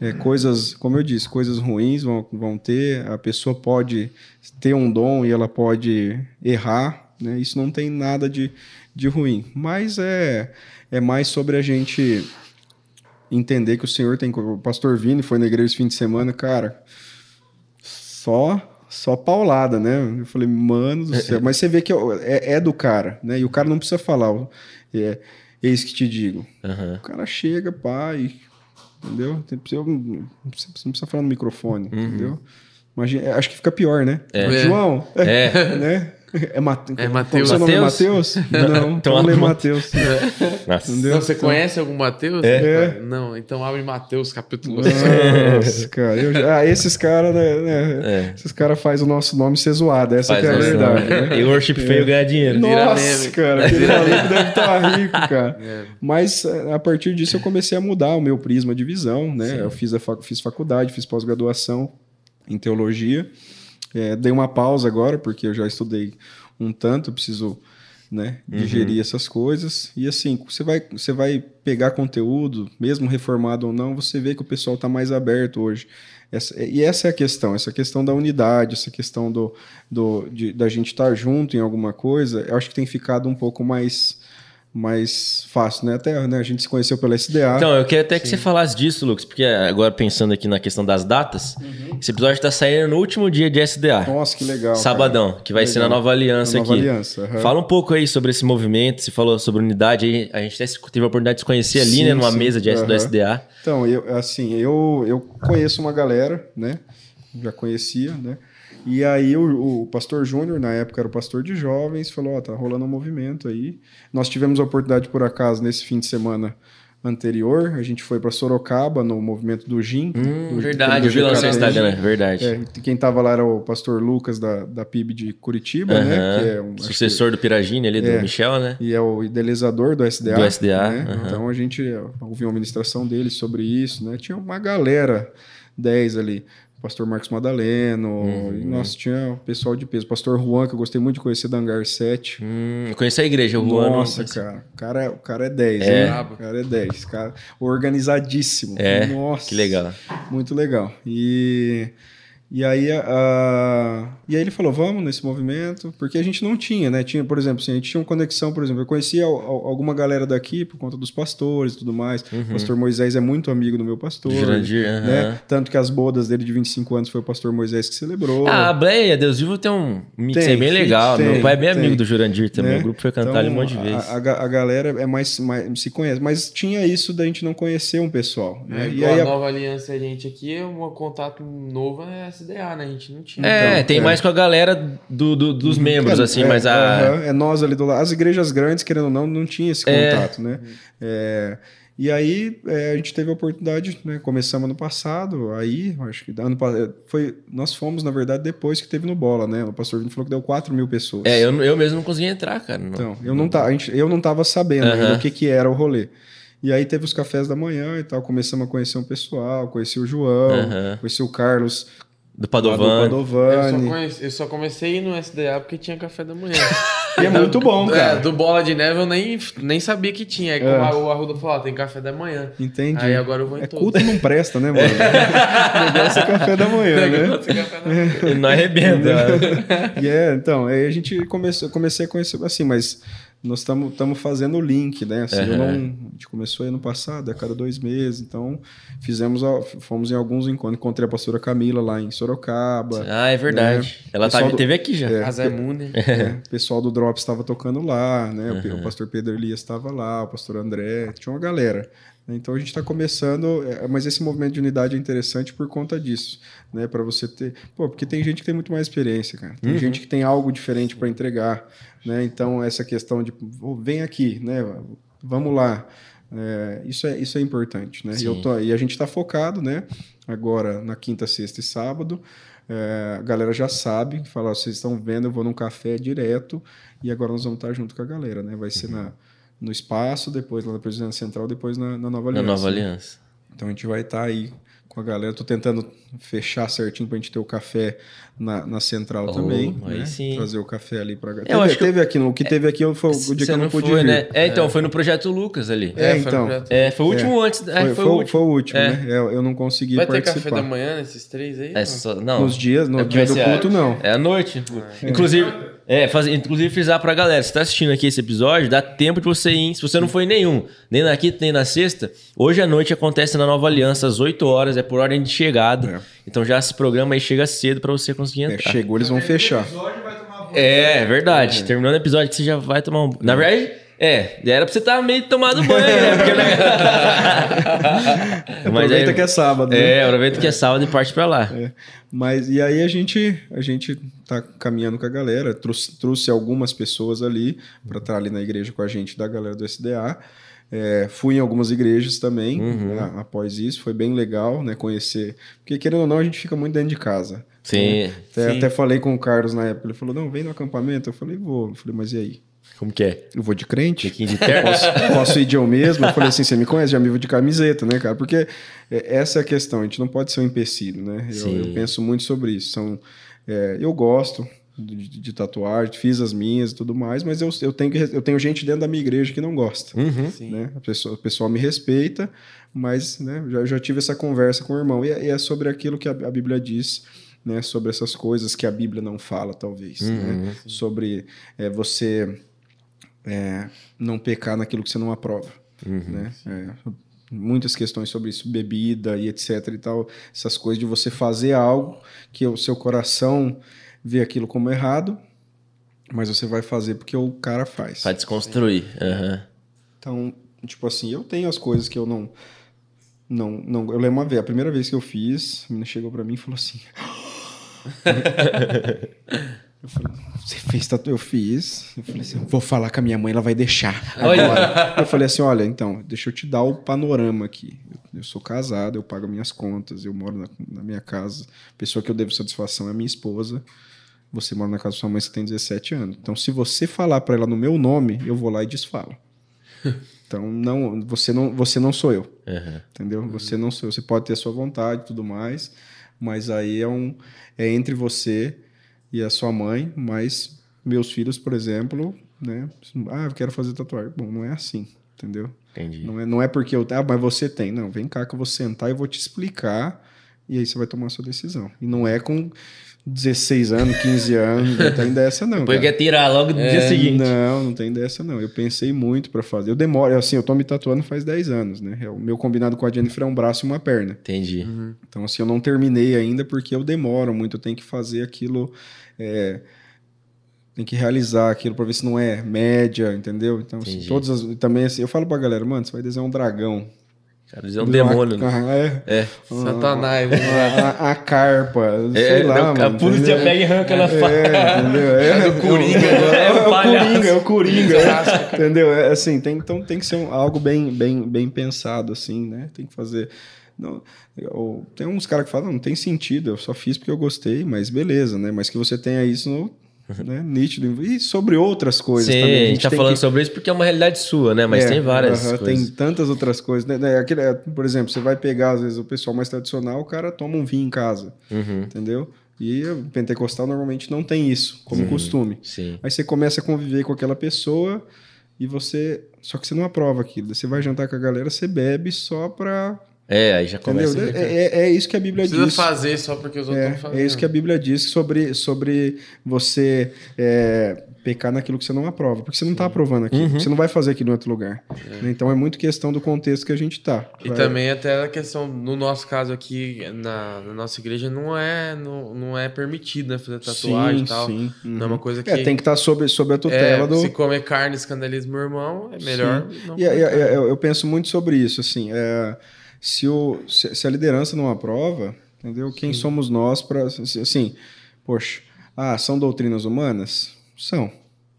É, coisas, como eu disse, coisas ruins vão, vão ter, a pessoa pode ter um dom e ela pode errar, né? Isso não tem nada de, de ruim. Mas é, é mais sobre a gente entender que o Senhor tem. O pastor Vini foi na igreja esse fim de semana, cara. Só só paulada, né? Eu falei, mano do é, céu. É. Mas você vê que é, é, é, do cara, né? E o cara não precisa falar. É, Eis que te digo. Uhum. O cara chega, pai, entendeu? Você não precisa falar no microfone, uhum. entendeu? Imagina, é, acho que fica pior, né? É. João, é. né? É, Mate... é Mateus. Seu nome é Mateus? Então Não, então é Mateus. Nossa. Não, você então conhece algum Mateus? É. é. Não, então abre Mateus, capítulo 2. Nossa, cara. Eu... Ah, esses caras, né, né? É. Esses caras fazem o nosso nome ser zoado. Essa é a verdade. Né? E o worship é. feio ganha dinheiro. Nossa, cara. Aquele maluco deve estar tá rico, cara. É. Mas eh, a partir disso eu comecei a mudar o meu prisma de visão, né? Sim. Eu fiz, a fac... fiz faculdade, fiz pós-graduação em teologia. É, dei uma pausa agora, porque eu já estudei um tanto, preciso né, uhum. digerir uhum. essas coisas. E assim, você vai, você vai pegar conteúdo, mesmo reformado ou não, você vê que o pessoal está mais aberto hoje. Essa, e essa é a questão, essa questão da unidade, essa questão do, do, de, da gente estar tá junto em alguma coisa, eu acho que tem ficado um pouco mais mais fácil, né? Até né? a gente se conheceu pela SDA. Então, eu queria até que Sim. você falasse disso, Lucas, porque agora pensando aqui na questão das datas, uhum. esse episódio está saindo no último dia de SDA. Nossa, que legal. Sabadão, cara. que vai legal. ser na Nova Aliança Nova aqui. Aliança, uhum. Fala um pouco aí sobre esse movimento, você falou sobre unidade, aí a gente teve a oportunidade de se conhecer ali, sim, né, numa mesa de uhum. do SDA. Então, eu, assim, eu, eu conheço uma galera, né? Já conhecia, né? E aí o, o pastor Júnior, na época era o pastor de jovens, falou, ó, oh, tá rolando um movimento aí. Nós tivemos a oportunidade, por acaso, nesse fim de semana anterior, a gente foi para Sorocaba no movimento do GIM. Hum, do, verdade, eu vi lá no seu Instagram, verdade. É, quem tava lá era o pastor Lucas da, da PIB de Curitiba, uh -huh. né? Que é um, Sucessor que, do Piragini ali, é, do Michel, né? E é o idealizador do SDA. Do SDA. Né? Uh -huh. Então a gente é, ouviu uma ministração dele sobre isso, né? Tinha uma galera 10 ali pastor Marcos Madaleno, uhum. e, nossa, tinha pessoal de peso, pastor Juan, que eu gostei muito de conhecer da Angar 7. Hum, conheci a igreja, o Juan. Nossa, cara, o cara, o cara é 10, Né? O cara é 10, é. É cara organizadíssimo. É, nossa, que legal. Muito legal. E... E aí, a... e aí ele falou, vamos nesse movimento, porque a gente não tinha, né? Tinha, por exemplo, assim, a gente tinha uma conexão, por exemplo, eu conhecia alguma galera daqui por conta dos pastores e tudo mais. Uhum. O pastor Moisés é muito amigo do meu pastor. Jurandir, uhum. né? Tanto que as bodas dele de 25 anos foi o pastor Moisés que celebrou. Ah, a Bleia, Deus vivo, tem um mix tem, bem legal. Né? Tem, meu pai é bem tem, amigo do Jurandir também. Né? O grupo foi cantar então, ele um monte de vezes. A, a, a, galera é mais, mais, se conhece, mas tinha isso da gente não conhecer um pessoal. Né? É, e aí, a nova aliança a gente aqui, um contato novo é essa SDA, né? A gente não tinha. É, então, tem é. mais com a galera do, do dos uhum. membros, é, assim, é, mas a. é nós ali do lado. As igrejas grandes, querendo ou não, não tinha esse é. contato, né? É, e aí é, a gente teve a oportunidade, né? Começamos ano passado, aí, acho que ano foi Nós fomos, na verdade, depois que teve no bola, né? O pastor Vini falou que deu 4 mil pessoas. É, eu, eu mesmo não consegui entrar, cara. Não. Então, eu não, tá, gente, eu não tava sabendo do o que, que era o rolê. E aí teve os cafés da manhã e tal, começamos a conhecer um pessoal, conheci o João, uhum. conheci o Carlos, do Padovani. Do Padovani. Eu só, conheci, eu só comecei a ir no SDA porque tinha café da manhã. e é muito bom, é, cara. É, do Bola de Neve eu nem, nem sabia que tinha. Aí é. o Arruda falou, ah, tem café da manhã. Entendi. Aí agora eu vou em é, todos. Culto não presta, né, mano? negócio é café da manhã, né? É não arrebenta. e é, então, aí a gente começou, comecei a conhecer, assim, mas nós estamos fazendo o link, né? Assim, uhum. não, a gente começou ano passado, a cada dois meses, então fizemos, fomos em alguns encontros. Encontrei a pastora Camila lá em Sorocaba. Ah, é né? verdade. Né? Ela tá, do, teve aqui já. É, Azamun, é né? é, pessoal do Drops estava tocando lá, né? Uhum. O pastor Pedro Elias estava lá, o pastor André, tinha uma galera. Então a gente está começando, é, mas esse movimento de unidade é interessante por conta disso, né? Para você ter, pô, porque tem gente que tem muito mais experiência, cara. Tem uhum. gente que tem algo diferente para entregar, né? Então essa questão de oh, vem aqui, né? Vamos lá. É, isso, é, isso é importante, né? E, tô, e, a gente está focado, né? Agora na quinta, sexta e sábado. É, a galera já sabe, fala, vocês estão vendo, eu vou num café direto e agora nós vamos estar junto com a galera, né? Vai ser uhum. na no espaço, depois lá na Presidência Central, depois na, na Nova Aliança. Na Nova né? Aliança. Então a gente vai estar tá aí com a galera. Tô tentando fechar certinho para a gente ter o café na, na central oh, também. Aí né? sim. Trazer o café ali pra galera. Teve, acho que teve eu... aqui, no, o que é, teve aqui foi o dia que eu não, não pude foi, vir. Né? É, então, é. foi no Projeto Lucas ali. É, é então. Foi, é, foi o é. último antes. É, foi, foi, foi, o último, foi o último né? Eu, não consegui Vai participar. Vai ter café da manhã nesses três aí? Então? Só, não. Nos dias, no dia do culto, não. É à noite. Inclusive... É, faz, inclusive frisar pra galera, se tá assistindo aqui esse episódio, dá tempo de você ir. Se você não foi em nenhum, nem na quinta, nem na sexta, hoje à noite acontece na Nova Aliança, às 8 horas, é por ordem de chegada. É. Então já se programa aí, chega cedo para você conseguir é, entrar. É, chegou, eles vão fechar. É, verdade. É. Terminando o episódio, você já vai tomar um... Na é. verdade... É, era pra você estar tá meio tomado banho, né? Porque, né? aproveita aí, que é sábado. É, né? É, aproveita que é sábado e parte pra lá. É. Mas e aí a gente a gente tá caminhando com a galera, trouxe, trouxe algumas pessoas ali para estar tá ali na igreja com a gente da galera do SDA. É, fui em algumas igrejas também uhum. né, após isso, foi bem legal, né? Conhecer. Porque, querendo ou não, a gente fica muito dentro de casa. Sim. Né? Até, sim. até falei com o Carlos na época, ele falou: não, vem no acampamento. Eu falei, vou. Eu falei, mas e aí? Como que é? Eu vou de crente. de Posso, posso, ir de eu mesmo? Eu falei assim, você me conhece, já me vou de camiseta, né, cara? Porque é, essa é a questão, a gente não pode ser um empecilho, né? Eu, eu penso muito sobre isso. São, é, eu gosto de, de tatuagem, fiz as minhas e tudo mais, mas eu, eu, tenho, eu tenho gente dentro da minha igreja que não gosta. Uhum. Né? A pessoa, o pessoal me respeita, mas né, já, já tive essa conversa com o irmão. E, é, e é sobre aquilo que a, a Bíblia diz... Né, sobre essas coisas que a Bíblia não fala, talvez. Né? Uhum. Né? Sobre é, você é, não pecar naquilo que você não aprova. Uhum. Né? É, muitas questões sobre isso, bebida e etc e tal, essas coisas de você fazer algo que o seu coração vê aquilo como errado, mas você vai fazer porque o cara faz. Vai desconstruir. Uhum. Então, tipo assim, eu tenho as coisas que eu não. Não, não, eu lembro uma vez, a primeira vez que eu fiz, a menina chegou para mim e falou assim. Eu falei, você fez Eu fiz. Eu falei assim, vou falar com a minha mãe, ela vai deixar. Agora. eu falei assim, olha, então, deixa eu te dar o panorama aqui. Eu, eu sou casado, eu pago minhas contas, eu moro na, na, minha casa. A pessoa que eu devo satisfação é a minha esposa. Você mora na casa da sua mãe, você tem 17 anos. Então, se você falar para ela no meu nome, eu vou lá e desfalo. Então, não, você não, você não sou eu. Uhum. Entendeu? Você não sou eu. Você pode ter a sua vontade e tudo mais, mas aí é, um, é entre você e a sua mãe, mas meus filhos, por exemplo, né? Ah, eu quero fazer tatuagem. Bom, não é assim, entendeu? Entendi. Não é, não é porque eu. Ah, mas você tem. Não, vem cá que eu vou sentar e vou te explicar. E aí você vai tomar a sua decisão. E não é com 16 anos, 15 anos, não tem dessa não. Porque cara. tirar logo no é, dia seguinte. Não, não tem dessa não. Eu pensei muito para fazer. Eu demoro, assim, eu tô me tatuando faz 10 anos, né? É o meu combinado com a Jennifer é um braço e uma perna. Entendi. Uhum. Então, assim, eu não terminei ainda porque eu demoro muito. Eu tenho que fazer aquilo é, tem que realizar aquilo para ver se não é média, entendeu? Então, assim, Entendi. todas as, também assim, eu falo pra galera, mano, você vai desenhar um dragão. Cara, um demônio, uma, né? É. é. Ah, Satanás. A, a, a, carpa, é, sei é, lá, não, mano. A polícia pega e arranca é, ela fala. É, entendeu? É, Coringa. É, o Coringa, é o Coringa. entendeu? É, assim, tem, então tem que ser um, algo bem, bem, bem pensado, assim, né? Tem que fazer... Não, ou, tem uns caras que falam, não, não, tem sentido, eu só fiz porque eu gostei, mas beleza, né? Mas que você tenha isso no, uhum. né, nítido. E sobre outras coisas Sim, também. A gente tá falando que... sobre isso porque é uma realidade sua, né? Mas é, tem várias uh -huh, coisas. Tem tantas outras coisas. Né? Aquele, é, por exemplo, você vai pegar, às vezes, o pessoal mais tradicional, o cara toma um vinho em casa, uhum. entendeu? E o pentecostal normalmente não tem isso, como costume. Sim. Aí você começa a conviver com aquela pessoa e você... Só que você não aprova aquilo. Você vai jantar com a galera, você bebe só pra é, aí já começa. É, é, é, isso que a Bíblia Precisa diz. Precisa fazer só porque os outros é, estão fazendo. É isso que a Bíblia diz sobre, sobre você é, pecar naquilo que você não aprova, porque você não está aprovando aqui, uhum. você não vai fazer aquilo em outro lugar. É. Então é muito questão do contexto que a gente está. E vai... também até a questão, no nosso caso aqui, na, na nossa igreja, não é, não, não é permitido né, fazer tatuagem sim, e tal. Sim. Uhum. Não é uma uhum. coisa é, que. É, tem que estar tá sobre sob, a tutela é, do. Se comer carne escandaliza meu irmão, é melhor. Não e, eu, eu, eu penso muito sobre isso, assim. É se, o, se, se a liderança não aprova, entendeu? Quem somos nós para. Assim, poxa, ah, são doutrinas humanas? São.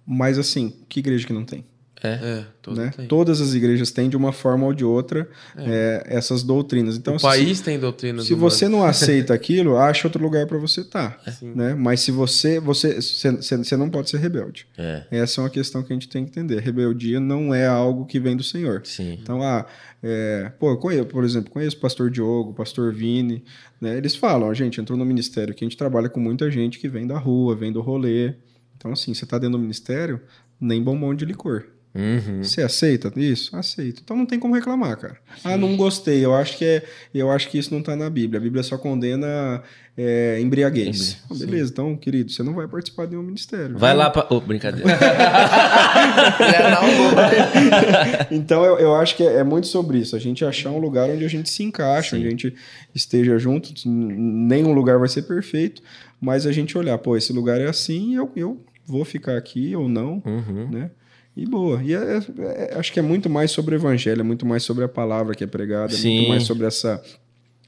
Mas assim, que igreja que não tem? É, é todo né? Todas as igrejas têm, de uma forma ou de outra, é. É, essas doutrinas. Então, o se, país tem doutrinas. Se você mundo. não aceita aquilo, acha outro lugar para você estar. Tá, é. né? Mas se você. Você, você, não pode ser rebelde. É. Essa é uma questão que a gente tem que entender. Rebeldia não é algo que vem do Senhor. Sim. Então, ah, é, pô, eu conheço, por exemplo, conheço o pastor Diogo, o pastor Vini. Né? Eles falam, a gente, entrou no ministério que a gente trabalha com muita gente que vem da rua, vem do rolê. Então, assim, você está dentro do ministério, nem bombom de licor. Uhum. Você aceita isso? Aceito. Então não tem como reclamar, cara. Sim. Ah, não gostei. Eu acho que é, eu acho que isso não está na Bíblia. A Bíblia só condena é, embriaguez. Ah, beleza, Sim. então, querido, você não vai participar de nenhum ministério. Vai lá para. Oh, brincadeira. então eu, eu, acho que é, é, muito sobre isso. A gente achar um lugar onde a gente se encaixa, Sim. onde a gente esteja junto. Nenhum lugar vai ser perfeito, mas a gente olhar, pô, esse lugar é assim, eu, eu vou ficar aqui ou não, uhum. né? E boa. E é, é, é, acho que é muito mais sobre o evangelho, é muito mais sobre a palavra que é pregada, é Sim. muito mais sobre essa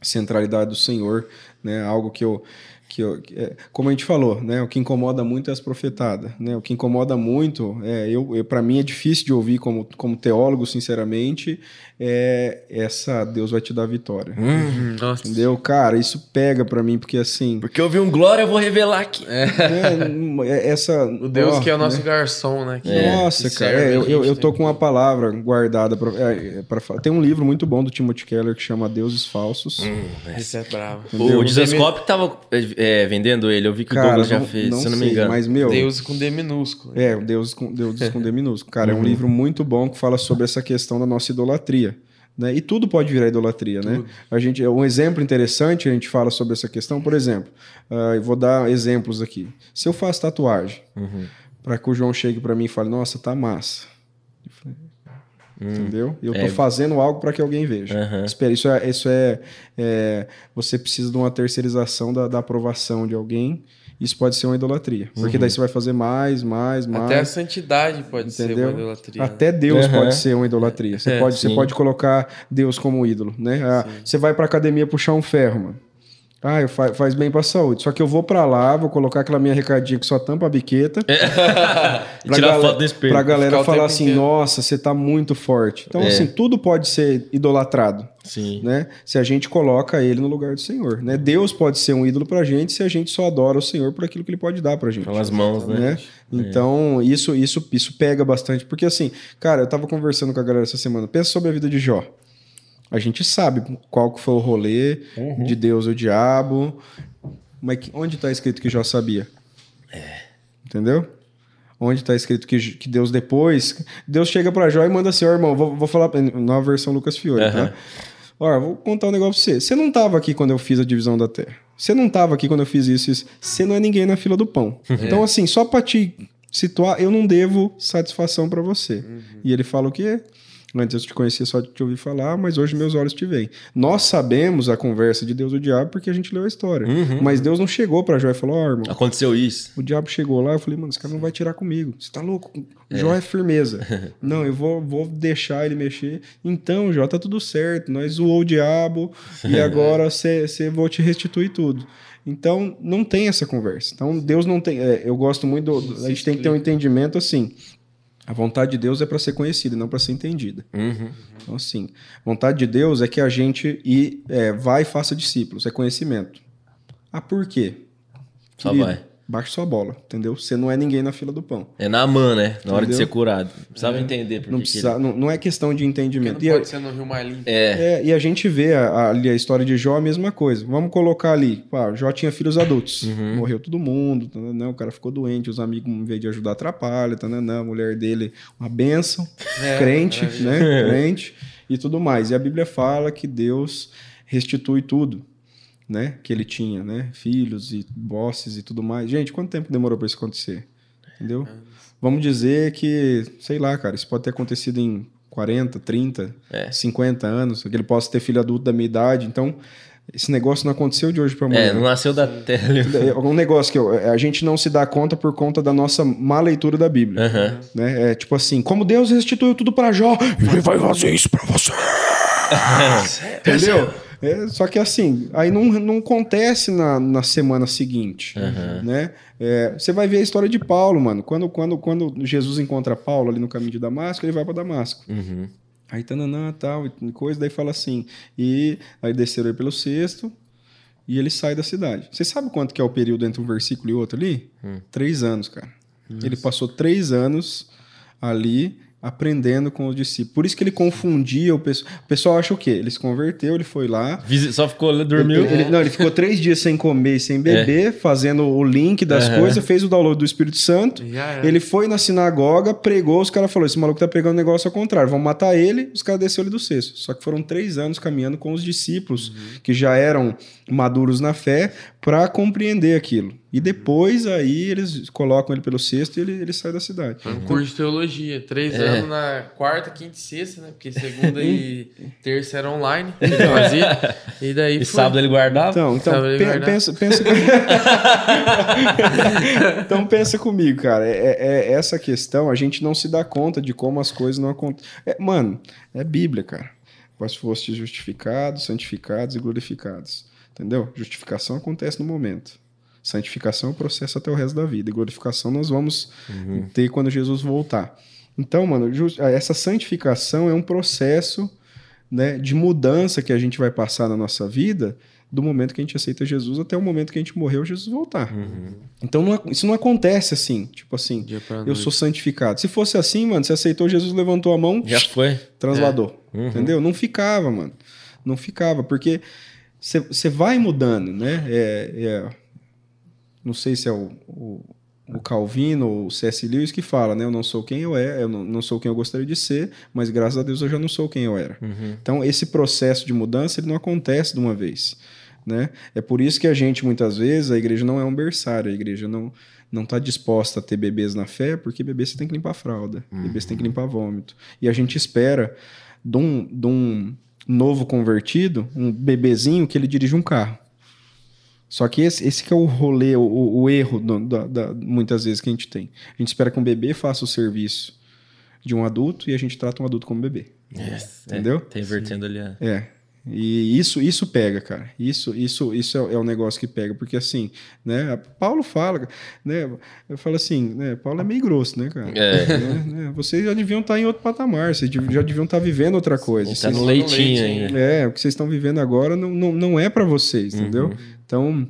centralidade do Senhor, né? Algo que eu que, é, como a gente falou, né, o que incomoda muito é as profetadas, né? O que incomoda muito, é, eu, eu para mim é difícil de ouvir como, como teólogo, sinceramente, é essa Deus vai te dar vitória. Hum, Entendeu, cara? Isso pega para mim porque assim. Porque eu vi um glória, eu vou revelar aqui. É, é, é essa. O Deus ó, que é o nosso né? garçom, né? Que, Nossa, que cara, eu, eu, eu, tô né? com uma palavra guardada para é, pra, tem um livro muito bom do Timothy Keller que chama Deuses Falsos. Hum, esse é bravo. Entendeu? O Desascope tava é, vendendo ele? Eu vi que cara, o Douglas não, já fez, não se eu não me engano. Mas, meu, Deus com D minúsculo. É, Deus com, Deus com D minúsculo. Cara, uhum. é um uhum. livro muito bom que fala sobre essa questão da nossa idolatria. Né? E tudo pode virar idolatria, né? tudo. né? A gente, é um exemplo interessante, a gente fala sobre essa questão, por exemplo, uh, eu vou dar exemplos aqui. Se eu faço tatuagem, uhum. para que o João chegue para mim e fale, nossa, tá massa. Eu falei, Hum, entendeu? E eu estou é. fazendo algo para que alguém veja. Uhum. Isso, é, isso é, é, Você precisa de uma terceirização da, da aprovação de alguém. Isso pode ser uma idolatria. Uhum. Porque daí você vai fazer mais, mais, mais. Até a santidade pode entendeu? ser uma idolatria. Né? Até Deus uhum. pode ser uma idolatria. Você, é, pode, você pode colocar Deus como ídolo. Né? Ah, você vai para academia puxar um ferro, mano. Ah, eu faz bem pra saúde. Só que eu vou pra lá, vou colocar aquela minha recadinha que só tampa a biqueta. É. pra tirar foto do espelho. Pra galera falar assim, inteiro. nossa, você tá muito forte. Então, é. assim, tudo pode ser idolatrado. Sim. Né? Se a gente coloca ele no lugar do Senhor. Né? Deus pode ser um ídolo pra gente se a gente só adora o Senhor por aquilo que ele pode dar pra gente. Pelas mãos, né? né? É. Então, é. isso, isso, isso pega bastante. Porque assim, cara, eu tava conversando com a galera essa semana. Pensa sobre a vida de Jó. A gente sabe qual que foi o rolê uhum. de Deus e o diabo. Mas onde está escrito que Jó sabia? É. Entendeu? Onde está escrito que, que Deus depois. Deus chega para Jó e manda assim: Ó irmão, vou, vou falar. Nova versão Lucas Fiore, uhum. tá? Ó, vou contar um negócio pra você. Você não estava aqui quando eu fiz a divisão da terra. Você não estava aqui quando eu fiz isso, isso. Você não é ninguém na fila do pão. É. Então, assim, só para te situar, eu não devo satisfação para você. Uhum. E ele fala o quê? Antes eu te conhecia só de te ouvir falar, mas hoje meus olhos te veem. Nós sabemos a conversa de Deus e o diabo porque a gente leu a história. Uhum. Mas Deus não chegou para Jó e falou: Ó, oh, irmão. Aconteceu isso. O diabo chegou lá, eu falei, mano, esse cara não vai tirar comigo. Você tá louco? É. Jó é firmeza. não, eu vou, vou deixar ele mexer. Então, Jó, tá tudo certo. Nós zoou o diabo e agora você, vou te restituir tudo. Então, não tem essa conversa. Então, Deus não tem. É, eu gosto muito. Do, a gente tem que ter um entendimento assim. A vontade de Deus é para ser conhecida, não para ser entendida. Uhum. Então, assim, vontade de Deus é que a gente e, é, vai e faça discípulos, é conhecimento. Ah, por quê? Só Querido, vai baixa sua bola, entendeu? Você não é ninguém na fila do pão. É na mão, né? Na entendeu? hora de ser curado. Precisava é. entender. Porque não, precisa, ele... não, não, é questão de entendimento. não e pode a... ser no Rio mais limpo. É. é. e a gente vê ali a, a, história de Jó, a mesma coisa. Vamos colocar ali, pá, Jó tinha filhos adultos. Uhum. Morreu todo mundo, tá, né? o cara ficou doente, os amigos, em vez de ajudar, atrapalham, tá, né? a mulher dele, uma bênção, é, crente, é, é. né? crente e tudo mais. E a Bíblia fala que Deus restitui tudo né, que ele tinha, né, filhos e bosses e tudo mais. Gente, quanto tempo demorou para isso acontecer? Entendeu? É, é. Vamos dizer que, sei lá, cara, isso pode ter acontecido em 40, 30, é. 50 anos, que ele possa ter filho adulto da minha idade. Então, esse negócio não aconteceu de hoje para amanhã. É, não nasceu da tela. É, é um negócio que eu, a gente não se dá conta por conta da nossa má leitura da Bíblia. Uhum. Né? É tipo assim, como Deus restituiu tudo para Jó, ele vai fazer isso para você. Entendeu? É, só que assim, aí não, não acontece na, na semana seguinte, uhum. né? É, você vai ver a história de Paulo, mano. Quando, quando, quando Jesus encontra Paulo ali no caminho de Damasco, ele vai para Damasco. Uhum. Aí tananã, tal, coisa, daí fala assim, e aí desceram ele pelo sexto, e ele sai da cidade. Você sabe quanto que é o período entre um versículo e outro ali? Hum. Três anos, cara. Ele passou três anos ali aprendendo com os discípulos. Por isso que ele confundia o pessoal. O pessoal acha o quê? Ele se converteu, ele foi lá. Só ficou dormiu. Ele, ele, não, ele ficou três dias sem comer e sem é. beber, é. fazendo o link das uhum. coisas, fez o download do Espírito Santo. Yeah, ele foi na sinagoga, pregou, os caras falaram: esse maluco tá pregando um negócio ao contrário, vão matar ele, os caras desceram ele do cesto. Só que foram três anos caminhando com os discípulos, uhum. que já eram maduros na fé, para compreender aquilo. E uhum. depois aí eles colocam ele pelo sexto e ele, ele sai da cidade. É um então, curso de teologia, três é. anos na quarta, quinta e sexta, né? Porque segunda e terça era online, fazia. Então, assim, e daí e foi... sábado ele guardava. Então, então guardava. pensa, pensa comigo. então pensa comigo, cara. É, é, é, essa questão, a gente não se dá conta de como as coisas não acontecem. É, mano, é Bíblia, cara. Vós foste justificados, santificados e glorificados. Entendeu? Justificação acontece no momento. Santificação é o processo até o resto da vida. E glorificação nós vamos uhum. ter quando Jesus voltar. Então, mano, ah, essa santificação é um processo né, de mudança que a gente vai passar na nossa vida do momento que a gente aceita Jesus até o momento que a gente morreu Jesus voltar. Uhum. Então não, isso não acontece assim, tipo assim, eu noite. sou santificado. Se fosse assim, mano, você aceitou Jesus, levantou a mão, já foi, transladou, é. uhum. entendeu? Não ficava, mano, não ficava, porque você vai mudando, né? É, é, não sei se é o, o, o Calvino ou o C.S. Lewis que fala, né? Eu não sou quem eu é, eu não, não, sou quem eu gostaria de ser, mas graças a Deus eu já não sou quem eu era. Uhum. Então esse processo de mudança ele não acontece de uma vez, né? É por isso que a gente muitas vezes a igreja não é um berçário, a igreja não não está disposta a ter bebês na fé, porque bebê você tem que limpar a fralda, uhum. bebê você tem que uhum. limpar vômito. E a gente espera de um, de um novo convertido, um bebezinho, que ele dirige um carro. Só que esse, esse que é o rolê, o, o erro do, da, da, muitas vezes que a gente tem. A gente espera que um bebê faça o serviço de um adulto e a gente trata um adulto como bebê. Yes, é, Entendeu? É, tá invertendo ali. A... É. E isso, isso pega, cara. Isso, isso, isso é, é um negócio que pega, porque assim, né? Paulo fala, né? Eu falo assim, né? Paulo é meio grosso, né, cara? É. Né? né vocês já deviam estar tá em outro patamar, vocês já deviam estar tá vivendo outra coisa. Tá no leitinho ainda. É, o que vocês estão vivendo agora não, não, não é para vocês, uhum. entendeu? Então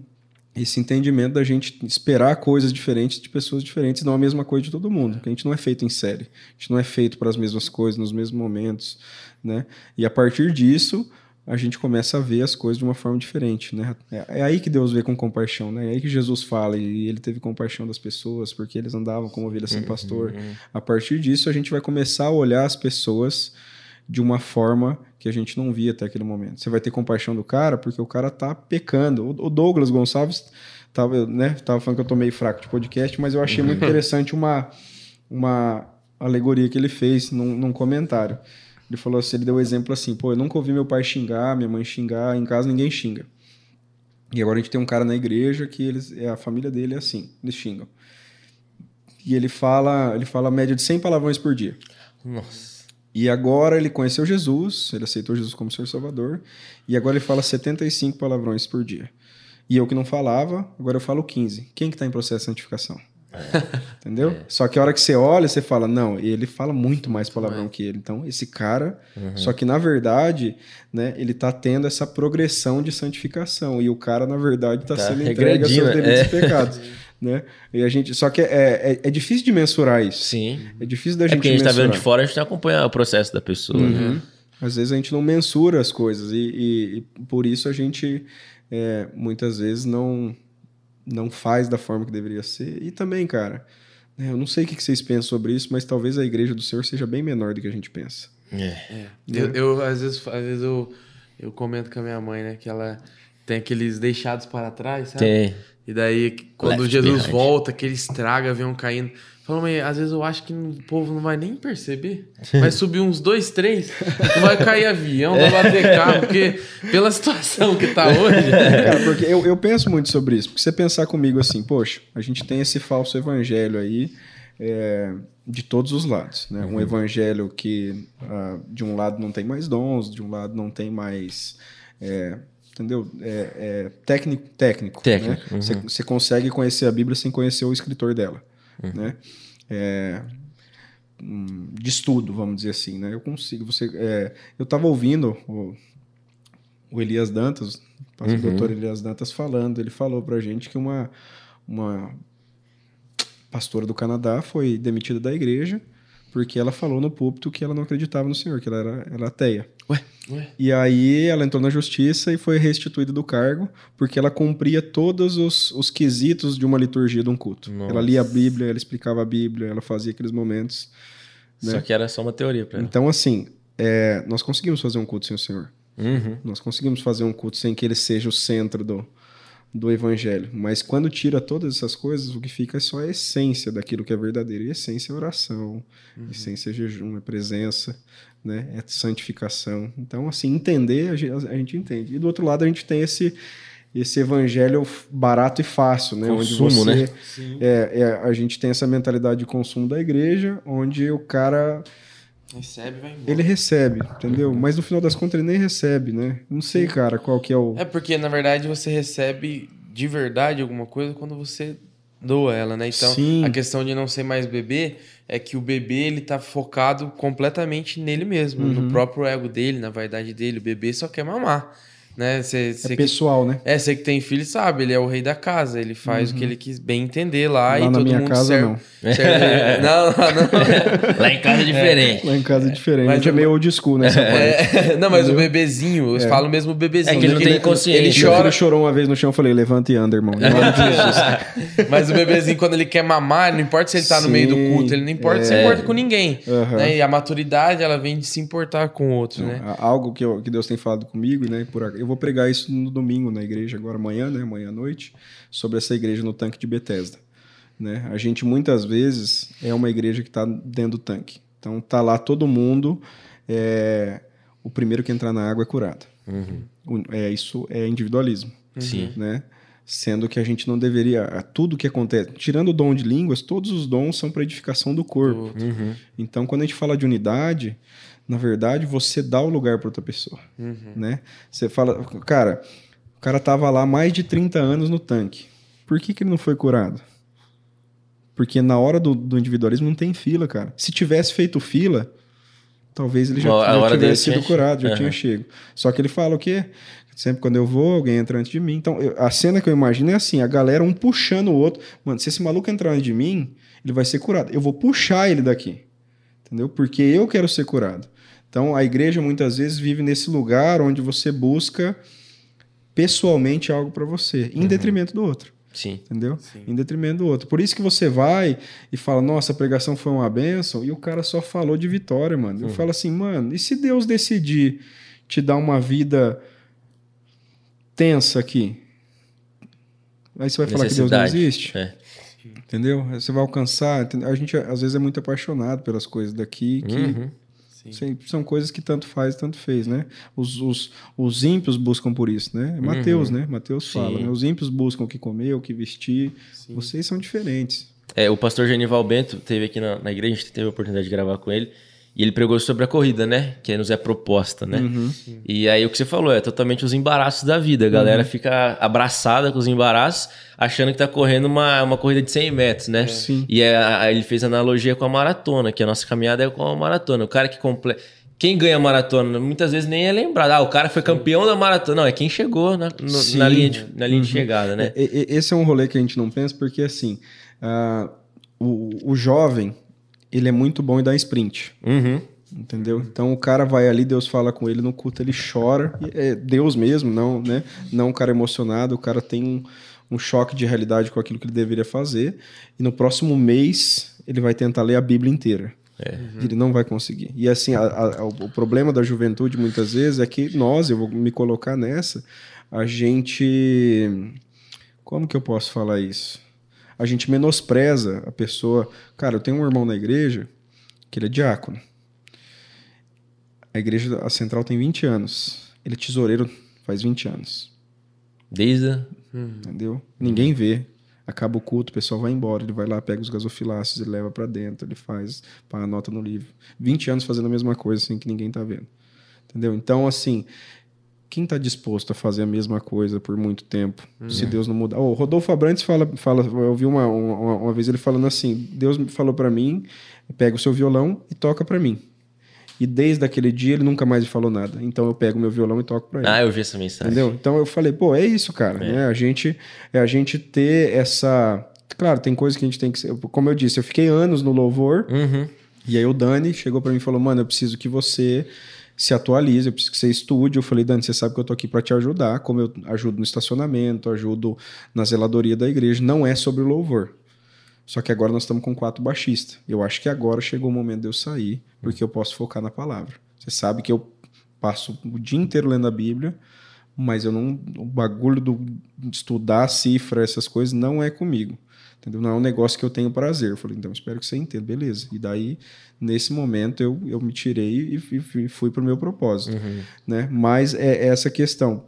esse entendimento da gente esperar coisas diferentes de pessoas diferentes, não é a mesma coisa de todo mundo, porque a gente não é feito em série, a gente não é feito para as mesmas coisas, nos mesmos momentos, né? E a partir disso, a gente começa a ver as coisas de uma forma diferente, né? É, é, aí que Deus vê com compaixão, né? É aí que Jesus fala e ele teve compaixão das pessoas porque eles andavam como ovelhas sem uhum. pastor. A partir disso, a gente vai começar a olhar as pessoas de uma forma que a gente não via até aquele momento. Você vai ter compaixão do cara porque o cara tá pecando. O Douglas Gonçalves tava, né, tava falando que eu tô meio fraco de podcast, mas eu achei muito uhum. interessante uma, uma alegoria que ele fez num, num comentário. Ele falou assim, ele deu o um exemplo assim, pô, eu nunca ouvi meu pai xingar, minha mãe xingar, em casa ninguém xinga. E agora a gente tem um cara na igreja que eles, é, a família dele é assim, eles xingam. E ele fala, ele fala a média de 100 palavrões por dia. Nossa. E agora ele conheceu Jesus, ele aceitou Jesus como seu Salvador, e agora ele fala 75 palavrões por dia. E eu que não falava, agora eu falo 15. Quem que está em processo de santificação? É. Entendeu? É. Só que a hora que você olha, você fala, não, ele fala muito mais palavrão é. que ele. Então, esse cara, uhum. só que na verdade, né, ele tá tendo essa progressão de santificação. E o cara, na verdade, tá, tá sendo entregue aos seus delitos é. pecados. né? E a gente, só que é, é, é, difícil de mensurar isso. Sim. É difícil da é gente. É que a gente mensurar. tá vendo de fora, a gente acompanha o processo da pessoa. Né? Uhum. Né? Às vezes a gente não mensura as coisas e, e, e por isso a gente é, muitas vezes não não faz da forma que deveria ser. E também, cara, né, eu não sei o que vocês pensam sobre isso, mas talvez a igreja do Senhor seja bem menor do que a gente pensa. É. é. Né? Eu, eu, às vezes, às vezes eu, eu comento com a minha mãe, né, que ela tem aqueles deixados para trás, sabe? Tem. E daí, quando Left Jesus behind. volta, que ele vem um caindo. Falando, às vezes eu acho que o povo não vai nem perceber. Vai subir uns dois, três, vai cair avião, vai bater carro, porque pela situação que tá hoje. Cara, é, porque eu, eu penso muito sobre isso. Porque você pensar comigo assim, poxa, a gente tem esse falso evangelho aí é, de todos os lados. Né? Um uhum. evangelho que ah, de um lado não tem mais dons, de um lado não tem mais. É, entendeu? É, técnico. Técnico. técnico. Né? Uhum. Você, você consegue conhecer a Bíblia sem conhecer o escritor dela. Hum. né? É, hum, de estudo, vamos dizer assim, né? Eu consigo. Você, é, eu estava ouvindo o, o, Elias Dantas, o uhum. doutor Elias Dantas falando. Ele falou para gente que uma, uma pastora do Canadá foi demitida da igreja porque ela falou no púlpito que ela não acreditava no Senhor, que ela era, era ateia. Ué, ué. E aí ela entrou na justiça e foi restituída do cargo, porque ela cumpria todos os, os quesitos de uma liturgia de um culto. Nossa. Ela lia a Bíblia, ela explicava a Bíblia, ela fazia aqueles momentos. Né? Só que era só uma teoria pra ela. Então, assim, é, nós conseguimos fazer um culto sem o Senhor. Uhum. Nós conseguimos fazer um culto sem que ele seja o centro do, do evangelho. Mas quando tira todas essas coisas, o que fica é só a essência daquilo que é verdadeiro. E essência é oração, uhum. essência é jejum, é presença, né? é santificação. Então, assim, entender, a gente, a gente entende. E do outro lado, a gente tem esse esse evangelho barato e fácil, né? Consumo, onde você, né? É, é, a gente tem essa mentalidade de consumo da igreja, onde o cara Recebe, vai embora. Ele recebe, entendeu? Mas no final das contas ele nem recebe, né? Não sei, cara, qual que é o. É porque, na verdade, você recebe de verdade alguma coisa quando você doa ela, né? Então, Sim. a questão de não ser mais bebê é que o bebê ele tá focado completamente nele mesmo, uhum. no próprio ego dele, na vaidade dele. O bebê só quer mamar. Né? Cê, é cê é pessoal, que, né? É, você que tem filho sabe, ele é o rei da casa, ele faz uhum. o que uhum. ele quis bem entender lá, lá e todo mundo casa, serve. Não. serve não, não, não. lá em casa é diferente. É. Lá em casa é, é. diferente. Mas a gente é meio old school nessa né, é. parte. Não, mas Entendeu? o bebezinho, eu falo mesmo o bebezinho. É que ele não tem consciência. Ele chora. Ele chorou uma vez no chão, eu falei, levanta e anda, irmão. mas o bebezinho, quando ele quer mamar, não importa se ele tá Sim, no meio do culto, ele não importa se importa com ninguém. Uhum. Né? E a maturidade, ela vem de se importar com o outro, né? Algo que, eu, que Deus tem falado comigo, né? Por eu vou pregar isso no domingo na igreja, agora amanhã, né? Amanhã à noite, sobre essa igreja no tanque de Bethesda. Né? A gente muitas vezes é uma igreja que está dentro do tanque. Então tá lá todo mundo. É, o primeiro que entrar na água é curado. Uhum. É, isso é individualismo. Uhum. Sim. Né? Sendo que a gente não deveria. tudo que acontece. Tirando o dom de línguas, todos os dons são para edificação do corpo. Uhum. Então, quando a gente fala de unidade, na verdade, você dá o lugar para outra pessoa, uhum. né? Você fala, cara, o cara tava lá mais de 30 anos no tanque. Por que, que ele não foi curado? Porque na hora do, do individualismo não tem fila, cara. Se tivesse feito fila, talvez ele já, já tivesse sido tinha... curado, já uhum. tinha chego. Só que ele fala o quê? Sempre quando eu vou, alguém entra antes de mim. Então, eu, a cena que eu imagino é assim: a galera um puxando o outro. Mano, se esse maluco entrar antes de mim, ele vai ser curado. Eu vou puxar ele daqui. Entendeu? Porque eu quero ser curado. Então, a igreja muitas vezes vive nesse lugar onde você busca pessoalmente algo para você, em uhum. detrimento do outro. Sim. Entendeu? Sim. Em detrimento do outro. Por isso que você vai e fala, nossa, a pregação foi uma bênção, e o cara só falou de vitória, mano. Uhum. Eu falo assim, mano, e se Deus decidir te dar uma vida tensa aqui? Aí você vai falar que Deus não existe? É. Entendeu? Você vai alcançar. A gente às vezes é muito apaixonado pelas coisas daqui que. Uhum Sim. São coisas que tanto faz, tanto fez, né? Os, os, os ímpios buscam por isso, né? É Mateus, uhum. né? Mateus fala, né? Os ímpios buscam o que comer, o que vestir. Sim. Vocês são diferentes. É, o pastor Genival Bento teve aqui na, na igreja, a gente teve a oportunidade de gravar com ele. E ele pregou sobre a corrida, né? Que nos é proposta, né? Uhum. E aí o que você falou é totalmente os embaraços da vida. A galera uhum. fica abraçada com os embaraços, achando que tá correndo uma, uma corrida de 100 metros, né? É. Sim. E aí, ele fez analogia com a maratona, que a nossa caminhada é com a maratona. O cara que completa quem ganha maratona muitas vezes nem é lembrado. Ah, o cara foi campeão da maratona. Não, é quem chegou na, no, na linha, de, na linha uhum. de chegada, né? É, é, esse é um rolê que a gente não pensa, porque assim, uh, o, o jovem, ele é muito bom em dar sprint. Uhum. Entendeu? Então o cara vai ali, Deus fala com ele no culto, ele chora. É Deus mesmo, não, né? Não um cara emocionado, o cara tem um, um choque de realidade com aquilo que ele deveria fazer. E no próximo mês ele vai tentar ler a Bíblia inteira. É. Uhum. Ele não vai conseguir. E assim, a, a, o problema da juventude muitas vezes é que nós, eu vou me colocar nessa, a gente. Como que eu posso falar isso? a gente menospreza a pessoa. Cara, eu tenho um irmão na igreja que ele é diácono. A igreja a central tem 20 anos. Ele é tesoureiro faz 20 anos. Desde. Hum. Entendeu? Ninguém vê. Acaba o culto, o pessoal vai embora, ele vai lá, pega os gasofiláceos, ele leva para dentro, ele faz, pá, anota no livro. 20 anos fazendo a mesma coisa, assim, que ninguém tá vendo. Entendeu? Então, assim, quem está disposto a fazer a mesma coisa por muito tempo, uhum. se Deus não mudar? O oh, Rodolfo Abrantes fala, fala eu ouvi uma, uma, uma, vez ele falando assim: Deus falou para mim, pega o seu violão e toca para mim. E desde aquele dia ele nunca mais me falou nada. Então eu pego meu violão e toco para ele. Ah, eu vi essa mensagem. Entendeu? Então eu falei, pô, é isso, cara. É. Né? A gente é a gente ter essa. Claro, tem coisa que a gente tem que. Como eu disse, eu fiquei anos no louvor. Uhum. E aí o Dani chegou para mim e falou, mano, eu preciso que você se atualiza, eu preciso que você estude. Eu falei, Dani, você sabe que eu tô aqui para te ajudar, como eu ajudo no estacionamento, ajudo na zeladoria da igreja. Não é sobre louvor. Só que agora nós estamos com quatro baixistas. Eu acho que agora chegou o momento de eu sair, porque eu posso focar na palavra. Você sabe que eu passo o dia inteiro lendo a Bíblia, mas eu não o bagulho do estudar cifra essas coisas não é comigo. Entendeu? Não é um negócio que eu tenho prazer. Eu falei, então espero que você entenda, beleza. E daí, nesse momento, eu, eu me tirei e, fui para o meu propósito. Uhum. Né? Mas é, é essa questão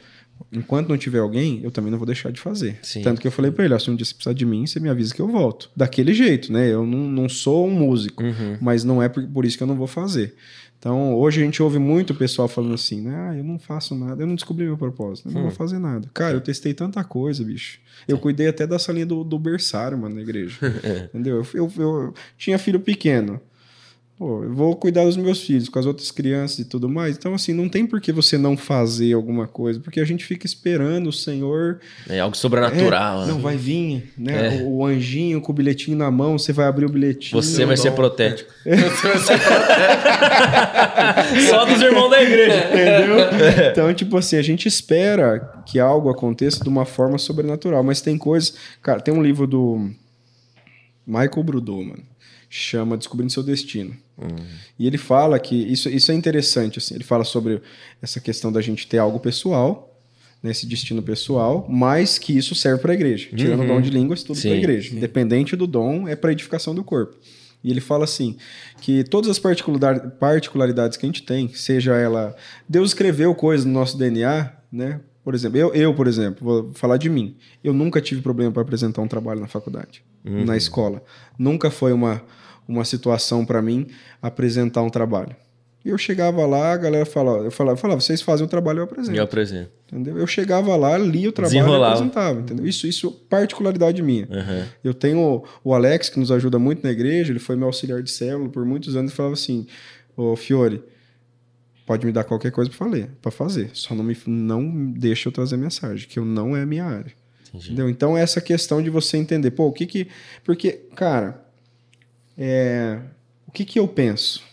enquanto não tiver alguém, eu também não vou deixar de fazer. Sim. Tanto que eu falei para ele, se um dia você precisar de mim, você me avisa que eu volto. Daquele jeito, né? Eu não, não sou um músico, uhum. mas não é por, por, isso que eu não vou fazer. Então, hoje a gente ouve muito o pessoal falando assim, né? Ah, eu não faço nada, eu não descobri meu propósito, eu não hum. vou fazer nada. Cara, eu testei tanta coisa, bicho. Eu cuidei até da salinha do, do berçário, mano, na igreja. É. Entendeu? Eu, eu, eu, tinha filho pequeno. Pô, eu vou cuidar dos meus filhos, com as outras crianças e tudo mais. Então, assim, não tem por que você não fazer alguma coisa, porque a gente fica esperando o Senhor. É algo sobrenatural. É, né? não, vai vir, né? É. O, o, anjinho com o bilhetinho na mão, você vai abrir o bilhetinho. Você vai não. ser protético. É. Você vai ser protético. Só dos irmãos da igreja. Entendeu? É. Então, tipo assim, a gente espera que algo aconteça de uma forma sobrenatural, mas tem coisas. Cara, tem um livro do Michael Brudou, mano. Chama Descobrindo Seu Destino. Uhum. E ele fala que isso, isso é interessante. Assim, ele fala sobre essa questão da gente ter algo pessoal, nesse né, destino pessoal, mas que isso serve para a igreja. Uhum. Tirando o dom de uhum. línguas, tudo para a igreja. Sim. Independente do dom, é para edificação do corpo. E ele fala assim: que todas as particularidades que a gente tem, seja ela. Deus escreveu coisas no nosso DNA, né? Por exemplo, eu, eu, por exemplo, vou falar de mim. Eu nunca tive problema para apresentar um trabalho na faculdade, uhum. na escola. Nunca foi uma, uma situação para mim apresentar um trabalho. e Eu chegava lá, a galera falava, eu falava, eu falava, vocês fazem o trabalho, eu apresento. Eu apresento. Entendeu? Eu chegava lá, lia o trabalho e apresentava, entendeu? Isso, isso é particularidade minha. Uhum. Eu tenho o Alex, que nos ajuda muito na igreja, ele foi meu auxiliar de célula por muitos anos, e falava assim, ô Fiore, pode me dar qualquer coisa para fazer, para fazer. Só não me não deixa eu trazer mensagem, que eu não é minha área. Entendi. Entendeu? Então essa questão de você entender, pô, o que que porque, cara, é, o que, que eu penso?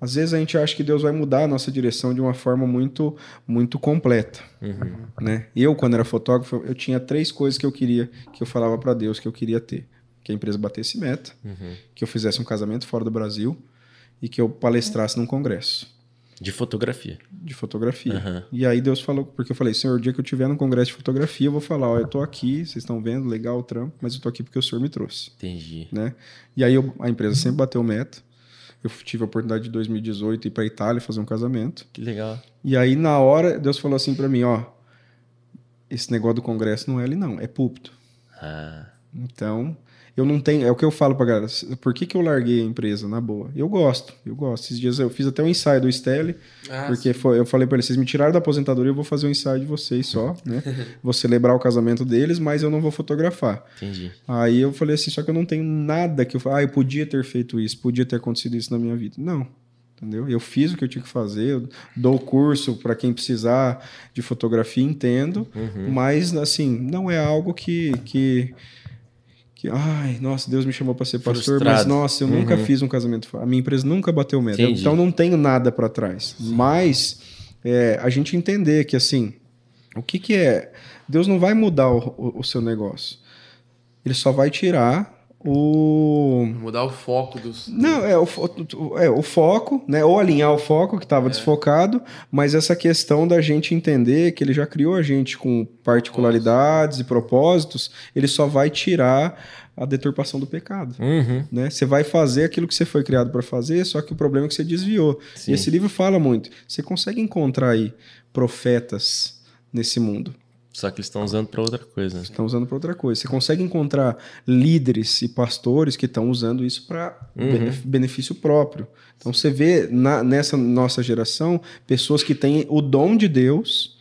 Às vezes a gente acha que Deus vai mudar a nossa direção de uma forma muito muito completa, uhum. né? Eu quando era fotógrafo eu tinha três coisas que eu queria que eu falava para Deus que eu queria ter, que a empresa batesse meta, uhum. que eu fizesse um casamento fora do Brasil e que eu palestrasse num congresso. De fotografia. De fotografia. Uhum. E aí Deus falou, porque eu falei, Senhor, o dia que eu tiver no congresso de fotografia, eu vou falar, ó, eu tô aqui, vocês estão vendo, legal o trampo, mas eu tô aqui porque o Senhor me trouxe. Entendi. Né? E aí eu, a empresa sempre bateu meta. Eu tive a oportunidade de 2018 ir para Itália fazer um casamento. Que legal. E aí na hora Deus falou assim para mim, ó, esse negócio do congresso não é ali não, é púlpito. Ah. Então, eu não tenho. É o que eu falo pra galera. Por que, que eu larguei a empresa? Na boa. Eu gosto, eu gosto. Esses dias eu fiz até um ensaio do Stelly, ah, porque foi, eu falei pra ele: vocês me tiraram da aposentadoria, eu vou fazer um ensaio de vocês só, né? vou celebrar o casamento deles, mas eu não vou fotografar. Entendi. Aí eu falei assim: só que eu não tenho nada que eu. Ah, eu podia ter feito isso, podia ter acontecido isso na minha vida. Não, entendeu? Eu fiz o que eu tinha que fazer, eu dou curso para quem precisar de fotografia, entendo, uhum. mas assim, não é algo que, que que, ai, nossa, Deus me chamou para ser pastor, Frustrado. mas nossa, eu uhum. nunca fiz um casamento, a minha empresa nunca bateu meta, Entendi. então não tenho nada para trás. Sim. Mas é, a gente entender que assim, o que que é? Deus não vai mudar o, o, o seu negócio. Ele só vai tirar o mudar o foco dos não é o, é o foco né ou alinhar o foco que estava é. desfocado mas essa questão da gente entender que ele já criou a gente com particularidades Nossa. e propósitos ele só vai tirar a deturpação do pecado uhum. né você vai fazer aquilo que você foi criado para fazer só que o problema é que você desviou Sim. e esse livro fala muito você consegue encontrar aí profetas nesse mundo só que eles estão usando para outra coisa. Né? Estão usando para outra coisa. Você consegue encontrar líderes e pastores que estão usando isso para uhum. benefício próprio. Então você vê na, nessa nossa geração pessoas que têm o dom de Deus,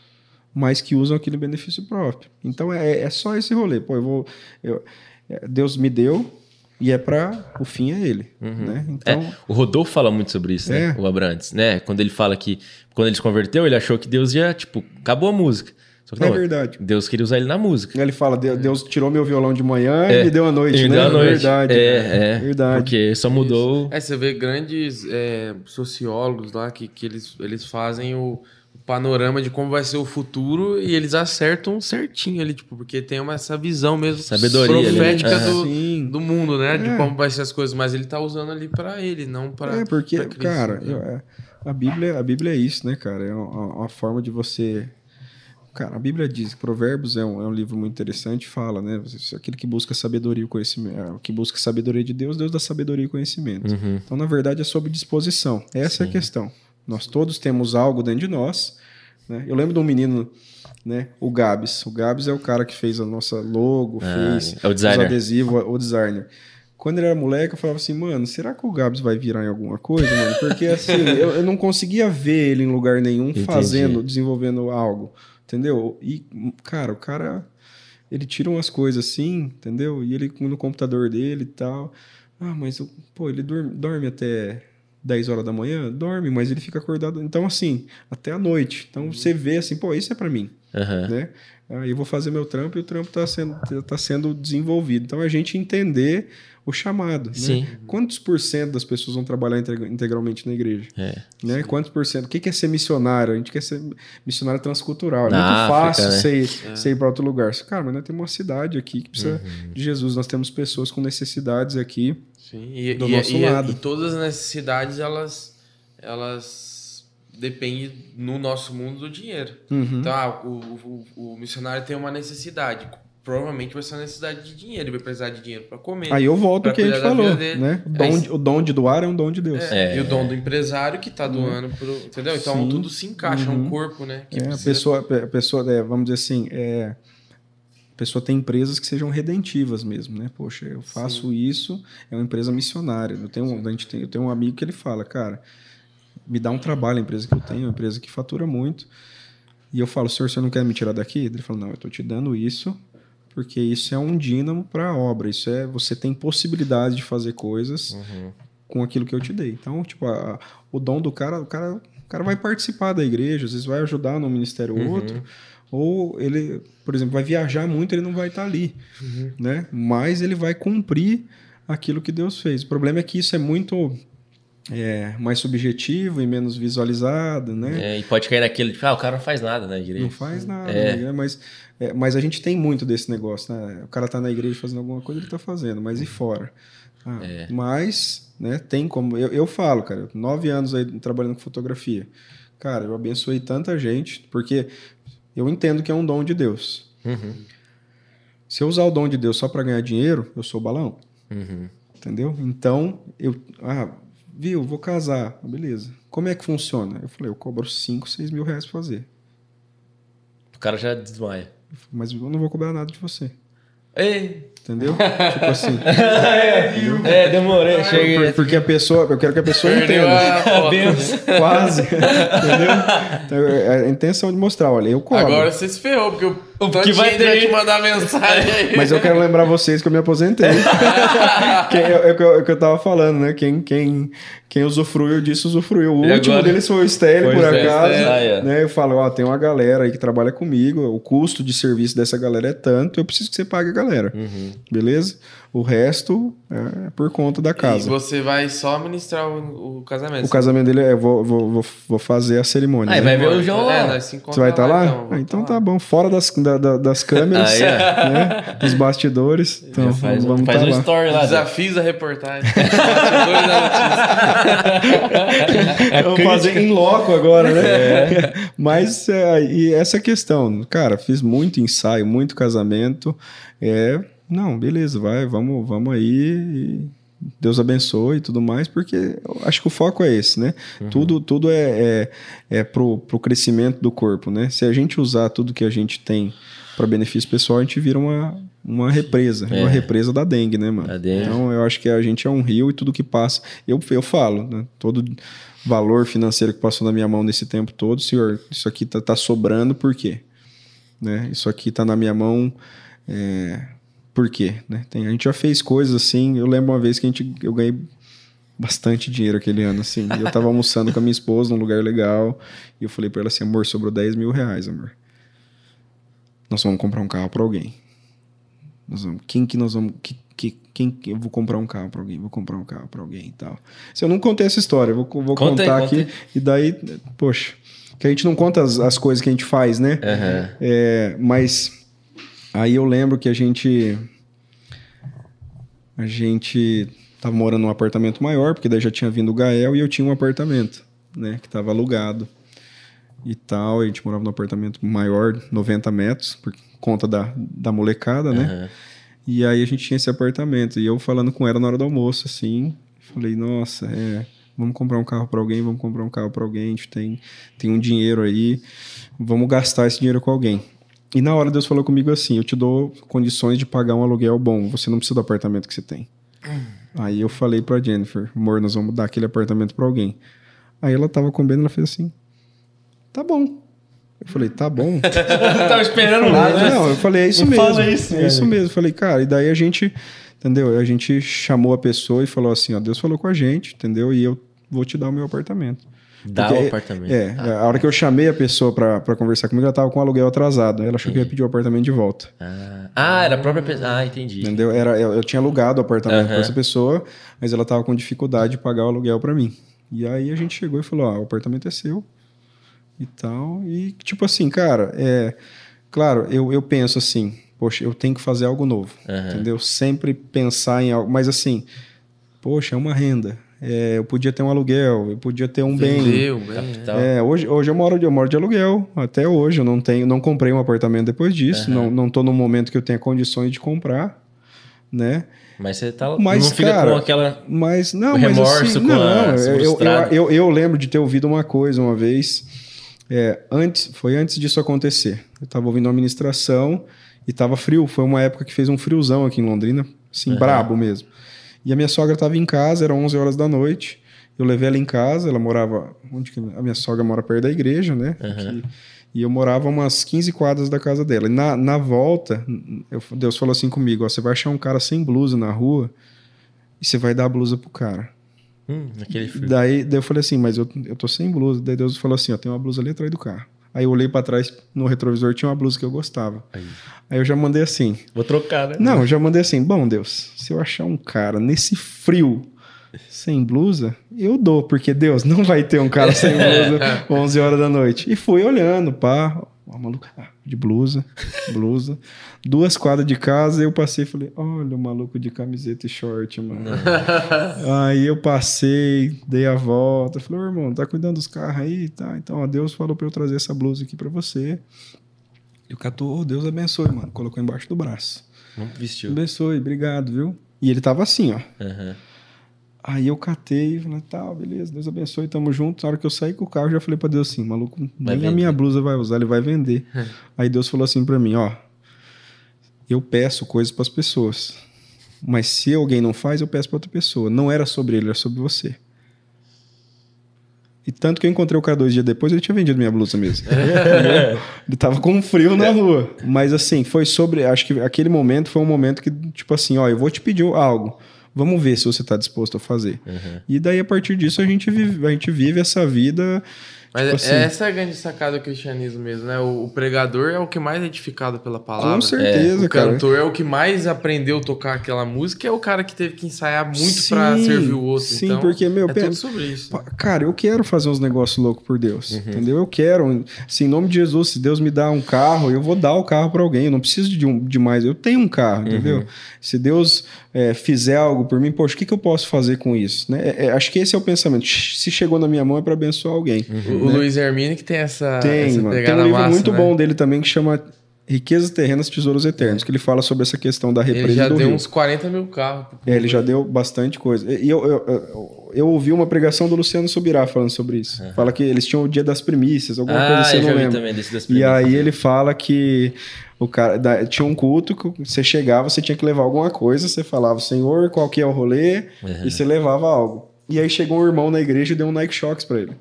mas que usam aquele benefício próprio. Então é, é só esse rolê. Pô, eu vou. Eu, é, Deus me deu, e é para o fim é ele, uhum. né? É, então é, o Rodolfo fala muito sobre isso, né? É. O Abrantes, né? Quando ele fala que quando ele se converteu ele achou que Deus já tipo acabou a música. Não, é verdade. Deus queria usar ele na música. Ele fala, Deus tirou meu violão de manhã é. e me deu a noite, ele né? Deu noite. Verdade. É, é. Verdade. Porque só mudou... É, você vê grandes é, sociólogos lá que, que eles, eles fazem o panorama de como vai ser o futuro e eles acertam certinho ali, tipo, porque tem uma, essa visão mesmo Sabedoria, né? profética do, é. do mundo, né? É. De como vai ser as coisas, mas ele tá usando ali para ele, não para É, porque, cara, né? eu, é, a Bíblia, a Bíblia é isso, né, cara? É uma, uma forma de você Cara, a Bíblia diz que Provérbios é um, é um livro muito interessante, fala, né? Aquele que busca sabedoria e conhecimento, é, que busca sabedoria de Deus, Deus dá sabedoria e conhecimento. Uhum. Então, na verdade, é sobre disposição. Essa Sim. é a questão. Nós todos temos algo dentro de nós. Né? Eu lembro de um menino, né? O Gabs. O Gabs é o cara que fez a nossa logo, ah, fez é o designer. os adesivos, o designer quando ele era moleque, eu falava assim, mano, será que o Gabs vai virar em alguma coisa, mano? Porque assim, eu, eu, não conseguia ver ele em lugar nenhum Entendi. fazendo, desenvolvendo algo entendeu? E, cara, o cara, ele tira umas coisas assim, entendeu? E ele no computador dele e tal. Ah, mas, eu, pô, ele dorme, dorme até 10 horas da manhã? Dorme, mas ele fica acordado. Então, assim, até a noite. Então, uhum. você vê assim, pô, isso é para mim. Uhum. Né? Aí eu vou fazer meu trampo e o trampo tá sendo, tá sendo desenvolvido. Então, a gente entender o chamado. Né? Sim. Né? Quantos por cento das pessoas vão trabalhar integralmente na igreja? É. Né? Quantos por cento? O que é ser missionário? A gente quer ser missionário transcultural. É na ah, muito África, fácil né? você, é. ir, é. para outro lugar. Cara, mas nós temos uma cidade aqui que precisa uhum. de Jesus. Nós temos pessoas com necessidades aqui Sim. E, do e, nosso e, lado. E, e todas as necessidades, elas... elas depende no nosso mundo do dinheiro. Uhum. Então, ah, o, o, o, missionário tem uma necessidade provavelmente vai ser necessidade de dinheiro, ele vai precisar de dinheiro para comer. Aí eu volto o que a gente falou, né? O é dom, de, o dom de doar é um dom de Deus. É, é. E o é. dom do empresário que tá uhum. doando uhum. pro, entendeu? Então Sim. tudo se encaixa, é uhum. um corpo, né? É, a pessoa, a pessoa vamos dizer assim, é, a pessoa tem empresas que sejam redentivas mesmo, né? Poxa, eu faço Sim. isso, é uma empresa missionária. Eu tenho, a gente tem, eu tenho um amigo que ele fala, cara, me dá um trabalho a empresa que eu tenho, uma empresa que fatura muito. E eu falo, senhor, você não quer me tirar daqui? Ele fala, não, eu estou te dando isso porque isso é um dínamo para a obra. Isso é você tem possibilidade de fazer coisas uhum. com aquilo que eu te dei. Então, tipo, a, o dom do cara, o cara, o cara vai participar da igreja, às vezes vai ajudar no ministério uhum. outro, ou ele, por exemplo, vai viajar muito, ele não vai estar tá ali, uhum. né? Mas ele vai cumprir aquilo que Deus fez. O problema é que isso é muito é, mais subjetivo e menos visualizado, né? É, e pode cair naquele, tipo, ah, o cara não faz nada, né, direito. Não faz nada, é. né? Mas, é, mas a gente tem muito desse negócio, né? O cara tá na igreja fazendo alguma coisa, ele tá fazendo, mas e fora? Ah, é. mas, né, tem como... Eu, eu falo, cara, nove anos aí trabalhando com fotografia. Cara, eu abençoei tanta gente, porque eu entendo que é um dom de Deus. Uhum. Se eu usar o dom de Deus só para ganhar dinheiro, eu sou balão. Uhum. Entendeu? Então, eu... Ah, viu, vou casar. Ah, beleza. Como é que funciona? Eu falei, eu cobro 5, 6 mil reais pra fazer. O cara já desmaia. Eu falei, Mas eu não vou cobrar nada de você. Ei! Entendeu? tipo assim. É, demorei, cheguei. Porque a pessoa, eu quero que a pessoa entenda. Quase. Entendeu? Então, é, é a intenção de mostrar, olha, eu cobro. Agora você se ferrou, porque eu. O que vai ter... vai te mandar mensagem. Mas eu quero lembrar vocês que eu me aposentei. quem, é, é o que eu, é eu tava falando, né? Quem, quem, quem usufruiu disso, usufruiu. O e último agora... deles foi o Stélio, por acaso. Ah, é, né? Eu falo, ó, tem uma galera aí que trabalha comigo, o custo de serviço dessa galera é tanto, eu preciso que você pague a galera. Uhum. Beleza? O resto é por conta da casa. E você vai só ministrar o, o casamento. O casamento dele é, vou, vou, vou fazer a cerimônia. Aí ah, né? vai ver o João é, lá. Você vai estar tá lá? Então, ah, então tá bom. Fora das, da, da, das câmeras, ah, yeah. né? Dos bastidores. Então, faz, vamos faz tá um lá. story lá. Né? Desafios da reportagem. é Vamos fazer em loco agora, né? É. Mas, é, e essa questão, cara, fiz muito ensaio, muito casamento. É, não, beleza, vai, vamos, vamos aí. Deus abençoe e tudo mais, porque acho que o foco é esse, né? Uhum. Tudo, tudo é, é, é pro, pro crescimento do corpo, né? Se a gente usar tudo que a gente tem para benefício pessoal, a gente vira uma, uma represa, é. uma represa da dengue, né, mano? Dengue. Então eu acho que a gente é um rio e tudo que passa. Eu, eu falo, né? Todo valor financeiro que passou na minha mão nesse tempo todo, senhor, isso aqui tá, tá sobrando, por quê? Né? Isso aqui tá na minha mão. É, por quê, né? Tem, a gente já fez coisas assim, eu lembro uma vez que a gente, eu ganhei bastante dinheiro aquele ano, assim, eu tava almoçando com a minha esposa num lugar legal, e eu falei para ela assim, amor, sobrou 10 mil reais, amor. Nós vamos comprar um carro para alguém. Nós vamos, quem que nós vamos, que, que, quem eu vou comprar um carro para alguém, vou comprar um carro para alguém e tal. Se eu não contei essa história, vou, vou contei, contar contei. aqui, e daí, poxa, que a gente não conta as, as coisas que a gente faz, né? Uhum. É, mas Aí eu lembro que a gente. A gente tava morando num apartamento maior, porque daí já tinha vindo o Gael e eu tinha um apartamento, né? Que tava alugado e tal. A gente morava num apartamento maior, 90 metros, por conta da, da molecada, uhum. né? E aí a gente tinha esse apartamento. E eu falando com ela na hora do almoço, assim. Falei, nossa, é, Vamos comprar um carro para alguém, vamos comprar um carro para alguém. A gente tem, tem um dinheiro aí, vamos gastar esse dinheiro com alguém. E na hora Deus falou comigo assim: Eu te dou condições de pagar um aluguel bom, você não precisa do apartamento que você tem. Aí eu falei pra Jennifer: Amor, nós vamos dar aquele apartamento pra alguém. Aí ela tava comendo e ela fez assim: Tá bom. Eu falei: Tá bom. tava esperando nada. Não, eu falei: É isso mesmo. Isso, é isso mesmo. Eu falei: Cara, e daí a gente, entendeu? A gente chamou a pessoa e falou assim: Ó, Deus falou com a gente, entendeu? E eu vou te dar o meu apartamento. Dá o apartamento. É, ah, a hora que eu chamei a pessoa para conversar comigo, ela tava com o aluguel atrasado. ela achou entendi. que ia uhum. pedir o apartamento de volta. Ah, ah era a própria pessoa. Ah, entendi. Entendeu? Era, eu, eu tinha alugado o apartamento uhum. para essa pessoa, mas ela tava com dificuldade de pagar o aluguel para mim. E aí a gente chegou e falou: ah, o apartamento é seu e tal. E, tipo assim, cara, é. Claro, eu, eu penso assim, poxa, eu tenho que fazer algo novo, uhum. entendeu? Sempre pensar em algo, mas assim, poxa, é uma renda, é, eu podia ter um aluguel, eu podia ter um Vendeu, bem. É. Capital. É, hoje, hoje eu moro, eu moro de aluguel, até hoje. Eu não tenho, não comprei um apartamento depois disso. Uhum. Não, não no momento que eu tenha condições de comprar, né? Mas você tá, mas, não fica cara, com aquela mas, não, remorso, mas assim, com não, a, eu, eu, eu, eu, lembro de ter ouvido uma coisa uma vez, é, antes, foi antes disso acontecer. Eu estava ouvindo a administração e estava frio, foi uma época que fez um friozão aqui em Londrina, assim, uhum. brabo mesmo. E a minha sogra estava em casa, era 11 horas da noite. Eu levei ela em casa, ela morava. Onde que a minha sogra mora perto da igreja, né? Uhum. e eu morava umas 15 quadras da casa dela. E na, na volta, eu, Deus falou assim comigo: ó, você vai achar um cara sem blusa na rua e você vai dar a blusa pro cara. Hum, daí, daí, eu falei assim, mas eu, eu tô sem blusa. Daí Deus falou assim: ó, tem uma blusa ali atrás do carro. Aí eu olhei para trás no retrovisor tinha uma blusa que eu gostava. Aí. Aí. eu já mandei assim. Vou trocar, né? Não, eu já mandei assim. Bom Deus, se eu achar um cara nesse frio sem blusa, eu dou, porque Deus não vai ter um cara sem blusa 11 horas da noite. E fui olhando, pá. Ó, maluco, ah, de blusa, blusa. Duas quadras de casa, eu passei e falei: olha o maluco de camiseta e short, mano. aí eu passei, dei a volta. Falei: ô irmão, tá cuidando dos carros aí? Tá, então, ó, Deus falou pra eu trazer essa blusa aqui pra você. E o catou, oh, Deus abençoe, mano. Colocou embaixo do braço. Não vestiu. Abençoe, obrigado, viu? E ele tava assim, ó. Uhum. Aí eu catei e falei, tá, beleza, Deus abençoe, tamo junto. Na hora que eu saí com o carro, eu já falei pra Deus assim, maluco, nem a minha blusa vai usar, ele vai vender. Aí Deus falou assim para mim, ó, eu peço coisas para as pessoas, mas se alguém não faz, eu peço para outra pessoa. Não era sobre ele, era sobre você. E tanto que eu encontrei o cara dois dias depois, ele tinha vendido minha blusa mesmo. ele tava com frio na é. rua. Mas assim, foi sobre. Acho que aquele momento foi um momento que, tipo assim, ó, eu vou te pedir algo. Vamos ver se você está disposto a fazer. Uhum. E daí, a partir disso, a gente vive, a gente vive essa vida mas tipo é assim, essa é a grande sacada do cristianismo mesmo, né? O, o pregador é o que mais é edificado pela palavra. Com certeza, é. O cara. cantor é o que mais aprendeu tocar aquela música, é o cara que teve que ensaiar muito para servir o outro. Sim, então, porque, meu, é pensa, sobre isso. Cara, eu quero fazer uns negócios loucos por Deus, uhum. entendeu? Eu quero, assim, em nome de Jesus, se Deus me dá um carro, eu vou dar o carro para alguém, eu não preciso de, um, de mais, eu tenho um carro, uhum. entendeu? Se Deus é, fizer algo por mim, poxa, o que, que eu posso fazer com isso? Né? É, é acho que esse é o pensamento. Se chegou na minha mão é para abençoar alguém. Uhum o né? Luiz Hermine que tem essa, tem, essa Tem um livro massa, muito né? bom dele também que chama Riquezas Terrenas, Tesouros Eternos, que ele fala sobre essa questão da represa Ele já deu Rio. uns 40 mil carros. É, ele já deu bastante coisa. E eu, eu, eu, eu ouvi uma pregação do Luciano Subirá falando sobre isso. Uhum. Fala que eles tinham o dia das primícias, alguma ah, coisa assim, eu não lembro. Também desse das primícias, e aí né? ele fala que o cara da, tinha um culto que você chegava, você tinha que levar alguma coisa, você falava, Senhor, qual que é o rolê? Uhum. E você levava algo. E aí chegou um irmão na igreja e deu um Nike Shocks para ele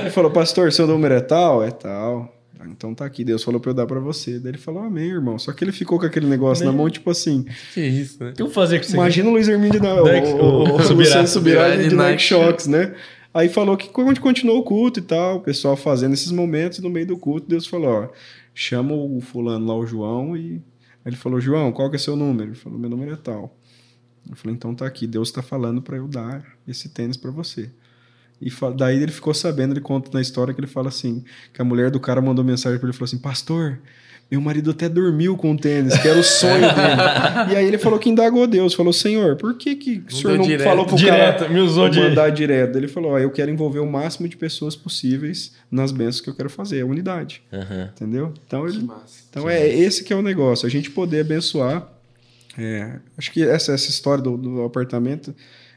ele falou, pastor, seu número é tal? É tal. Ah, então tá aqui, Deus falou pra eu dar pra você. Daí ele falou, amém, irmão. Só que ele ficou com aquele negócio amém. na mão, tipo assim. Que isso, né? O que eu fazer com Imagina o Luiz Hermínio da. É o, o, Subirá, Subirá de Nike Shocks, né? Aí falou que quando continuou o culto e tal, o pessoal fazendo esses momentos, no meio do culto, Deus falou: ó, chama o fulano lá, o João, e. Aí ele falou: João, qual que é seu número? Ele falou: meu número é tal. Eu falei: então tá aqui, Deus tá falando para eu dar esse tênis para você. E daí ele ficou sabendo, ele conta na história que ele fala assim: que a mulher do cara mandou mensagem para ele e falou assim: Pastor, meu marido até dormiu com o tênis, que era o sonho dele. e aí ele falou que indagou Deus, falou, Senhor, por que, que o senhor não direto, falou pro direto, cara me usou de... mandar direto? Ele falou, eu quero envolver o máximo de pessoas possíveis nas bênçãos que eu quero fazer, a unidade. Uhum. Entendeu? Então, ele, então é massa. esse que é o negócio, a gente poder abençoar. É, acho que essa, essa história do, do apartamento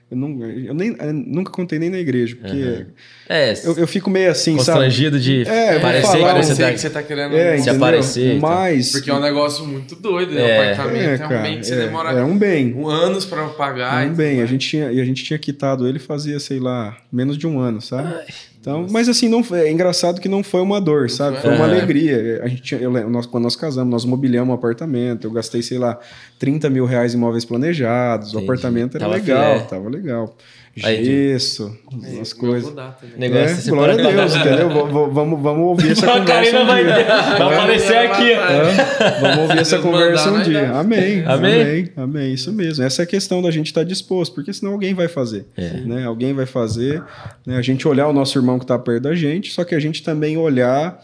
eu, não, eu, nem, eu nunca contei nem na igreja, porque uhum. é, eu, eu, fico meio assim, constrangido sabe? de é, parecer falar, que, você tá, que você tá querendo é, se aparecer. Mas... Porque é um negócio muito doido, né? É, apartamento é, cara, é um bem que você é, demora é um bem. anos para pagar. É um bem. Tudo, a gente tinha, e a gente tinha quitado ele fazia, sei lá, menos de um ano, sabe? Ai. Então, Nossa. mas assim, não foi, é engraçado que não foi uma dor, sabe? Foi, uma é. alegria. A gente, eu, nós, quando nós casamos, nós mobiliamos o um apartamento. Eu gastei, sei lá, 30 mil reais em móveis planejados. Entendi. O apartamento era tava legal, filé. tava legal. Isso, é, as coisas. Né? Negócio é, glória é a Deus, né? entendeu? vamos, vamos ouvir essa conversa. A um vai, dia. vai aparecer aqui. É, vamos ouvir essa conversa um dia. Amém, amém. Amém. Amém. Isso mesmo. Essa é a questão da gente estar tá disposto, porque senão alguém vai fazer. É. Né? Alguém vai fazer. Né? A gente olhar o nosso irmão que está perto da gente, só que a gente também olhar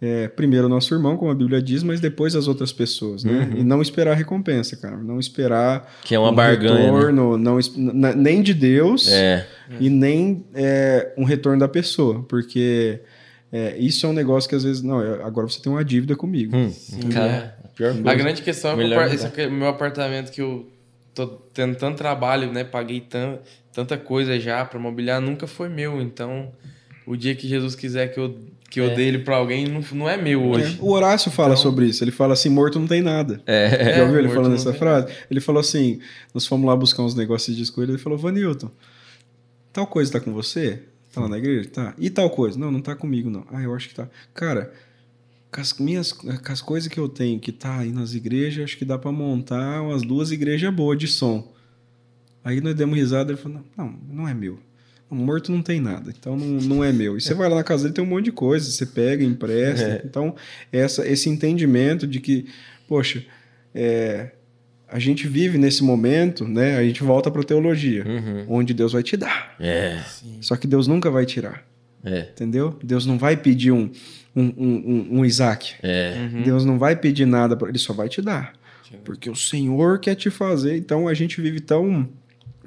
é, primeiro nosso irmão, como a Bíblia diz, mas depois as outras pessoas, né? Uhum. E não esperar recompensa, cara. Não esperar que é uma um barganha, né? retorno, né? não, nem de Deus é. e nem é, um retorno da pessoa, porque é, isso é um negócio que às vezes não. Agora você tem uma dívida comigo. Hum, cara, a pior coisa. A grande questão é que o é meu apartamento que eu tô tendo tanto trabalho, né? Paguei tanta coisa já para mobiliar, nunca foi meu. Então, o dia que Jesus quiser que eu que eu é. dei ele pra alguém não, não é meu é. hoje. É. O Horácio fala então... sobre isso. Ele fala assim: morto não tem nada. É. Já ouviu ele falando essa frase? Nada. Ele falou assim: nós fomos lá buscar uns negócios de escolha. Ele falou: Vanilton, tal coisa tá com você? Tá lá na igreja? Tá. E tal coisa? Não, não tá comigo, não. Ah, eu acho que tá. Cara, com as, minhas, com as coisas que eu tenho que tá aí nas igrejas, acho que dá para montar umas duas igrejas boas de som. Aí nós demos risada. Ele falou: não, não é meu. O morto não tem nada, então não, não é meu. E você vai lá na casa dele, tem um monte de coisa, você pega, empresta. É. Então, essa, esse entendimento de que, poxa, é, a gente vive nesse momento, né? A gente volta para a teologia, uhum. onde Deus vai te dar. É. Só que Deus nunca vai tirar. É. Entendeu? Deus não vai pedir um, um, um, um Isaac. É. Uhum. Deus não vai pedir nada, pra... ele só vai te dar. Porque o Senhor quer te fazer. Então a gente vive tão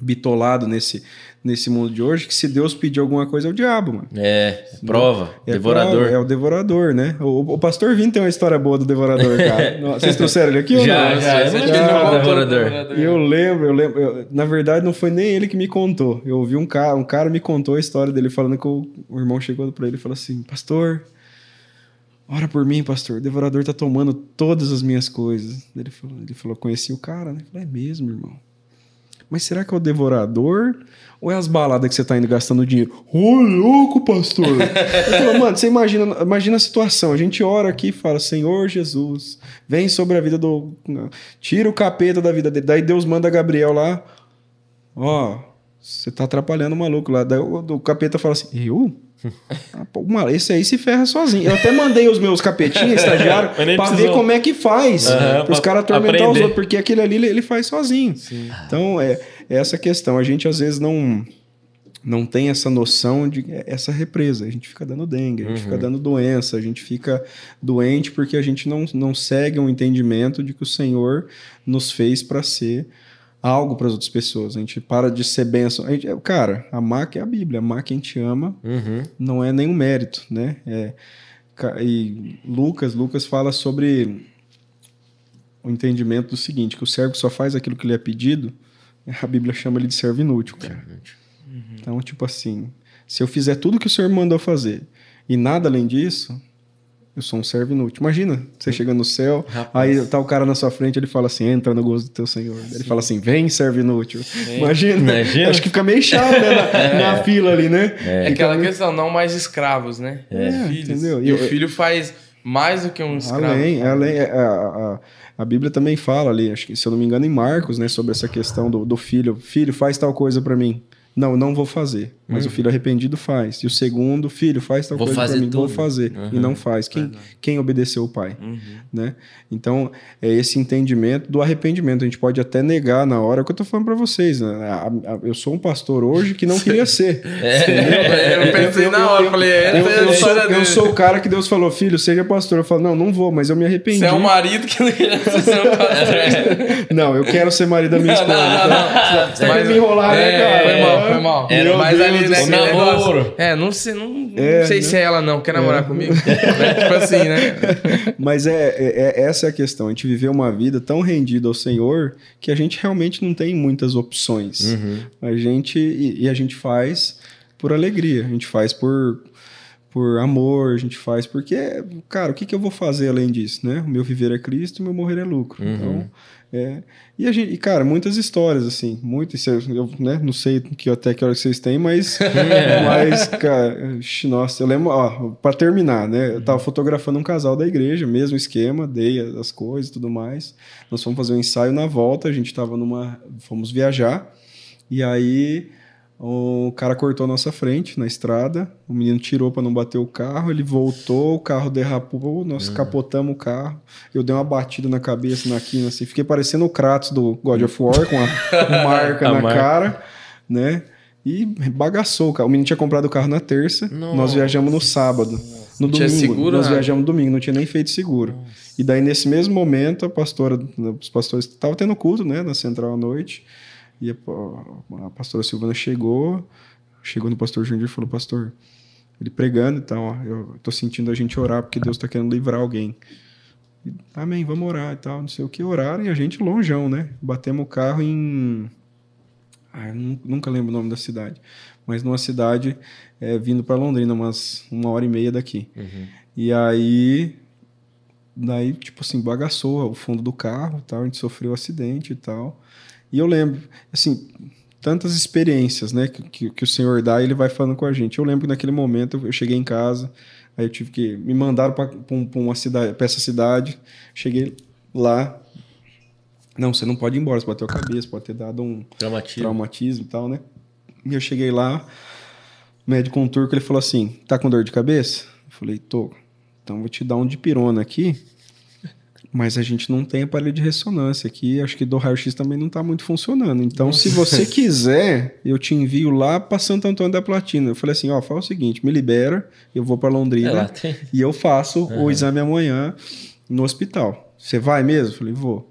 bitolado nesse, nesse mundo de hoje que se Deus pedir alguma coisa é o diabo, mano. É, é né? prova, é devorador. Prova, é o devorador, né? O, o pastor Vini tem uma história boa do devorador, cara. Vocês trouxeram ele aqui ou já, não? Já, já. já, já devorador. Eu lembro, eu lembro. Eu, na verdade, não foi nem ele que me contou. Eu ouvi um cara, um cara me contou a história dele falando que o, o irmão chegou para ele e falou assim, pastor... Ora por mim, pastor, o devorador tá tomando todas as minhas coisas. Ele falou, ele falou conheci o cara, né? Falei, é mesmo, irmão. Mas será que é o devorador? Ou é as baladas que você tá indo gastando dinheiro? Ô, louco, pastor! falo, mano, você imagina, imagina a situação. A gente ora aqui e fala, Senhor Jesus, vem sobre a vida do... Né, tira o capeta da vida dele. Daí Deus manda Gabriel lá, ó, você tá atrapalhando o maluco lá. Daí o, o capeta fala assim, eu? Ah, uma esse aí se ferra sozinho. Eu até mandei os meus capetinhos, estagiário, pra precisou. ver como é que faz. Uhum, pros caras atormentar aprender. os outros, porque aquele ali ele faz sozinho. Sim. Então, é, é essa questão. A gente às vezes não não tem essa noção de é, essa represa. A gente fica dando dengue, a gente uhum. fica dando doença, a gente fica doente porque a gente não, não segue um entendimento de que o Senhor nos fez para ser algo para as outras pessoas. A gente para de ser benção. A gente, é, cara, amar que é a Bíblia, amar quem te ama uhum. não é nenhum mérito, né? É, e Lucas, Lucas fala sobre o entendimento do seguinte, que o servo só faz aquilo que lhe é pedido, a Bíblia chama ele de servo inútil, cara. Uhum. Então, tipo assim, se eu fizer tudo que o Senhor me mandou fazer e nada além disso, eu sou um servo inútil. Imagina, você chega no céu, Rapaz. aí tá o cara na sua frente, ele fala assim: entra no gozo do teu Senhor. Sim. Ele fala assim: vem, servo inútil. Sim. Imagina. Imagina. Acho que fica meio chato, né? Na, é. na fila ali, né? É, é aquela meio... Né? questão, não mais escravos, né? É, filhos. Entendeu? E, eu, o filho faz mais do que um escravo. Além, além. É, a, a a Bíblia também fala ali, acho que se eu não me engano, em Marcos, né, sobre essa questão do, do filho. Filho, faz tal coisa para mim. Não, não vou fazer. Mas hum. o filho arrependido faz. E o segundo, filho, faz tal vou coisa para mim, tudo. vou fazer. Uhum. E não faz. Quem, quem obedeceu o pai? Uhum. Né? Então, é esse entendimento do arrependimento. A gente pode até negar na hora, é o que eu tô falando para vocês. Né? A, a, eu sou um pastor hoje que não queria ser. É. Eu, pensei na hora, eu, falei... É eu, sou, eu sou o cara que Deus falou, filho, seja pastor. Eu falo, não, não vou, mas eu me arrependi. Você é o marido que não queria ser pastor. não, eu quero ser marido da minha esposa. Não, então, Mas, me enrolar, né, é, né, cara? Foi mal, foi mal. Era, mas ali namoro. É, não sei, não, é, não sei né? se é ela não quer é namorar é. comigo. né? Tipo assim, né? Mas é, é, é, essa é a questão. A gente viveu uma vida tão rendida ao Senhor que a gente realmente não tem muitas opções. Uhum. A gente e, e a gente faz por alegria. A gente faz por por amor, a gente faz porque, cara, o que, que eu vou fazer além disso, né? O meu viver é Cristo, o meu morrer é lucro. Uhum. Então, é, e a gente, e cara, muitas histórias assim, muitas, é, eu né, não sei que até que hora vocês têm, mas, é. mas cara, nossa, eu lembro, ó, para terminar, né? Eu tava uhum. fotografando um casal da igreja, mesmo esquema, dei as coisas, tudo mais. Nós fomos fazer um ensaio na volta, a gente tava numa, fomos viajar. E aí o cara cortou a nossa frente na estrada, o menino tirou para não bater o carro, ele voltou, o carro derrapou, nós uhum. capotamos o carro. Eu dei uma batida na cabeça, na quina, assim, fiquei parecendo o Kratos do God of War, com a marca a na marca. cara, né? E bagaçou, carro. O menino tinha comprado o carro na terça, Nossa. nós viajamos no sábado. No não domingo, seguro, nós né? viajamos no domingo, não tinha nem feito seguro. Nossa. E daí, nesse mesmo momento, a pastora, os pastores estavam tendo culto, né, na central à noite. E a, a pastora Silvana chegou, chegou no pastor Júnior e falou: Pastor, ele pregando e tal, ó, eu tô sentindo a gente orar porque Deus está querendo livrar alguém. E, Amém, vamos orar e tal, não sei o que. Oraram e a gente longeão, né? Batemos o carro em. Ah, eu nunca lembro o nome da cidade, mas numa cidade é, vindo para Londrina, umas uma hora e meia daqui. Uhum. E aí, daí tipo assim bagaçou o fundo do carro, tal, a gente sofreu um acidente e tal. E eu lembro, assim, tantas experiências, né, que, que o Senhor dá, ele vai falando com a gente. Eu lembro que naquele momento eu cheguei em casa, aí eu tive que me mandaram para uma cidade, para essa cidade, cheguei lá. Não, você não pode ir embora, você bateu a cabeça, pode ter dado um traumatismo, traumatismo e tal, né? E eu cheguei lá, o médico um turco, ele falou assim: "Tá com dor de cabeça?" Eu falei: "Tô. Então vou te dar um dipirona aqui mas a gente não tem aparelho de ressonância aqui, acho que do raio-x também não está muito funcionando. Então, Nossa. se você quiser, eu te envio lá para Santo Antônio da Platina. Eu falei assim, ó, faz o seguinte, me libera, eu vou para Londrina é e eu faço uhum. o exame amanhã no hospital. Você vai mesmo? Eu falei, vou.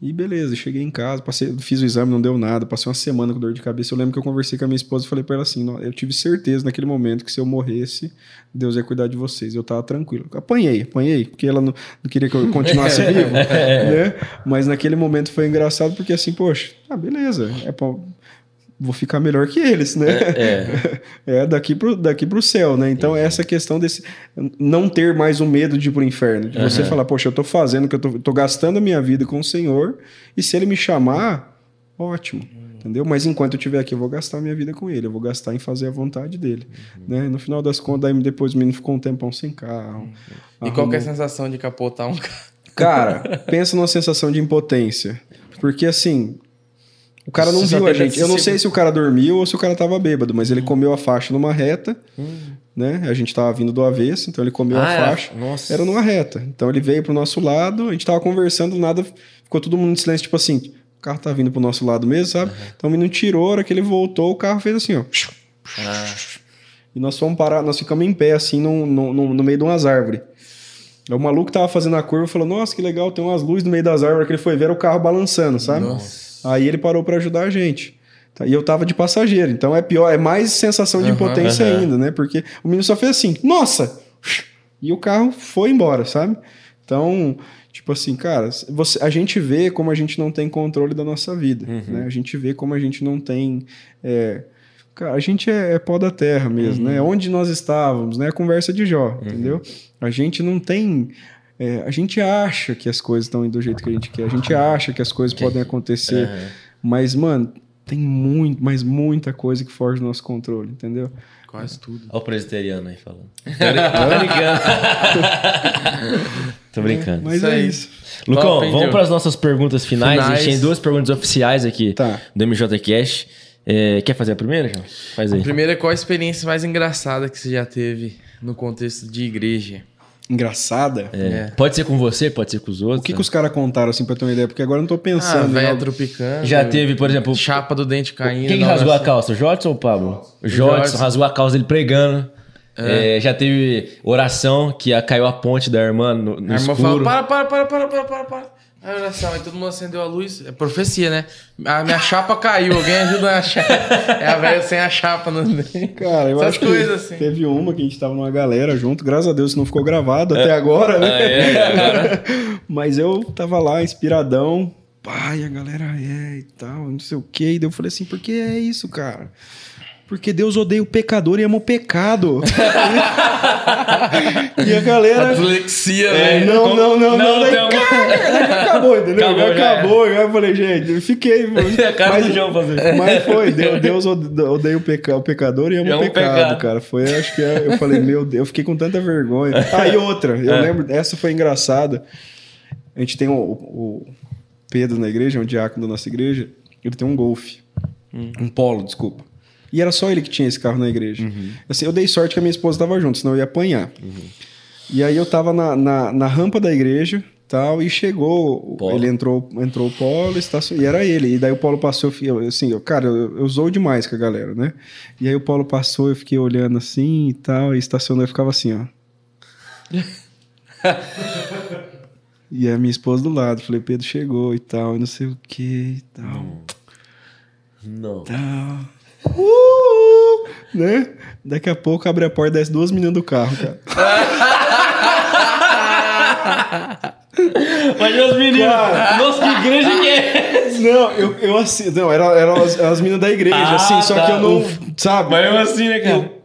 E beleza, cheguei em casa, passei, fiz o exame, não deu nada, passei uma semana com dor de cabeça. Eu lembro que eu conversei com a minha esposa e falei para ela assim: eu tive certeza naquele momento que se eu morresse, Deus ia cuidar de vocês. Eu tava tranquilo. Apanhei, apanhei, porque ela não, não queria que eu continuasse vivo. É. Né? Mas naquele momento foi engraçado, porque assim, poxa, ah, beleza, é pra, vou ficar melhor que eles, né? É, é. é daqui pro daqui céu, né? Então essa questão desse não ter mais o um medo de ir pro inferno, de uhum. você falar, poxa, eu tô fazendo que eu tô, gastando a minha vida com o Senhor e se ele me chamar, ótimo. Uhum. Entendeu? Mas enquanto eu estiver aqui, eu vou gastar a minha vida com ele, eu vou gastar em fazer a vontade dele. Uhum. Né? No final das contas, aí depois o menino ficou um tempão sem carro. Uhum. E qual que é a sensação de capotar um carro? Cara, pensa numa sensação de impotência. Porque assim, o cara não Você viu a gente. Eu não sei se o cara dormiu ou se o cara tava bêbado, mas ele hum. comeu a faixa numa reta, hum. né? A gente tava vindo do avesso, então ele comeu ah, a é? faixa. Era? Nossa. Era numa reta. Então ele veio pro nosso lado, a gente tava conversando, nada, ficou todo mundo em silêncio, tipo assim, o carro tá vindo pro nosso lado mesmo, sabe? Uhum. Então o menino tirou, a hora que ele voltou, o carro fez assim, ó. Ah. E nós fomos parar, nós ficamos em pé, assim, no, no, no, no meio de umas árvores. O maluco tava fazendo a curva falou: Nossa, que legal, tem umas luzes no meio das árvores. Que ele foi ver o carro balançando, sabe? Nossa. Aí ele parou para ajudar a gente. Tá? E eu tava de passageiro, então é pior, é mais sensação de uhum, impotência uhum. ainda, né? Porque o menino só fez assim, nossa! E o carro foi embora, sabe? Então, tipo assim, cara, você, a gente vê como a gente não tem controle da nossa vida, uhum. né? A gente vê como a gente não tem. É, cara, a gente é, é, pó da terra mesmo, né? Uhum. Onde nós estávamos, né? A conversa de Jó, uhum. entendeu? A gente não tem é, a gente acha que as coisas estão indo do jeito que a gente quer, a gente acha que as coisas okay. podem acontecer, uhum. mas, mano, tem muito, mas muita coisa que foge do nosso controle, entendeu? Quase tudo. Olha o presbiteriano aí falando. Tô brincando. Tô brincando. É, mas isso é isso. Lucão, vamos para as nossas perguntas finais. finais. A gente tem duas perguntas oficiais aqui tá. do MJ Cash. É, quer fazer a primeira, João? Faz aí. A primeira é qual a experiência mais engraçada que você já teve no contexto de igreja? engraçada. É. Pode ser com você, pode ser com os outros. O que, que né? os caras contaram, assim, pra ter uma ideia? Porque agora eu não tô pensando. Ah, tropicando. Já teve, por exemplo... Chapa do dente caindo. Quem rasgou assim. a né? calça? Jotson ou Pablo? Jotson rasgou a calça, ele pregando. É. É, já teve oração que caiu a ponte da irmã no, no a irmã escuro. para, para, para, para, para, para. A oração, aí todo mundo acendeu a luz. É profecia, né? A minha chapa caiu, alguém ajuda a chapa. É a velha sem a chapa. No... Cara, eu Essas acho coisas, que assim. teve uma que a gente tava numa galera junto, graças a Deus não ficou gravado é. até agora, né? Ah, é, Mas eu tava lá, inspiradão, pai, a galera é e tal, não sei o quê. E daí eu falei assim, porque é isso, cara? Porque Deus odeia o pecador e ama o pecado. e a galera. Atlexia, é, velho. Né? Então, não, não, não, não. não, não. Cara, é acabou, entendeu? Acabou, acabou. É. Eu falei, gente, eu fiquei. É cara mas, do João fazer. Mas foi, Deus odeia o, peca, o pecador e ama o pecado, pecado, cara. Foi, acho que é, eu falei, meu Deus, eu fiquei com tanta vergonha. Ah, e outra, eu é. lembro, essa foi engraçada. A gente tem o, o Pedro na igreja, é um diácono da nossa igreja, ele tem um golfe. Hum. Um polo, desculpa. E era só ele que tinha esse carro na igreja. Uhum. Assim, eu dei sorte que a minha esposa estava junto, senão eu ia apanhar. Uhum. E aí eu estava na, na, na, rampa da igreja tal, e chegou. Polo. Ele entrou, entrou o Polo, e era ele. E daí o Polo passou, eu assim, eu, cara, eu, eu zoou demais com a galera, né? E aí o Polo passou, eu fiquei olhando assim e tal, e estacionou, e ficava assim, ó. e a minha esposa do lado, falei, Pedro chegou e tal, e não sei o que e tal. Não. Não. Tal. Uh, né? Daqui a pouco abre a porta e duas meninas do carro, cara. Mas e as meninas? Cara. Nossa, que igreja que é Não, eu, eu assim. Não, eram era as, as meninas da igreja, ah, assim, só tá, que eu não. Uf. Sabe? Mas eu assim, né, cara? Eu,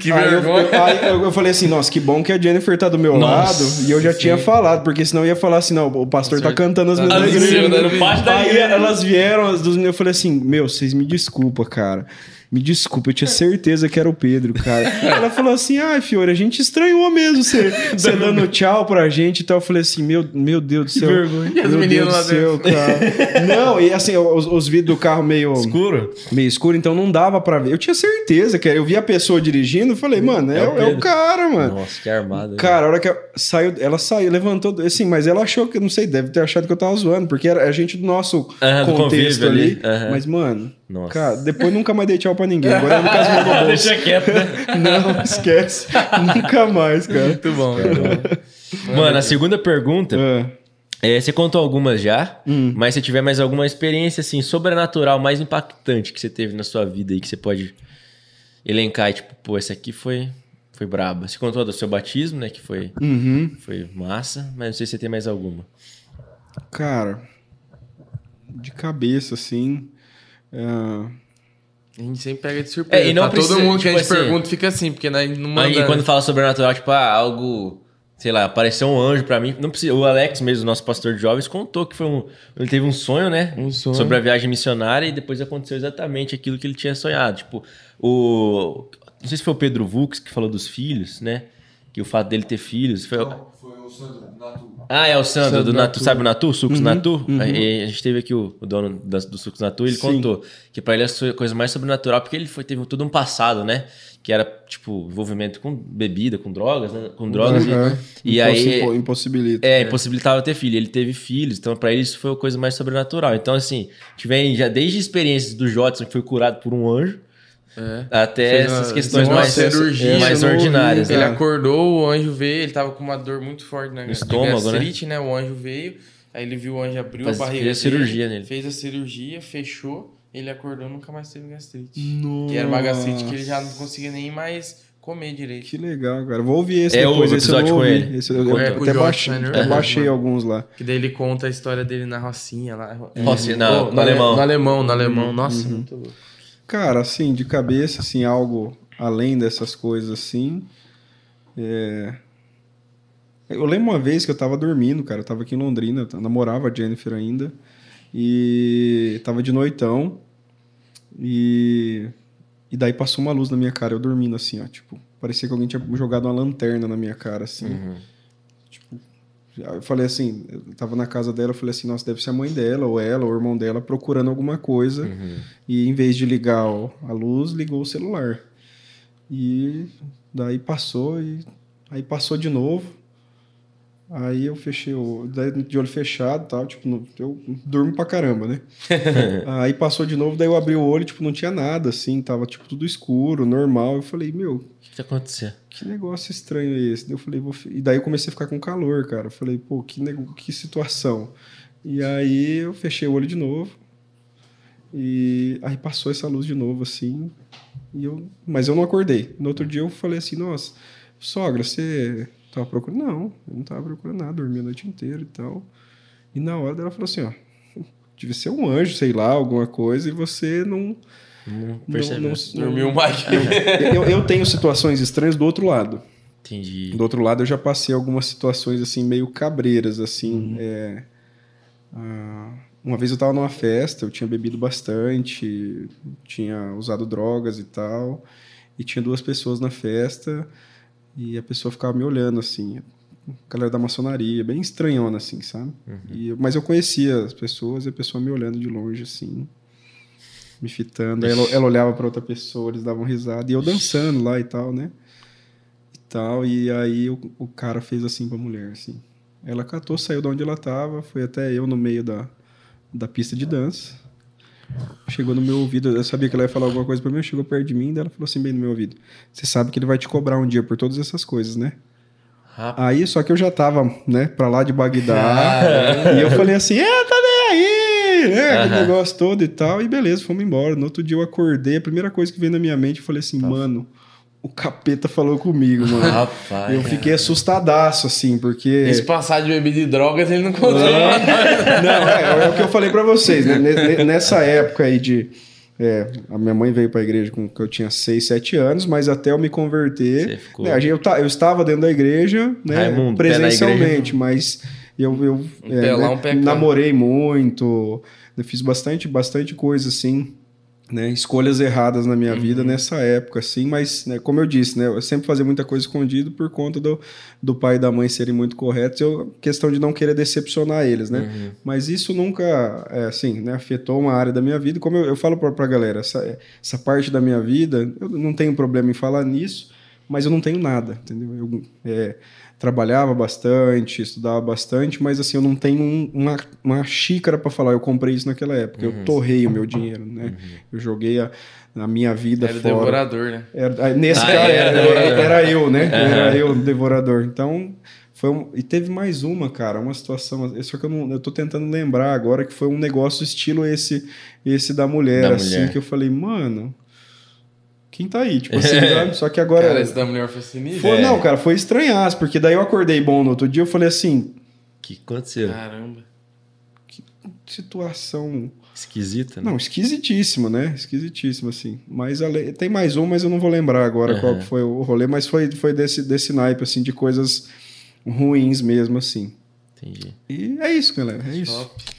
que aí vergonha. Eu, aí eu, falei assim, nossa, que bom que a Jennifer tá do meu nossa, lado. E eu já sim. tinha falado, porque senão ia falar assim, não, o pastor tá cantando as tá minhas igrejas. Né? Aí elas vieram, as duas meninas, eu falei assim, meu, vocês me desculpa, cara. Me desculpa, eu tinha certeza que era o Pedro, cara. Ela falou assim: ah, Fiore, a gente estranhou mesmo você, você dando tchau pra gente e então, tal. Eu falei assim: meu, meu Deus do céu. Que vergonha. Meu e as meninas lá céu, Cara. Não, e assim, os, os vidros do carro meio. Escuro? Meio escuro, então não dava pra ver. Eu tinha certeza, cara. Eu vi a pessoa dirigindo e falei, mano, é, é, o, é, o cara, mano. Nossa, que armada. Né? Cara, a hora que ela saiu, ela saiu, levantou, assim, mas ela achou que, não sei, deve ter achado que eu tava zoando, porque era a é gente do nosso contexto do ali. ali. Mas, mano. Nossa. Cara, depois nunca mais dei tchau pra ninguém. Agora é Lucas Mendonça. Deixa quieto, né? Não, esquece. nunca mais, cara. Muito bom, cara. Mano, a segunda pergunta. É. é, você contou algumas já, hum. mas se tiver mais alguma experiência assim sobrenatural mais impactante que você teve na sua vida aí que você pode elencar, e, tipo, pô, essa aqui foi foi braba. Você contou do seu batismo, né, que foi uhum. foi massa, mas não sei se você tem mais alguma. Cara, de cabeça assim, é. A gente sempre pega de surpresa. É, e não pra tá? precisa, todo mundo tipo que a tipo gente assim, pergunta fica assim, porque né, não manda... E quando fala sobrenatural, tipo, ah, algo... Sei lá, apareceu um anjo para mim. Não precisa, o Alex mesmo, nosso pastor de jovens, contou que foi um, ele teve um sonho, né? Um sonho. Sobre a viagem missionária e depois aconteceu exatamente aquilo que ele tinha sonhado. Tipo, o... Não sei se foi o Pedro Vux que falou dos filhos, né? Que o fato dele ter filhos... Foi, ah, é o Sandro, Sandro do Natu. Sabe o Natu? Sucos uhum, Natu? Uhum. A, a gente teve aqui o, o dono da, do Sucos Natu ele Sim. contou que para ele é a coisa mais sobrenatural, porque ele foi, teve todo um passado, né? Que era, tipo, envolvimento com bebida, com drogas, né? Com drogas. Uhum. E, e aí. Impossibilita. É, né? impossibilitava ter filho. Ele teve filhos, então para ele isso foi a coisa mais sobrenatural. Então, assim, a gente vem já desde experiências do Jotson, que foi curado por um anjo é. Até Fez essas questões mais, cirurgia, mais ordinárias. Né? Ele né? acordou, o anjo veio, ele tava com uma dor muito forte na estômago, né? gastrite, né? né? O anjo veio, aí ele viu o anjo abriu Faz, a barriga. Fez a cirurgia dele, nele. Fez a cirurgia, fechou, ele acordou nunca mais teve gastrite. Nossa. Que era uma gastrite que ele já não conseguia nem mais comer direito. Que legal, cara. Vou ouvir esse é depois. episódio com ele. Esse eu, é eu é, até, baixei, até né? baixei alguns lá. Que daí ele conta a história dele na Rocinha lá. Rocinha, é. na, no, no, alemão. No alemão, no alemão. Nossa, uhum. muito louco. Cara, assim, de cabeça, assim, algo além dessas coisas, assim. É... Eu lembro uma vez que eu tava dormindo, cara. Eu tava aqui em Londrina, eu namorava a Jennifer ainda. E tava de noitão. E... e daí passou uma luz na minha cara, eu dormindo assim, ó. Tipo, parecia que alguém tinha jogado uma lanterna na minha cara, assim. Uhum. Eu falei assim, eu tava na casa dela, eu falei assim, nossa, deve ser a mãe dela, ou ela, ou o irmão dela, procurando alguma coisa. Uhum. E em vez de ligar a luz, ligou o celular. E daí passou, e aí passou de novo. Aí eu fechei o. Daí de olho fechado tal, tipo, no, eu durmo pra caramba, né? aí passou de novo, daí eu abri o olho, tipo, não tinha nada, assim, tava tipo tudo escuro, normal. Eu falei, meu. O que, que aconteceu? Que negócio estranho é esse? Daí eu falei, vou. E daí eu comecei a ficar com calor, cara. Eu falei, pô, que, ne... que situação. E aí eu fechei o olho de novo. E aí passou essa luz de novo, assim. E eu... Mas eu não acordei. No outro dia eu falei assim, nossa, sogra, você Tava procurando. Não, eu não tava procurando nada, dormia a noite inteira e tal. E na hora ela falou assim: ó, devia ser um anjo, sei lá, alguma coisa, e você não. Não, percebeu. não, não né? Dormiu mais. É, eu, eu tenho situações estranhas do outro lado. Entendi. Do outro lado, eu já passei algumas situações assim meio cabreiras, assim. Uhum. É, uma vez eu estava numa festa, eu tinha bebido bastante, tinha usado drogas e tal, e tinha duas pessoas na festa. E a pessoa ficava me olhando, assim, a galera da maçonaria, bem estranhona, assim, sabe? Uhum. E, mas eu conhecia as pessoas e a pessoa me olhando de longe, assim, me fitando. Aí ela, ela olhava para outra pessoa, eles davam risada. E eu dançando lá e tal, né? E tal. E aí o, o cara fez assim pra mulher, assim. Ela catou, saiu de onde ela tava, foi até eu no meio da, da pista de dança. Chegou no meu ouvido, eu sabia que ela ia falar alguma coisa para mim, chegou perto de mim e ela falou assim bem no meu ouvido. Você sabe que ele vai te cobrar um dia por todas essas coisas, né? Aí só que eu já tava, né, pra lá de Bagdá. e eu falei assim: "É, tá nem aí". Né, uhum. negócio todo e tal, e beleza, fomos embora. No outro dia eu acordei, a primeira coisa que veio na minha mente, eu falei assim: tá. "Mano, o capeta falou comigo, mano. Rapaz, eu fiquei cara. assustadaço, assim, porque. Esse passar de bebida e drogas ele não contou. Não, não é, é, o que eu falei para vocês. Né? Nessa época aí de. É, a minha mãe veio para a igreja com que eu tinha 6, 7 anos, mas até eu me converter. Ficou... Né, eu, eu, estava dentro da igreja, né, Raimundo, presencialmente, igreja. mas eu, eu um é, pelão, né, namorei muito, fiz bastante, bastante coisa assim né, escolhas erradas na minha uhum. vida nessa época, assim, mas, né, como eu disse, né, eu sempre fazia muita coisa escondido por conta do, do pai e da mãe serem muito corretos, eu, questão de não querer decepcionar eles, né, uhum. mas isso nunca, é, assim, né, afetou uma área da minha vida, como eu, eu falo pra, pra galera, essa, é, essa parte da minha vida, eu não tenho problema em falar nisso, mas eu não tenho nada, entendeu? Eu, é, trabalhava bastante, estudava bastante, mas assim, eu não tenho um, uma, uma xícara para falar, eu comprei isso naquela época, uhum. eu torrei o meu dinheiro, né? Uhum. Eu joguei a, a minha vida era fora. devorador, né? Era, é, nesse ah, cara é, era, era, é, era, eu, né? Uhum. Era eu, devorador. Então, foi um, e teve mais uma, cara, uma situação, só que eu não, eu tô tentando lembrar agora que foi um negócio estilo esse esse da mulher, da assim, que eu falei, mano, quem tá aí? Tipo assim, Só que agora. Cara, esse da mulher Foi, é. Não, cara, foi estranhar, porque daí eu acordei bom no outro dia eu falei assim. que aconteceu? Caramba. Que situação. Esquisita, né? Não, esquisitíssimo, né? Esquisitíssimo, assim. Mas ale... tem mais um, mas eu não vou lembrar agora uhum. qual foi o rolê, mas foi, foi desse, desse naipe, assim, de coisas ruins mesmo, assim. Entendi. E é isso, galera. É isso.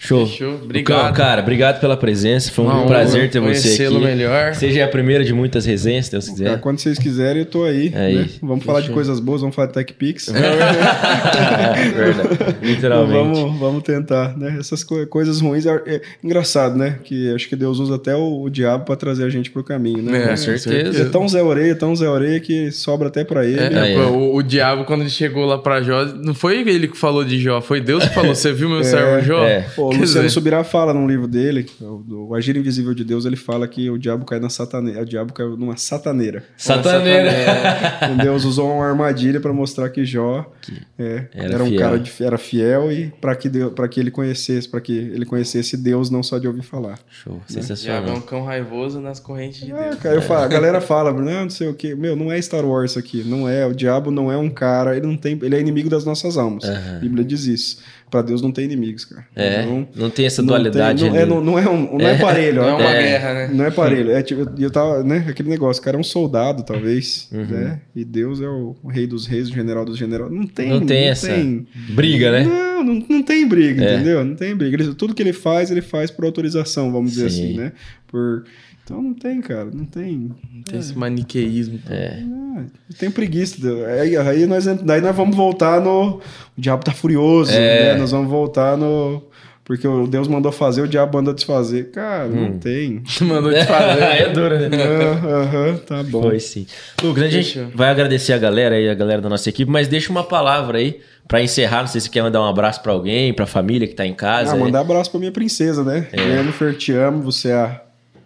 Top. Show. Obrigado. cara, obrigado pela presença. Foi um prazer ter você aqui. melhor. Seja a primeira de muitas resenhas, se Deus quiser. quando vocês quiserem, eu tô aí. É Né? Vamos Fechou. falar de coisas boas, vamos falar de TechPix. é verdade. Literalmente. Vamos, vamos tentar, né? Essas coisas ruins é, é, engraçado, né? Que acho que Deus usa até o, o diabo para trazer a gente pro caminho, né? É, com certeza. É tão Zé Oreia, tão Zé Oreia que sobra até para ele. É, é, é. o, o, diabo, quando ele chegou lá para Jó, não foi ele que falou de Jó, foi Deus que falou, você viu meu servo é, Jó? É. Pô, o Luciano dizer... Subirá fala num livro dele, o, Agir Invisível de Deus, ele fala que o diabo cai na sataneira, o diabo caiu numa sataneira. Sataneira! sataneira. Deus usou uma armadilha para mostrar que Jó que é, era, era, um fiel. cara de, era fiel e para que, que ele conhecesse, para que ele conhecesse Deus não só de ouvir falar. Show, né? sensacional. Diabo é um cão raivoso nas correntes de é, Deus. Cara, é. falo, a galera fala, não, não sei o que, meu, não é Star Wars aqui, não é, o diabo não é um cara, ele não tem, ele é inimigo das nossas almas. Uhum. A Bíblia diz isso. Deus, para Deus não tem inimigos, cara. É, não, não tem essa dualidade. Não, tem, né? é, não, é, não, é, um, não é, é. parelho. Não é uma é. guerra, né? Não é parelho. É tipo, eu tava, né? Aquele negócio, o cara é um soldado, talvez, uhum. né? E Deus é o, rei dos reis, o general dos generais. Não tem, não tem essa tem. briga, né? Não, não, não tem briga, entendeu? Não tem briga. Ele, tudo que ele faz, ele faz por autorização, vamos Sim. dizer assim, né? Por então não tem, cara, não tem. Não tem é. esse maniqueísmo. É. é. Tem preguiça. Aí, aí nós, daí nós vamos voltar no. O diabo tá furioso, é. né? Nós vamos voltar no. Porque o Deus mandou fazer, o diabo manda desfazer. Cara, hum. não tem. mandou desfazer. é dura, né? Aham, uh, uh -huh, tá bom. Foi sim. Lucas a gente vai agradecer a galera aí, a galera da nossa equipe, mas deixa uma palavra aí para encerrar. Não sei se quer mandar um abraço para alguém, pra família que tá em casa. Ah, aí. Né? mandar abraço pra minha princesa, né? É. Jennifer, te amo, você é a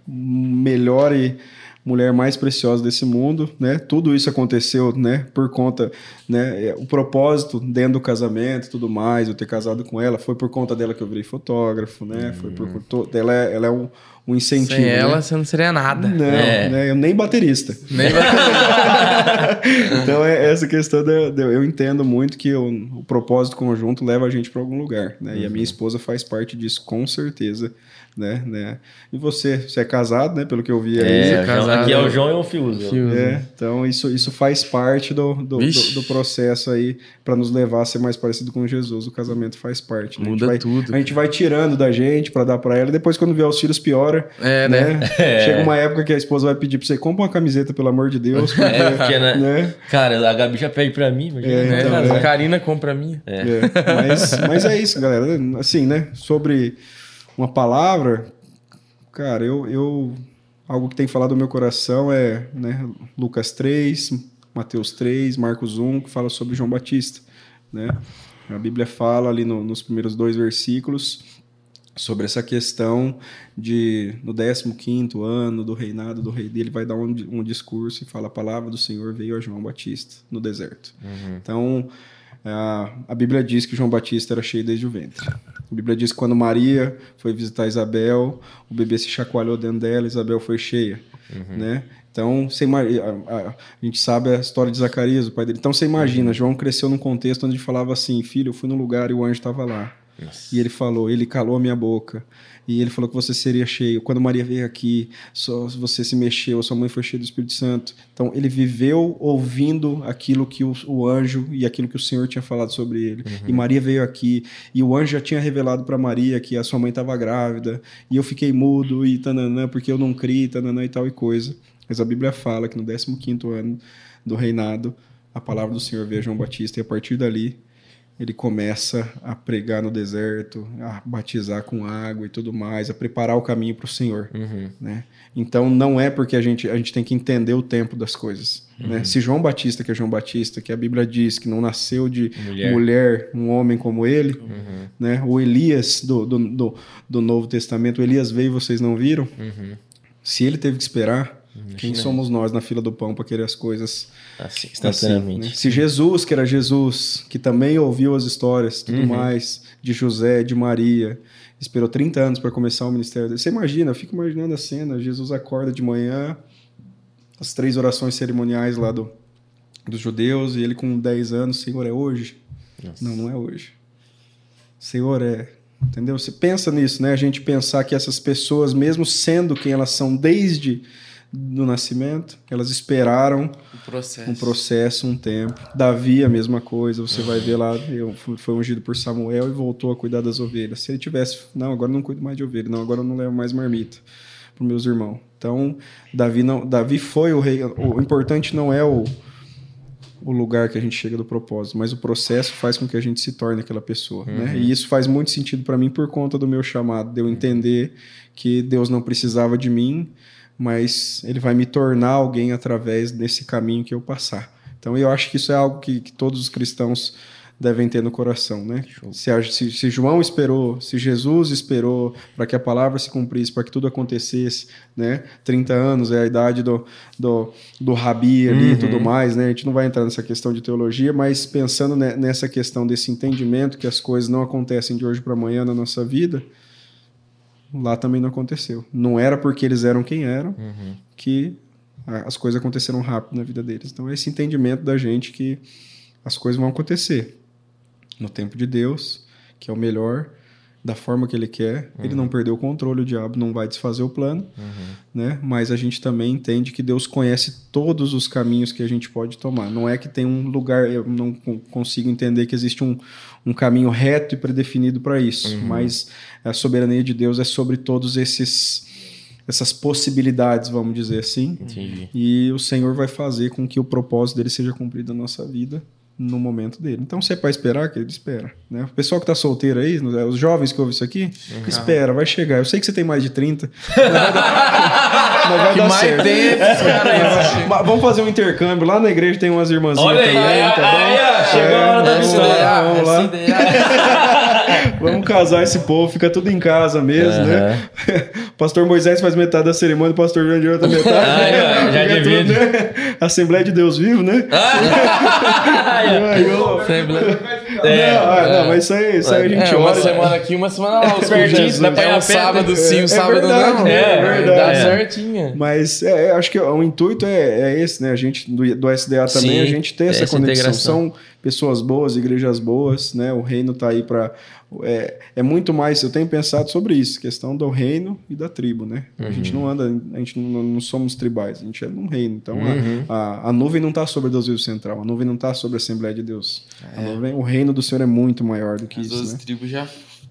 melhor e mulher mais preciosa desse mundo, né? Tudo isso aconteceu, né? Por conta, né? É, o propósito dentro do casamento, tudo mais, eu ter casado com ela, foi por conta dela que eu virei fotógrafo, né? Hum. Foi por hum. conta dela, é, ela é um, um incentivo. Sem né? ela, né? você não seria nada. Não, é. né? Eu nem baterista. Nem então é, é essa questão da, eu entendo muito que o propósito conjunto leva a gente para algum lugar, né? Uhum. E a minha uhum. esposa faz parte disso com certeza né, né? E você, você é casado, né? Pelo que eu vi é, aí. É, é casado. Aqui é o é. João e o Fiuza. É, então isso, isso faz parte do, do, do, do processo aí para nos levar a ser mais parecido com Jesus. O casamento faz parte. Né? Muda a vai, tudo. A gente vai tirando da gente para dar para ela. Depois quando vier os filhos piora. É, né? né? É. Chega uma época que a esposa vai pedir para você compra uma camiseta pelo amor de Deus. Porque, é, porque né? né? Cara, a Gabi já pede para mim. É, né, então, a né? Karina compra a minha. É. Mas, mas é isso, galera. Assim, né? Sobre uma palavra, cara, eu, eu algo que tem falado no meu coração é né, Lucas 3, Mateus 3, Marcos 1, que fala sobre João Batista. Né? A Bíblia fala ali no, nos primeiros dois versículos sobre essa questão de no 15 ano do reinado do rei dele vai dar um, um, discurso e fala a palavra do Senhor veio a João Batista no deserto. Uhum. Então a, a Bíblia diz que João Batista era cheio desde o ventre. A Bíblia diz que quando Maria foi visitar Isabel, o bebê se chacoalhou dentro dela, Isabel foi cheia, uhum. né? Então, você, a, a, gente sabe a história de Zacarias, o pai dele. Então, você imagina, uhum. João cresceu num contexto onde falava assim, filho, eu fui num lugar e o anjo estava lá. E ele falou, ele calou a minha boca e ele falou que você seria cheio. Quando Maria veio aqui, só você se mexeu, sua mãe foi cheia do Espírito Santo. Então ele viveu ouvindo aquilo que o, o anjo e aquilo que o Senhor tinha falado sobre ele. Uhum. E Maria veio aqui e o anjo já tinha revelado para Maria que a sua mãe estava grávida e eu fiquei mudo e tananã porque eu não criei, tananã e tal e coisa. Mas a Bíblia fala que no 15 ano do reinado a palavra do Senhor veio a João Batista e a partir dali ele começa a pregar no deserto, a batizar com água e tudo mais, a preparar o caminho para o Senhor, uhum. né? Então não é porque a gente a gente tem que entender o tempo das coisas, né? uhum. né? Se João Batista que é João Batista, que a Bíblia diz que não nasceu de mulher, mulher um homem como ele, uhum. né? O Elias do, do, do, do, Novo Testamento, Elias veio, e vocês não viram? Uhum. Se ele teve que esperar, quem somos nós na fila do pão para querer as coisas tá assim, assim, instantaneamente? Assim, né? Se Jesus, que era Jesus, que também ouviu as histórias tudo uhum. mais, de José, de Maria, esperou 30 anos para começar o ministério dele. Você imagina, eu fico imaginando a cena: Jesus acorda de manhã, as três orações cerimoniais lá do, dos judeus, e ele com 10 anos, Senhor, é hoje? Nossa. Não, não é hoje. Senhor, é Entendeu? Você pensa nisso, né? A gente pensar que essas pessoas, mesmo sendo quem elas são desde do nascimento, elas esperaram processo. um processo, um tempo. Davi, a mesma coisa, você vai ver lá, eu, foi ungido por Samuel e voltou a cuidar das ovelhas. Se ele tivesse, não, agora eu não cuido mais de ovelha, não, agora eu não levo mais marmita para meus irmãos. Então, Davi, não, Davi foi o rei. O importante não é o, o lugar que a gente chega do propósito, mas o processo faz com que a gente se torne aquela pessoa. Né? Uhum. Né? E isso faz muito sentido para mim por conta do meu chamado, de eu entender que Deus não precisava de mim mas ele vai me tornar alguém através desse caminho que eu passar. Então eu acho que isso é algo que, que todos os cristãos devem ter no coração, né? Se, se, se, João esperou, se Jesus esperou para que a palavra se cumprisse, para que tudo acontecesse, né? 30 anos é a idade do, do, do rabi ali uhum. e tudo mais, né? A gente não vai entrar nessa questão de teologia, mas pensando nessa questão desse entendimento que as coisas não acontecem de hoje para amanhã na nossa vida, lá também não aconteceu. Não era porque eles eram quem eram uhum. que as coisas aconteceram rápido na vida deles. Então é esse entendimento da gente que as coisas vão acontecer no tempo de Deus, que é o melhor, da forma que ele quer. Uhum. Ele não uhum. perdeu o controle, o diabo não vai desfazer o plano, uhum. né? Mas a gente também entende que Deus conhece todos os caminhos que a gente pode tomar. Não é que tem um lugar, eu não consigo entender que existe um, um caminho reto e predefinido para isso, uhum. mas a soberania de Deus é sobre todos esses essas possibilidades, vamos dizer assim. Entendi. E o Senhor vai fazer com que o propósito dele seja cumprido na nossa vida no momento dele. Então, se é pra esperar, que ele espera. Né? O pessoal que tá solteiro aí, é, os jovens que ouvem isso aqui, uhum. espera, vai chegar. Eu sei que você tem mais de 30. Mas vai dar, mas vai dar mais certo. tempo, é. cara. vamos fazer um intercâmbio. Lá na igreja tem umas irmãzinhas Olha também. Aí, tá aí, aí, chegou é, a hora da é, lá, Vamos lá. É, Vamos casar esse povo, fica tudo em casa mesmo, uhum. né? pastor Moisés faz metade da cerimônia, o pastor João de outra metade. já divide. Tudo, né? Assembleia de Deus vivo, né? Ah. Assembleia. É, não, ah, é. mas isso aí, isso aí a gente é, uma olha. Uma semana aqui, uma semana lá. Os perdidos, dá pra ir é um sábado sim, um sábado verdade, não. Né? É, verdade. Dá certinho. Mas acho que o intuito é, esse, né? A gente, do, do SDA também, sim, a gente tem essa, essa conexão. São pessoas boas, igrejas boas, né? O reino tá aí para é, é, muito mais. Eu tenho pensado sobre isso, questão do reino e da tribo, né? Uhum. A gente uhum. não anda, a gente não, não, somos tribais, a gente é um reino. Então uhum. a, a, a, nuvem não está sobre Deus vivo central, a nuvem não está sobre a Assembleia de Deus. É. Nuvem, o reino do Senhor é muito maior do que As isso. As né? tribos já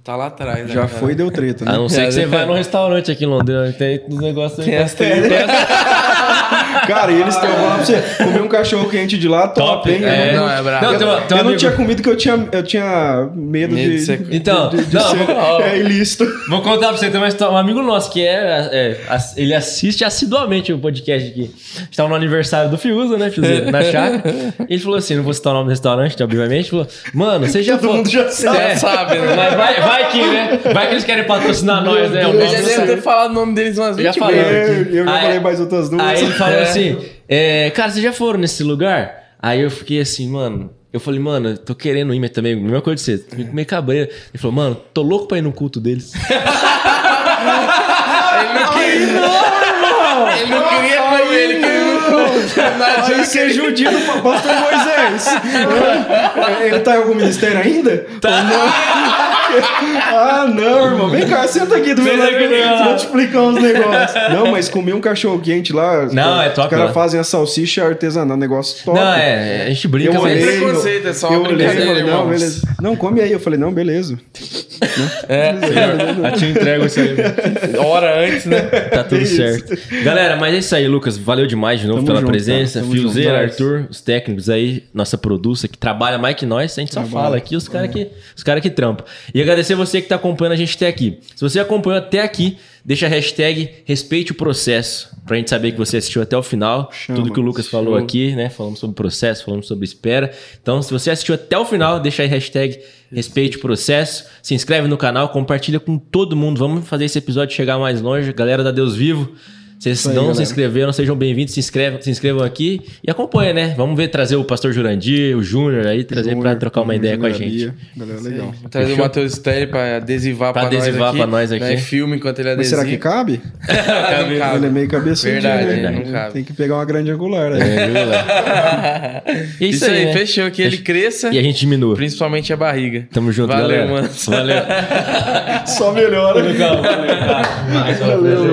Tá lá atrás. Já né, foi e deu treta, né? A não ser que você vai num restaurante aqui em Londrina, né? tem os negócios aí. Tem as Cara, e eles estão lá pra você comer um cachorro quente de lá, top, hein? É, não, é brabo. eu, tem uma, tem eu não tinha comido que eu tinha, eu tinha medo, medo de, de, ser, então, de, de não, ser é ilícito. Vou contar pra você, tem uma história, um amigo nosso que é, é, é ele assiste assiduamente o podcast aqui. Estava no aniversário do Fiuza, né, Fiuza, na chácara. Ele falou assim, não vou citar o nome do restaurante, obviamente, falou, mano, você já Todo foi... mundo já sabe, é, sabe né? Mas vai, vai Vai que, né? Vai que eles querem patrocinar nós, né? Eu já ter falado o nome deles umas vezes. Já falei. Eu, já falei mais outras duas. Aí ele falou é. assim: é, Cara, vocês já foram nesse lugar? Aí eu fiquei assim, mano. Eu falei, mano, eu tô querendo ir, mas também, mesma coisa de você, tô meio cabreiro. Ele falou, mano, tô louco pra ir no culto deles. ele não queria. Não, ele não queria comer, ele queria no culto. ser judio do pastor Moisés. ele tá em algum ministério ainda? Tá. Ou não? ah, não, irmão. Vem cá, senta aqui do meu lado eu vou te explicar uns negócios. Não, mas comer um cachorro quente lá. Não, é top. Os caras fazem a salsicha artesanal, negócio top. Não, é. A gente brinca, eu mas... Olhei, preconceito, é só eu olhei, falei, não, beleza. Não, come aí. Eu falei, não, beleza. É, a te entrega isso aí. Hora antes, né? Tá tudo certo. Galera, mas é isso aí, Lucas. Valeu demais de novo tamo pela junto, presença. Tá, Filzeira, Arthur, os técnicos aí, nossa produção que trabalha mais que nós. A gente só fala aqui, os caras é. que, os cara que trampam. E agradecer você que está acompanhando a gente até aqui. Se você acompanhou até aqui, deixa a hashtag respeite o processo, para a gente saber que você assistiu até o final. Chama, tudo que o Lucas falou aqui, né? Falamos sobre processo, falamos sobre espera. Então, se você assistiu até o final, deixa aí hashtag respeite o processo. Se inscreve no canal, compartilha com todo mundo. Vamos fazer esse episódio chegar mais longe. Galera da Deus Vivo. Vocês não galera. se inscreveram, sejam bem-vindos, se inscrevam, se inscrevam aqui e acompanha, né? Vamos ver, trazer o pastor Jurandir, o Júnior aí, trazer para trocar uma ideia com a gente. Galera, legal. Trazer o Matheus Stelli para adesivar para nós aqui. Pra nós né? aqui. Né? Filme enquanto ele adesiva. Mas será que cabe? cabe, cabe. Ele é meio cabeçudo. Verdade, né? né? né? Não cabe. Tem que pegar uma grande angular. Né? É, isso, isso aí, né? fechou, que ele cresça. E a gente diminua. Principalmente a barriga. Tamo junto, Valeu, galera. Mano. Valeu, mano. Só melhora. Legal, valeu. Valeu. valeu.